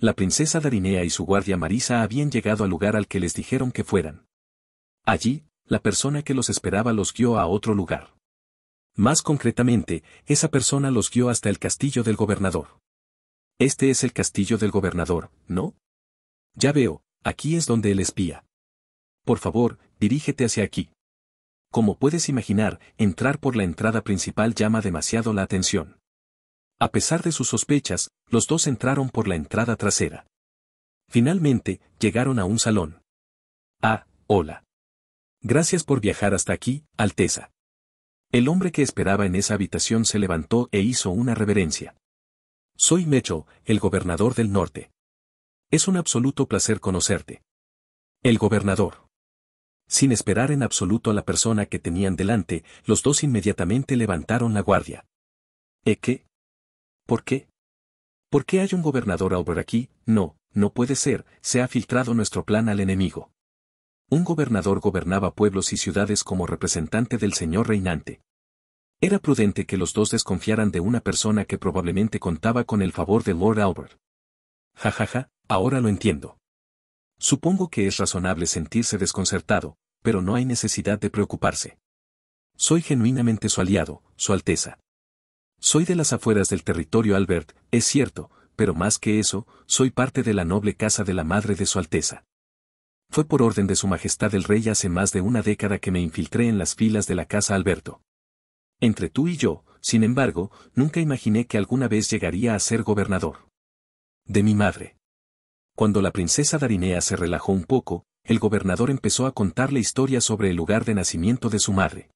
La princesa Darinea y su guardia Marisa habían llegado al lugar al que les dijeron que fueran. Allí, la persona que los esperaba los guió a otro lugar. Más concretamente, esa persona los guió hasta el castillo del gobernador. Este es el castillo del gobernador, ¿no? Ya veo, aquí es donde él espía. Por favor, dirígete hacia aquí. Como puedes imaginar, entrar por la entrada principal llama demasiado la atención. A pesar de sus sospechas, los dos entraron por la entrada trasera. Finalmente, llegaron a un salón. Ah, hola. Gracias por viajar hasta aquí, Alteza. El hombre que esperaba en esa habitación se levantó e hizo una reverencia. Soy Mecho, el gobernador del norte. Es un absoluto placer conocerte. El gobernador. Sin esperar en absoluto a la persona que tenían delante, los dos inmediatamente levantaron la guardia. ¿E ¿Por qué? ¿Por qué hay un gobernador Albert aquí? No, no puede ser, se ha filtrado nuestro plan al enemigo. Un gobernador gobernaba pueblos y ciudades como representante del señor reinante. Era prudente que los dos desconfiaran de una persona que probablemente contaba con el favor de Lord Albert. Jajaja, ja, ja, ahora lo entiendo. Supongo que es razonable sentirse desconcertado, pero no hay necesidad de preocuparse. Soy genuinamente su aliado, Su Alteza. Soy de las afueras del territorio Albert, es cierto, pero más que eso, soy parte de la noble casa de la madre de su Alteza. Fue por orden de su Majestad el Rey hace más de una década que me infiltré en las filas de la casa Alberto. Entre tú y yo, sin embargo, nunca imaginé que alguna vez llegaría a ser gobernador. De mi madre. Cuando la princesa Darinea se relajó un poco, el gobernador empezó a contarle historias sobre el lugar de nacimiento de su madre.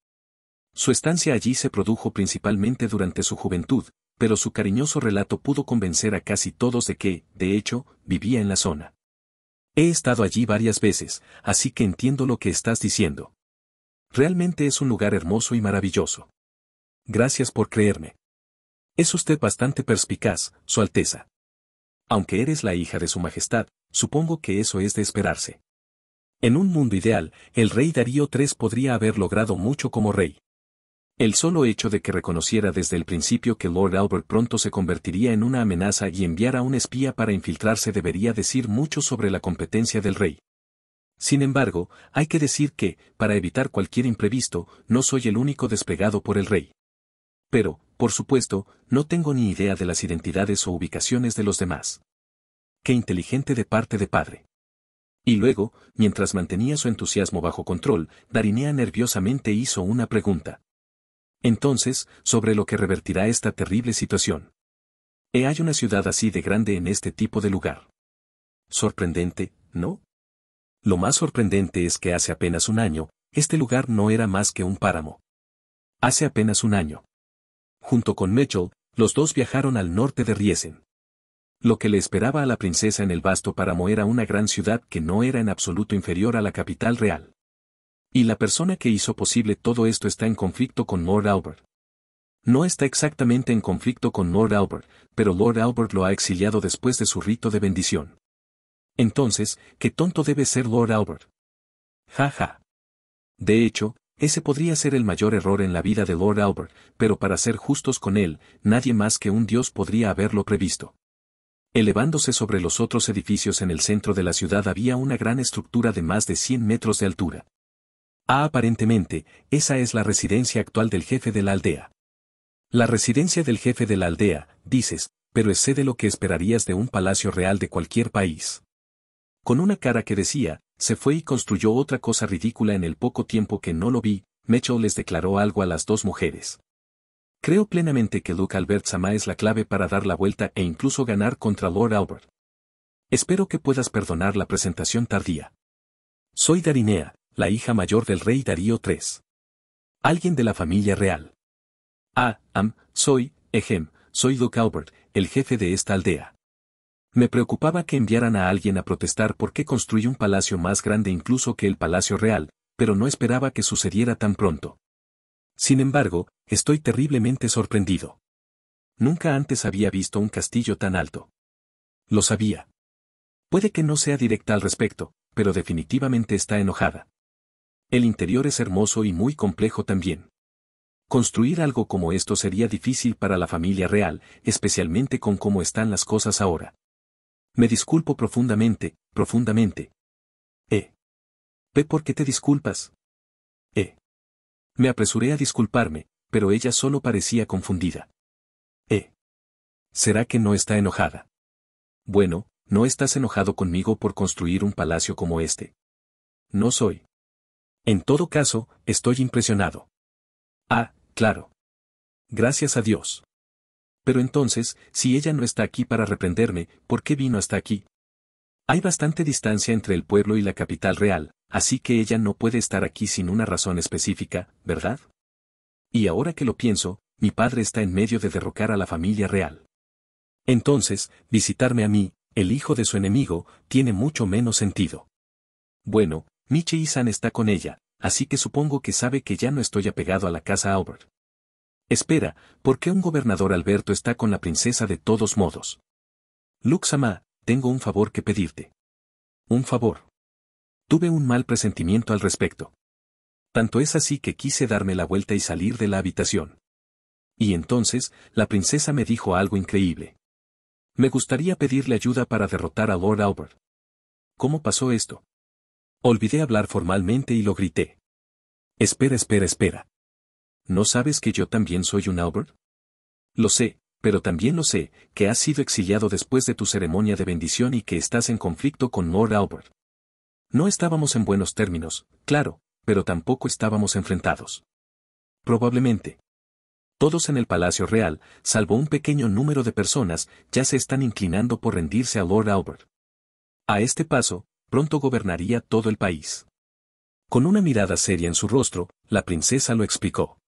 Su estancia allí se produjo principalmente durante su juventud, pero su cariñoso relato pudo convencer a casi todos de que, de hecho, vivía en la zona. He estado allí varias veces, así que entiendo lo que estás diciendo. Realmente es un lugar hermoso y maravilloso. Gracias por creerme. Es usted bastante perspicaz, Su Alteza. Aunque eres la hija de Su Majestad, supongo que eso es de esperarse. En un mundo ideal, el rey Darío III podría haber logrado mucho como rey. El solo hecho de que reconociera desde el principio que Lord Albert pronto se convertiría en una amenaza y enviara un espía para infiltrarse debería decir mucho sobre la competencia del rey. Sin embargo, hay que decir que, para evitar cualquier imprevisto, no soy el único despegado por el rey. Pero, por supuesto, no tengo ni idea de las identidades o ubicaciones de los demás. Qué inteligente de parte de padre. Y luego, mientras mantenía su entusiasmo bajo control, Darinea nerviosamente hizo una pregunta. Entonces, sobre lo que revertirá esta terrible situación. hay una ciudad así de grande en este tipo de lugar. Sorprendente, ¿no? Lo más sorprendente es que hace apenas un año, este lugar no era más que un páramo. Hace apenas un año. Junto con Mitchell, los dos viajaron al norte de Riesen. Lo que le esperaba a la princesa en el vasto páramo era una gran ciudad que no era en absoluto inferior a la capital real. Y la persona que hizo posible todo esto está en conflicto con Lord Albert. No está exactamente en conflicto con Lord Albert, pero Lord Albert lo ha exiliado después de su rito de bendición. Entonces, qué tonto debe ser Lord Albert. Ja ja. De hecho, ese podría ser el mayor error en la vida de Lord Albert, pero para ser justos con él, nadie más que un dios podría haberlo previsto. Elevándose sobre los otros edificios en el centro de la ciudad había una gran estructura de más de 100 metros de altura. Ah, aparentemente, esa es la residencia actual del jefe de la aldea. La residencia del jefe de la aldea, dices, pero es de lo que esperarías de un palacio real de cualquier país. Con una cara que decía, se fue y construyó otra cosa ridícula en el poco tiempo que no lo vi, mecho les declaró algo a las dos mujeres. Creo plenamente que Luke Albert Sama es la clave para dar la vuelta e incluso ganar contra Lord Albert. Espero que puedas perdonar la presentación tardía. Soy Darinea, la hija mayor del rey Darío III. Alguien de la familia real. Ah, am, soy, Ejem, soy Doc Albert, el jefe de esta aldea. Me preocupaba que enviaran a alguien a protestar porque construye un palacio más grande incluso que el palacio real, pero no esperaba que sucediera tan pronto. Sin embargo, estoy terriblemente sorprendido. Nunca antes había visto un castillo tan alto. Lo sabía. Puede que no sea directa al respecto, pero definitivamente está enojada. El interior es hermoso y muy complejo también. Construir algo como esto sería difícil para la familia real, especialmente con cómo están las cosas ahora. Me disculpo profundamente, profundamente. Eh. ¿Ve ¿Por qué te disculpas? Eh. Me apresuré a disculparme, pero ella solo parecía confundida. Eh. ¿Será que no está enojada? Bueno, no estás enojado conmigo por construir un palacio como este. No soy. En todo caso, estoy impresionado. Ah, claro. Gracias a Dios. Pero entonces, si ella no está aquí para reprenderme, ¿por qué vino hasta aquí? Hay bastante distancia entre el pueblo y la capital real, así que ella no puede estar aquí sin una razón específica, ¿verdad? Y ahora que lo pienso, mi padre está en medio de derrocar a la familia real. Entonces, visitarme a mí, el hijo de su enemigo, tiene mucho menos sentido. Bueno, Michi-san está con ella, así que supongo que sabe que ya no estoy apegado a la casa Albert. Espera, ¿por qué un gobernador Alberto está con la princesa de todos modos? Luxama, tengo un favor que pedirte. Un favor. Tuve un mal presentimiento al respecto. Tanto es así que quise darme la vuelta y salir de la habitación. Y entonces, la princesa me dijo algo increíble. Me gustaría pedirle ayuda para derrotar a Lord Albert. ¿Cómo pasó esto? Olvidé hablar formalmente y lo grité. Espera, espera, espera. ¿No sabes que yo también soy un Albert? Lo sé, pero también lo sé, que has sido exiliado después de tu ceremonia de bendición y que estás en conflicto con Lord Albert. No estábamos en buenos términos, claro, pero tampoco estábamos enfrentados. Probablemente. Todos en el Palacio Real, salvo un pequeño número de personas, ya se están inclinando por rendirse a Lord Albert. A este paso, pronto gobernaría todo el país. Con una mirada seria en su rostro, la princesa lo explicó.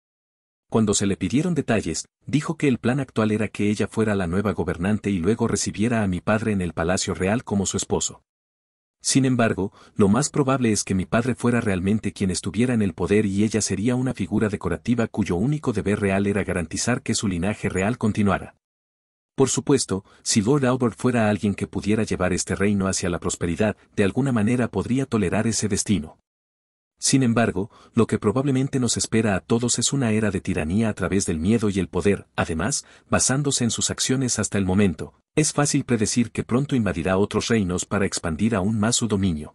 Cuando se le pidieron detalles, dijo que el plan actual era que ella fuera la nueva gobernante y luego recibiera a mi padre en el Palacio Real como su esposo. Sin embargo, lo más probable es que mi padre fuera realmente quien estuviera en el poder y ella sería una figura decorativa cuyo único deber real era garantizar que su linaje real continuara. Por supuesto, si Lord Albert fuera alguien que pudiera llevar este reino hacia la prosperidad, de alguna manera podría tolerar ese destino. Sin embargo, lo que probablemente nos espera a todos es una era de tiranía a través del miedo y el poder, además, basándose en sus acciones hasta el momento, es fácil predecir que pronto invadirá otros reinos para expandir aún más su dominio.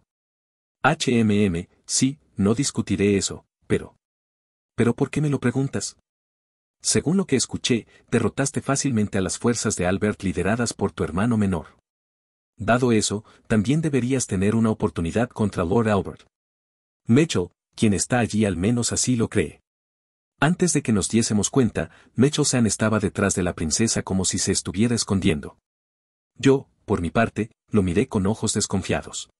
HMM, sí, no discutiré eso, pero... ¿Pero por qué me lo preguntas? Según lo que escuché, derrotaste fácilmente a las fuerzas de Albert lideradas por tu hermano menor. Dado eso, también deberías tener una oportunidad contra Lord Albert. Mitchell, quien está allí al menos así lo cree. Antes de que nos diésemos cuenta, Mitchell San estaba detrás de la princesa como si se estuviera escondiendo. Yo, por mi parte, lo miré con ojos desconfiados.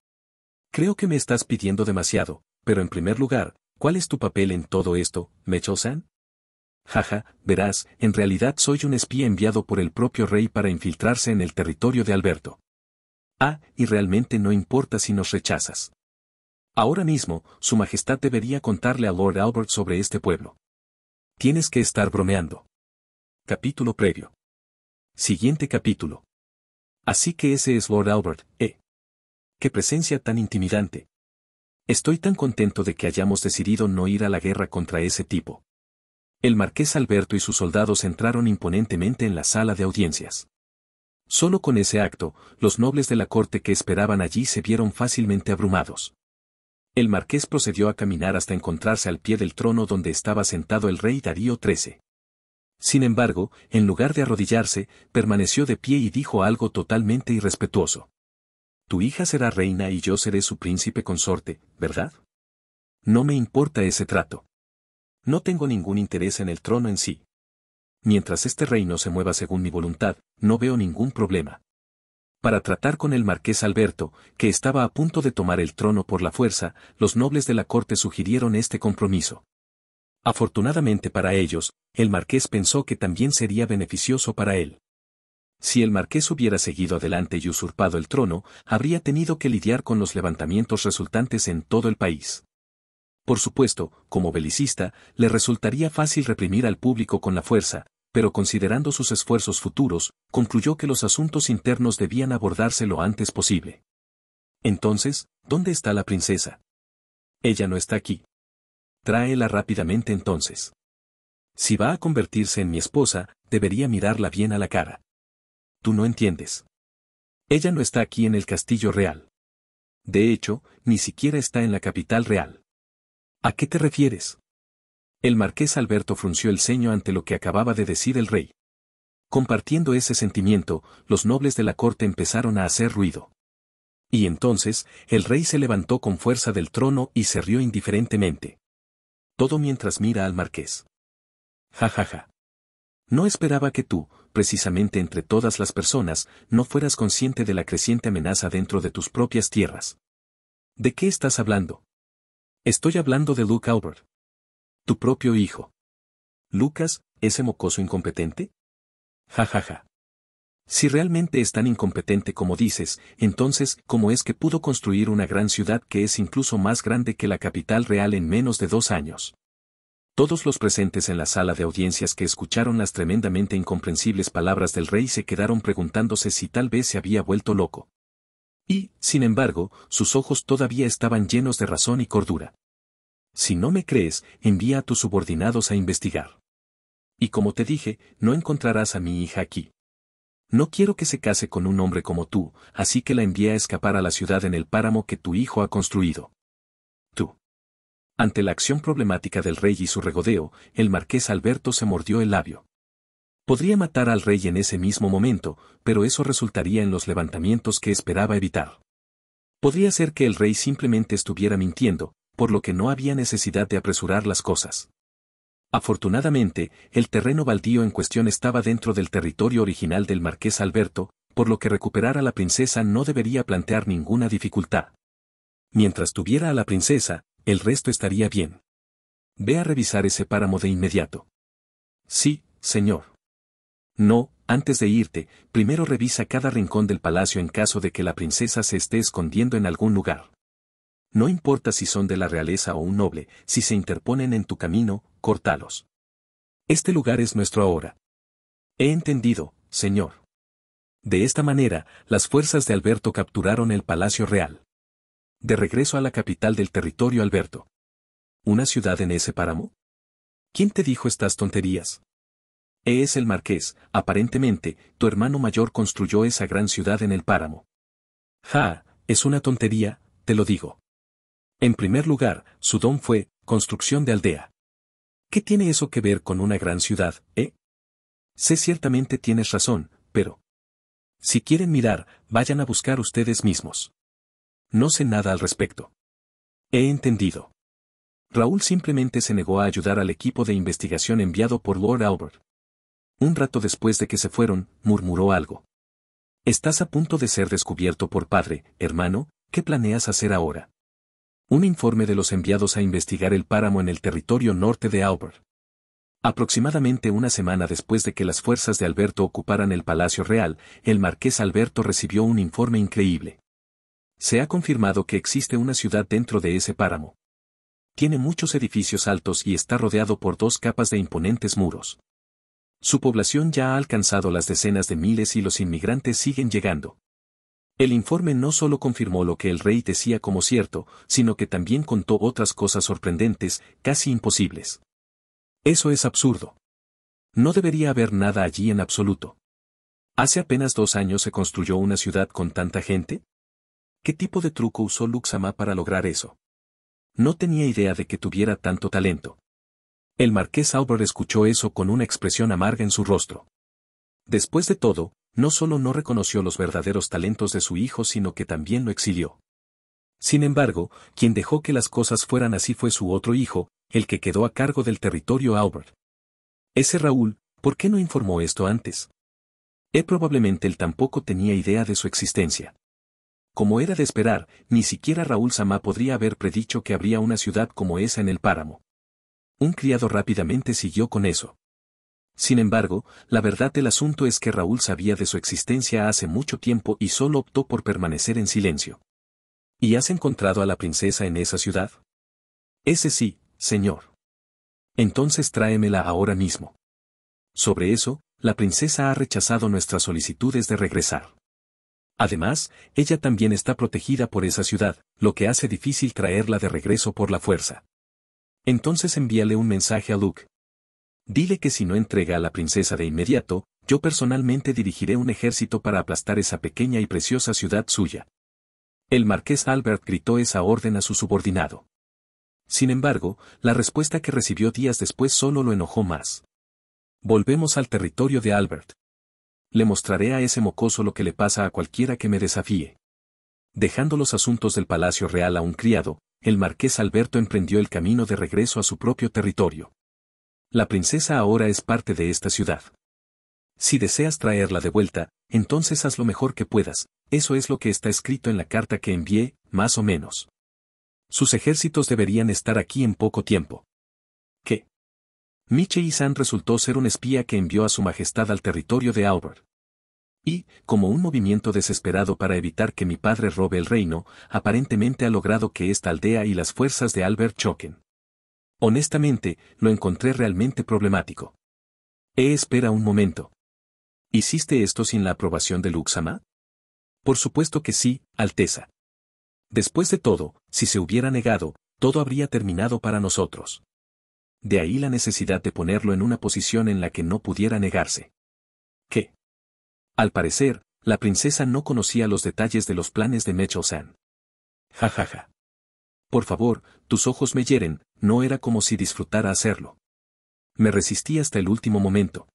Creo que me estás pidiendo demasiado, pero en primer lugar, ¿cuál es tu papel en todo esto, Mitchell San? Jaja, verás, en realidad soy un espía enviado por el propio rey para infiltrarse en el territorio de Alberto. Ah, y realmente no importa si nos rechazas. Ahora mismo, Su Majestad debería contarle a Lord Albert sobre este pueblo. Tienes que estar bromeando. Capítulo previo. Siguiente capítulo. Así que ese es Lord Albert, ¿eh? Qué presencia tan intimidante. Estoy tan contento de que hayamos decidido no ir a la guerra contra ese tipo. El marqués Alberto y sus soldados entraron imponentemente en la sala de audiencias. Solo con ese acto, los nobles de la corte que esperaban allí se vieron fácilmente abrumados. El marqués procedió a caminar hasta encontrarse al pie del trono donde estaba sentado el rey Darío XIII. Sin embargo, en lugar de arrodillarse, permaneció de pie y dijo algo totalmente irrespetuoso. Tu hija será reina y yo seré su príncipe consorte, ¿verdad? No me importa ese trato no tengo ningún interés en el trono en sí. Mientras este reino se mueva según mi voluntad, no veo ningún problema. Para tratar con el marqués Alberto, que estaba a punto de tomar el trono por la fuerza, los nobles de la corte sugirieron este compromiso. Afortunadamente para ellos, el marqués pensó que también sería beneficioso para él. Si el marqués hubiera seguido adelante y usurpado el trono, habría tenido que lidiar con los levantamientos resultantes en todo el país. Por supuesto, como belicista, le resultaría fácil reprimir al público con la fuerza, pero considerando sus esfuerzos futuros, concluyó que los asuntos internos debían abordarse lo antes posible. Entonces, ¿dónde está la princesa? Ella no está aquí. Tráela rápidamente entonces. Si va a convertirse en mi esposa, debería mirarla bien a la cara. Tú no entiendes. Ella no está aquí en el castillo real. De hecho, ni siquiera está en la capital real. ¿A qué te refieres? El marqués Alberto frunció el ceño ante lo que acababa de decir el rey. Compartiendo ese sentimiento, los nobles de la corte empezaron a hacer ruido. Y entonces, el rey se levantó con fuerza del trono y se rió indiferentemente. Todo mientras mira al marqués. Ja ja ja. No esperaba que tú, precisamente entre todas las personas, no fueras consciente de la creciente amenaza dentro de tus propias tierras. ¿De qué estás hablando? Estoy hablando de Luke Albert. Tu propio hijo. Lucas, ese mocoso incompetente? Ja ja ja. Si realmente es tan incompetente como dices, entonces, ¿cómo es que pudo construir una gran ciudad que es incluso más grande que la capital real en menos de dos años? Todos los presentes en la sala de audiencias que escucharon las tremendamente incomprensibles palabras del rey se quedaron preguntándose si tal vez se había vuelto loco. Y, sin embargo, sus ojos todavía estaban llenos de razón y cordura. Si no me crees, envía a tus subordinados a investigar. Y como te dije, no encontrarás a mi hija aquí. No quiero que se case con un hombre como tú, así que la envía a escapar a la ciudad en el páramo que tu hijo ha construido. Tú. Ante la acción problemática del rey y su regodeo, el marqués Alberto se mordió el labio. Podría matar al rey en ese mismo momento, pero eso resultaría en los levantamientos que esperaba evitar. Podría ser que el rey simplemente estuviera mintiendo, por lo que no había necesidad de apresurar las cosas. Afortunadamente, el terreno baldío en cuestión estaba dentro del territorio original del marqués Alberto, por lo que recuperar a la princesa no debería plantear ninguna dificultad. Mientras tuviera a la princesa, el resto estaría bien. Ve a revisar ese páramo de inmediato. Sí, señor. No, antes de irte, primero revisa cada rincón del palacio en caso de que la princesa se esté escondiendo en algún lugar. No importa si son de la realeza o un noble, si se interponen en tu camino, cortalos. Este lugar es nuestro ahora. He entendido, señor. De esta manera, las fuerzas de Alberto capturaron el Palacio Real. De regreso a la capital del territorio Alberto. ¿Una ciudad en ese páramo? ¿Quién te dijo estas tonterías? Es el marqués, aparentemente, tu hermano mayor construyó esa gran ciudad en el páramo. Ja, es una tontería, te lo digo. En primer lugar, su don fue, construcción de aldea. ¿Qué tiene eso que ver con una gran ciudad, eh? Sé ciertamente tienes razón, pero... Si quieren mirar, vayan a buscar ustedes mismos. No sé nada al respecto. He entendido. Raúl simplemente se negó a ayudar al equipo de investigación enviado por Lord Albert un rato después de que se fueron, murmuró algo. Estás a punto de ser descubierto por padre, hermano, ¿qué planeas hacer ahora? Un informe de los enviados a investigar el páramo en el territorio norte de Auber. Aproximadamente una semana después de que las fuerzas de Alberto ocuparan el Palacio Real, el marqués Alberto recibió un informe increíble. Se ha confirmado que existe una ciudad dentro de ese páramo. Tiene muchos edificios altos y está rodeado por dos capas de imponentes muros. Su población ya ha alcanzado las decenas de miles y los inmigrantes siguen llegando. El informe no solo confirmó lo que el rey decía como cierto, sino que también contó otras cosas sorprendentes, casi imposibles. Eso es absurdo. No debería haber nada allí en absoluto. ¿Hace apenas dos años se construyó una ciudad con tanta gente? ¿Qué tipo de truco usó Luxama para lograr eso? No tenía idea de que tuviera tanto talento. El marqués Albert escuchó eso con una expresión amarga en su rostro. Después de todo, no solo no reconoció los verdaderos talentos de su hijo, sino que también lo exilió. Sin embargo, quien dejó que las cosas fueran así fue su otro hijo, el que quedó a cargo del territorio Albert. Ese Raúl, ¿por qué no informó esto antes? E probablemente él tampoco tenía idea de su existencia. Como era de esperar, ni siquiera Raúl Samá podría haber predicho que habría una ciudad como esa en el páramo un criado rápidamente siguió con eso. Sin embargo, la verdad del asunto es que Raúl sabía de su existencia hace mucho tiempo y solo optó por permanecer en silencio. ¿Y has encontrado a la princesa en esa ciudad? Ese sí, señor. Entonces tráemela ahora mismo. Sobre eso, la princesa ha rechazado nuestras solicitudes de regresar. Además, ella también está protegida por esa ciudad, lo que hace difícil traerla de regreso por la fuerza. Entonces envíale un mensaje a Luke. Dile que si no entrega a la princesa de inmediato, yo personalmente dirigiré un ejército para aplastar esa pequeña y preciosa ciudad suya. El marqués Albert gritó esa orden a su subordinado. Sin embargo, la respuesta que recibió días después solo lo enojó más. Volvemos al territorio de Albert. Le mostraré a ese mocoso lo que le pasa a cualquiera que me desafíe. Dejando los asuntos del Palacio Real a un criado, el marqués Alberto emprendió el camino de regreso a su propio territorio. La princesa ahora es parte de esta ciudad. Si deseas traerla de vuelta, entonces haz lo mejor que puedas, eso es lo que está escrito en la carta que envié, más o menos. Sus ejércitos deberían estar aquí en poco tiempo. ¿Qué? Miche San resultó ser un espía que envió a su majestad al territorio de Albert. Y, como un movimiento desesperado para evitar que mi padre robe el reino, aparentemente ha logrado que esta aldea y las fuerzas de Albert choquen. Honestamente, lo encontré realmente problemático. Eh, espera un momento. ¿Hiciste esto sin la aprobación de Luxama? Por supuesto que sí, Alteza. Después de todo, si se hubiera negado, todo habría terminado para nosotros. De ahí la necesidad de ponerlo en una posición en la que no pudiera negarse. ¿Qué? Al parecer, la princesa no conocía los detalles de los planes de Mecho-san. Ja ja ja. Por favor, tus ojos me hieren, no era como si disfrutara hacerlo. Me resistí hasta el último momento.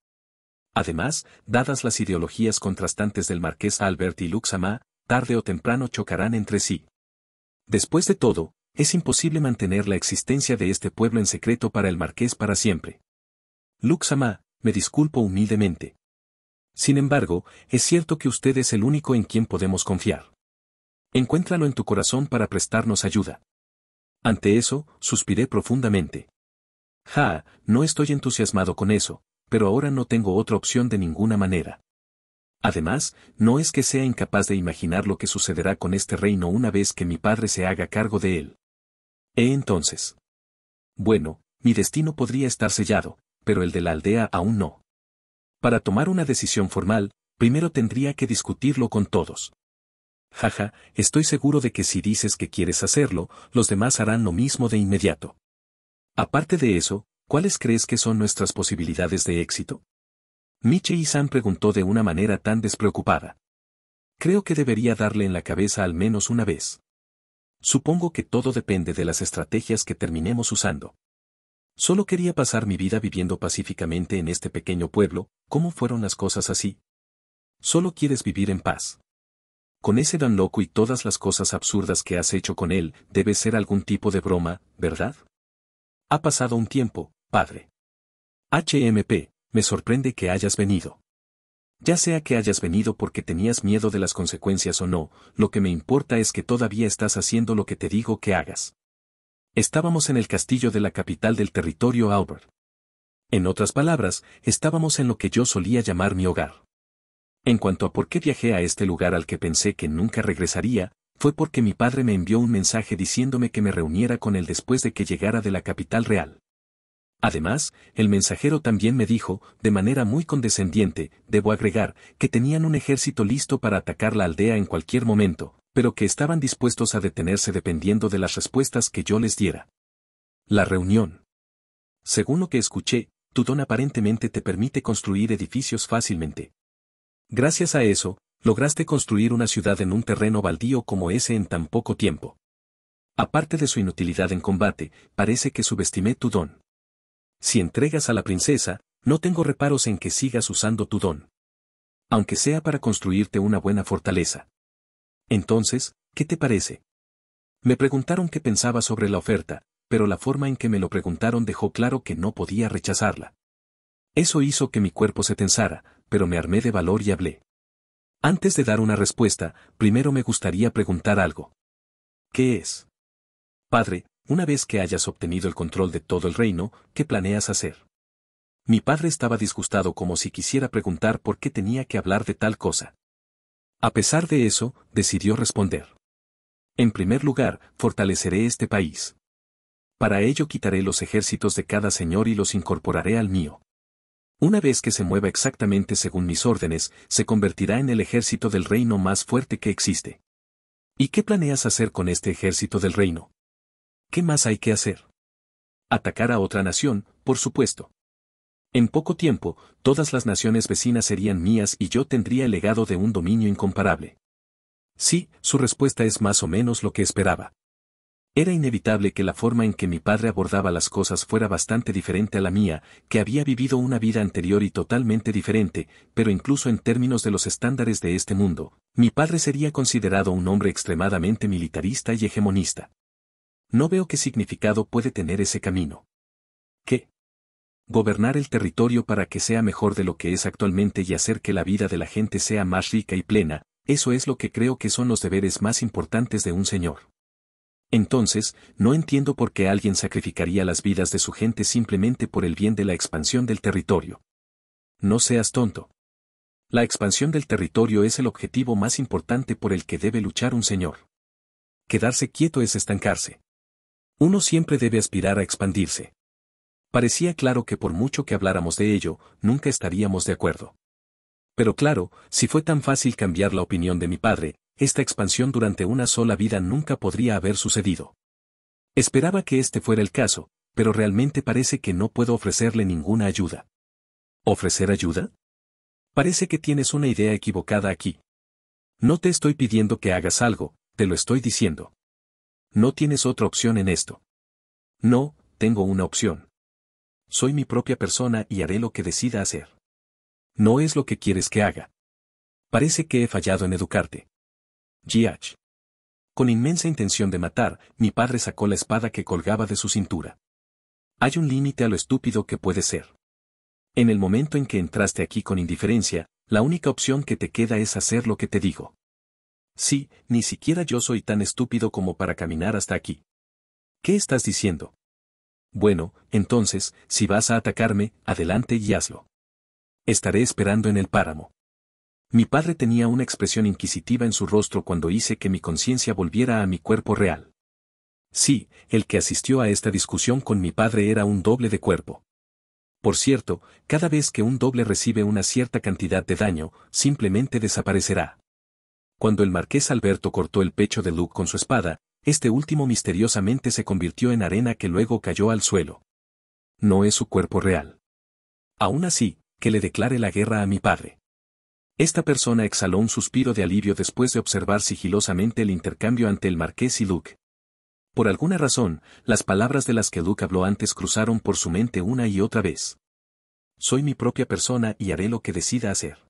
Además, dadas las ideologías contrastantes del marqués Albert y Luxama, tarde o temprano chocarán entre sí. Después de todo, es imposible mantener la existencia de este pueblo en secreto para el marqués para siempre. Luxama, me disculpo humildemente. Sin embargo, es cierto que usted es el único en quien podemos confiar. Encuéntralo en tu corazón para prestarnos ayuda. Ante eso, suspiré profundamente. Ja, no estoy entusiasmado con eso, pero ahora no tengo otra opción de ninguna manera. Además, no es que sea incapaz de imaginar lo que sucederá con este reino una vez que mi padre se haga cargo de él. He entonces. Bueno, mi destino podría estar sellado, pero el de la aldea aún no. Para tomar una decisión formal, primero tendría que discutirlo con todos. Jaja, estoy seguro de que si dices que quieres hacerlo, los demás harán lo mismo de inmediato. Aparte de eso, ¿cuáles crees que son nuestras posibilidades de éxito? y san preguntó de una manera tan despreocupada. Creo que debería darle en la cabeza al menos una vez. Supongo que todo depende de las estrategias que terminemos usando. Solo quería pasar mi vida viviendo pacíficamente en este pequeño pueblo, ¿cómo fueron las cosas así? Solo quieres vivir en paz. Con ese Dan loco y todas las cosas absurdas que has hecho con él, debe ser algún tipo de broma, ¿verdad? Ha pasado un tiempo, padre. HMP, me sorprende que hayas venido. Ya sea que hayas venido porque tenías miedo de las consecuencias o no, lo que me importa es que todavía estás haciendo lo que te digo que hagas. Estábamos en el castillo de la capital del territorio Albert. En otras palabras, estábamos en lo que yo solía llamar mi hogar. En cuanto a por qué viajé a este lugar al que pensé que nunca regresaría, fue porque mi padre me envió un mensaje diciéndome que me reuniera con él después de que llegara de la capital real. Además, el mensajero también me dijo, de manera muy condescendiente, debo agregar, que tenían un ejército listo para atacar la aldea en cualquier momento, pero que estaban dispuestos a detenerse dependiendo de las respuestas que yo les diera. La reunión. Según lo que escuché, tu don aparentemente te permite construir edificios fácilmente. Gracias a eso, lograste construir una ciudad en un terreno baldío como ese en tan poco tiempo. Aparte de su inutilidad en combate, parece que subestimé tu don. Si entregas a la princesa, no tengo reparos en que sigas usando tu don. Aunque sea para construirte una buena fortaleza. Entonces, ¿qué te parece? Me preguntaron qué pensaba sobre la oferta, pero la forma en que me lo preguntaron dejó claro que no podía rechazarla. Eso hizo que mi cuerpo se tensara, pero me armé de valor y hablé. Antes de dar una respuesta, primero me gustaría preguntar algo. ¿Qué es? Padre, una vez que hayas obtenido el control de todo el reino, ¿qué planeas hacer? Mi padre estaba disgustado como si quisiera preguntar por qué tenía que hablar de tal cosa. A pesar de eso, decidió responder. En primer lugar, fortaleceré este país. Para ello quitaré los ejércitos de cada señor y los incorporaré al mío. Una vez que se mueva exactamente según mis órdenes, se convertirá en el ejército del reino más fuerte que existe. ¿Y qué planeas hacer con este ejército del reino? ¿Qué más hay que hacer? Atacar a otra nación, por supuesto. En poco tiempo, todas las naciones vecinas serían mías y yo tendría el legado de un dominio incomparable. Sí, su respuesta es más o menos lo que esperaba. Era inevitable que la forma en que mi padre abordaba las cosas fuera bastante diferente a la mía, que había vivido una vida anterior y totalmente diferente, pero incluso en términos de los estándares de este mundo, mi padre sería considerado un hombre extremadamente militarista y hegemonista. No veo qué significado puede tener ese camino. ¿Qué? gobernar el territorio para que sea mejor de lo que es actualmente y hacer que la vida de la gente sea más rica y plena, eso es lo que creo que son los deberes más importantes de un señor. Entonces, no entiendo por qué alguien sacrificaría las vidas de su gente simplemente por el bien de la expansión del territorio. No seas tonto. La expansión del territorio es el objetivo más importante por el que debe luchar un señor. Quedarse quieto es estancarse. Uno siempre debe aspirar a expandirse. Parecía claro que por mucho que habláramos de ello, nunca estaríamos de acuerdo. Pero claro, si fue tan fácil cambiar la opinión de mi padre, esta expansión durante una sola vida nunca podría haber sucedido. Esperaba que este fuera el caso, pero realmente parece que no puedo ofrecerle ninguna ayuda. ¿Ofrecer ayuda? Parece que tienes una idea equivocada aquí. No te estoy pidiendo que hagas algo, te lo estoy diciendo. No tienes otra opción en esto. No, tengo una opción. Soy mi propia persona y haré lo que decida hacer. No es lo que quieres que haga. Parece que he fallado en educarte. G.H. Con inmensa intención de matar, mi padre sacó la espada que colgaba de su cintura. Hay un límite a lo estúpido que puede ser. En el momento en que entraste aquí con indiferencia, la única opción que te queda es hacer lo que te digo. Sí, ni siquiera yo soy tan estúpido como para caminar hasta aquí. ¿Qué estás diciendo? Bueno, entonces, si vas a atacarme, adelante y hazlo. Estaré esperando en el páramo. Mi padre tenía una expresión inquisitiva en su rostro cuando hice que mi conciencia volviera a mi cuerpo real. Sí, el que asistió a esta discusión con mi padre era un doble de cuerpo. Por cierto, cada vez que un doble recibe una cierta cantidad de daño, simplemente desaparecerá. Cuando el marqués Alberto cortó el pecho de Luke con su espada, este último misteriosamente se convirtió en arena que luego cayó al suelo. No es su cuerpo real. Aún así, que le declare la guerra a mi padre. Esta persona exhaló un suspiro de alivio después de observar sigilosamente el intercambio ante el marqués y Luke. Por alguna razón, las palabras de las que Luke habló antes cruzaron por su mente una y otra vez. Soy mi propia persona y haré lo que decida hacer.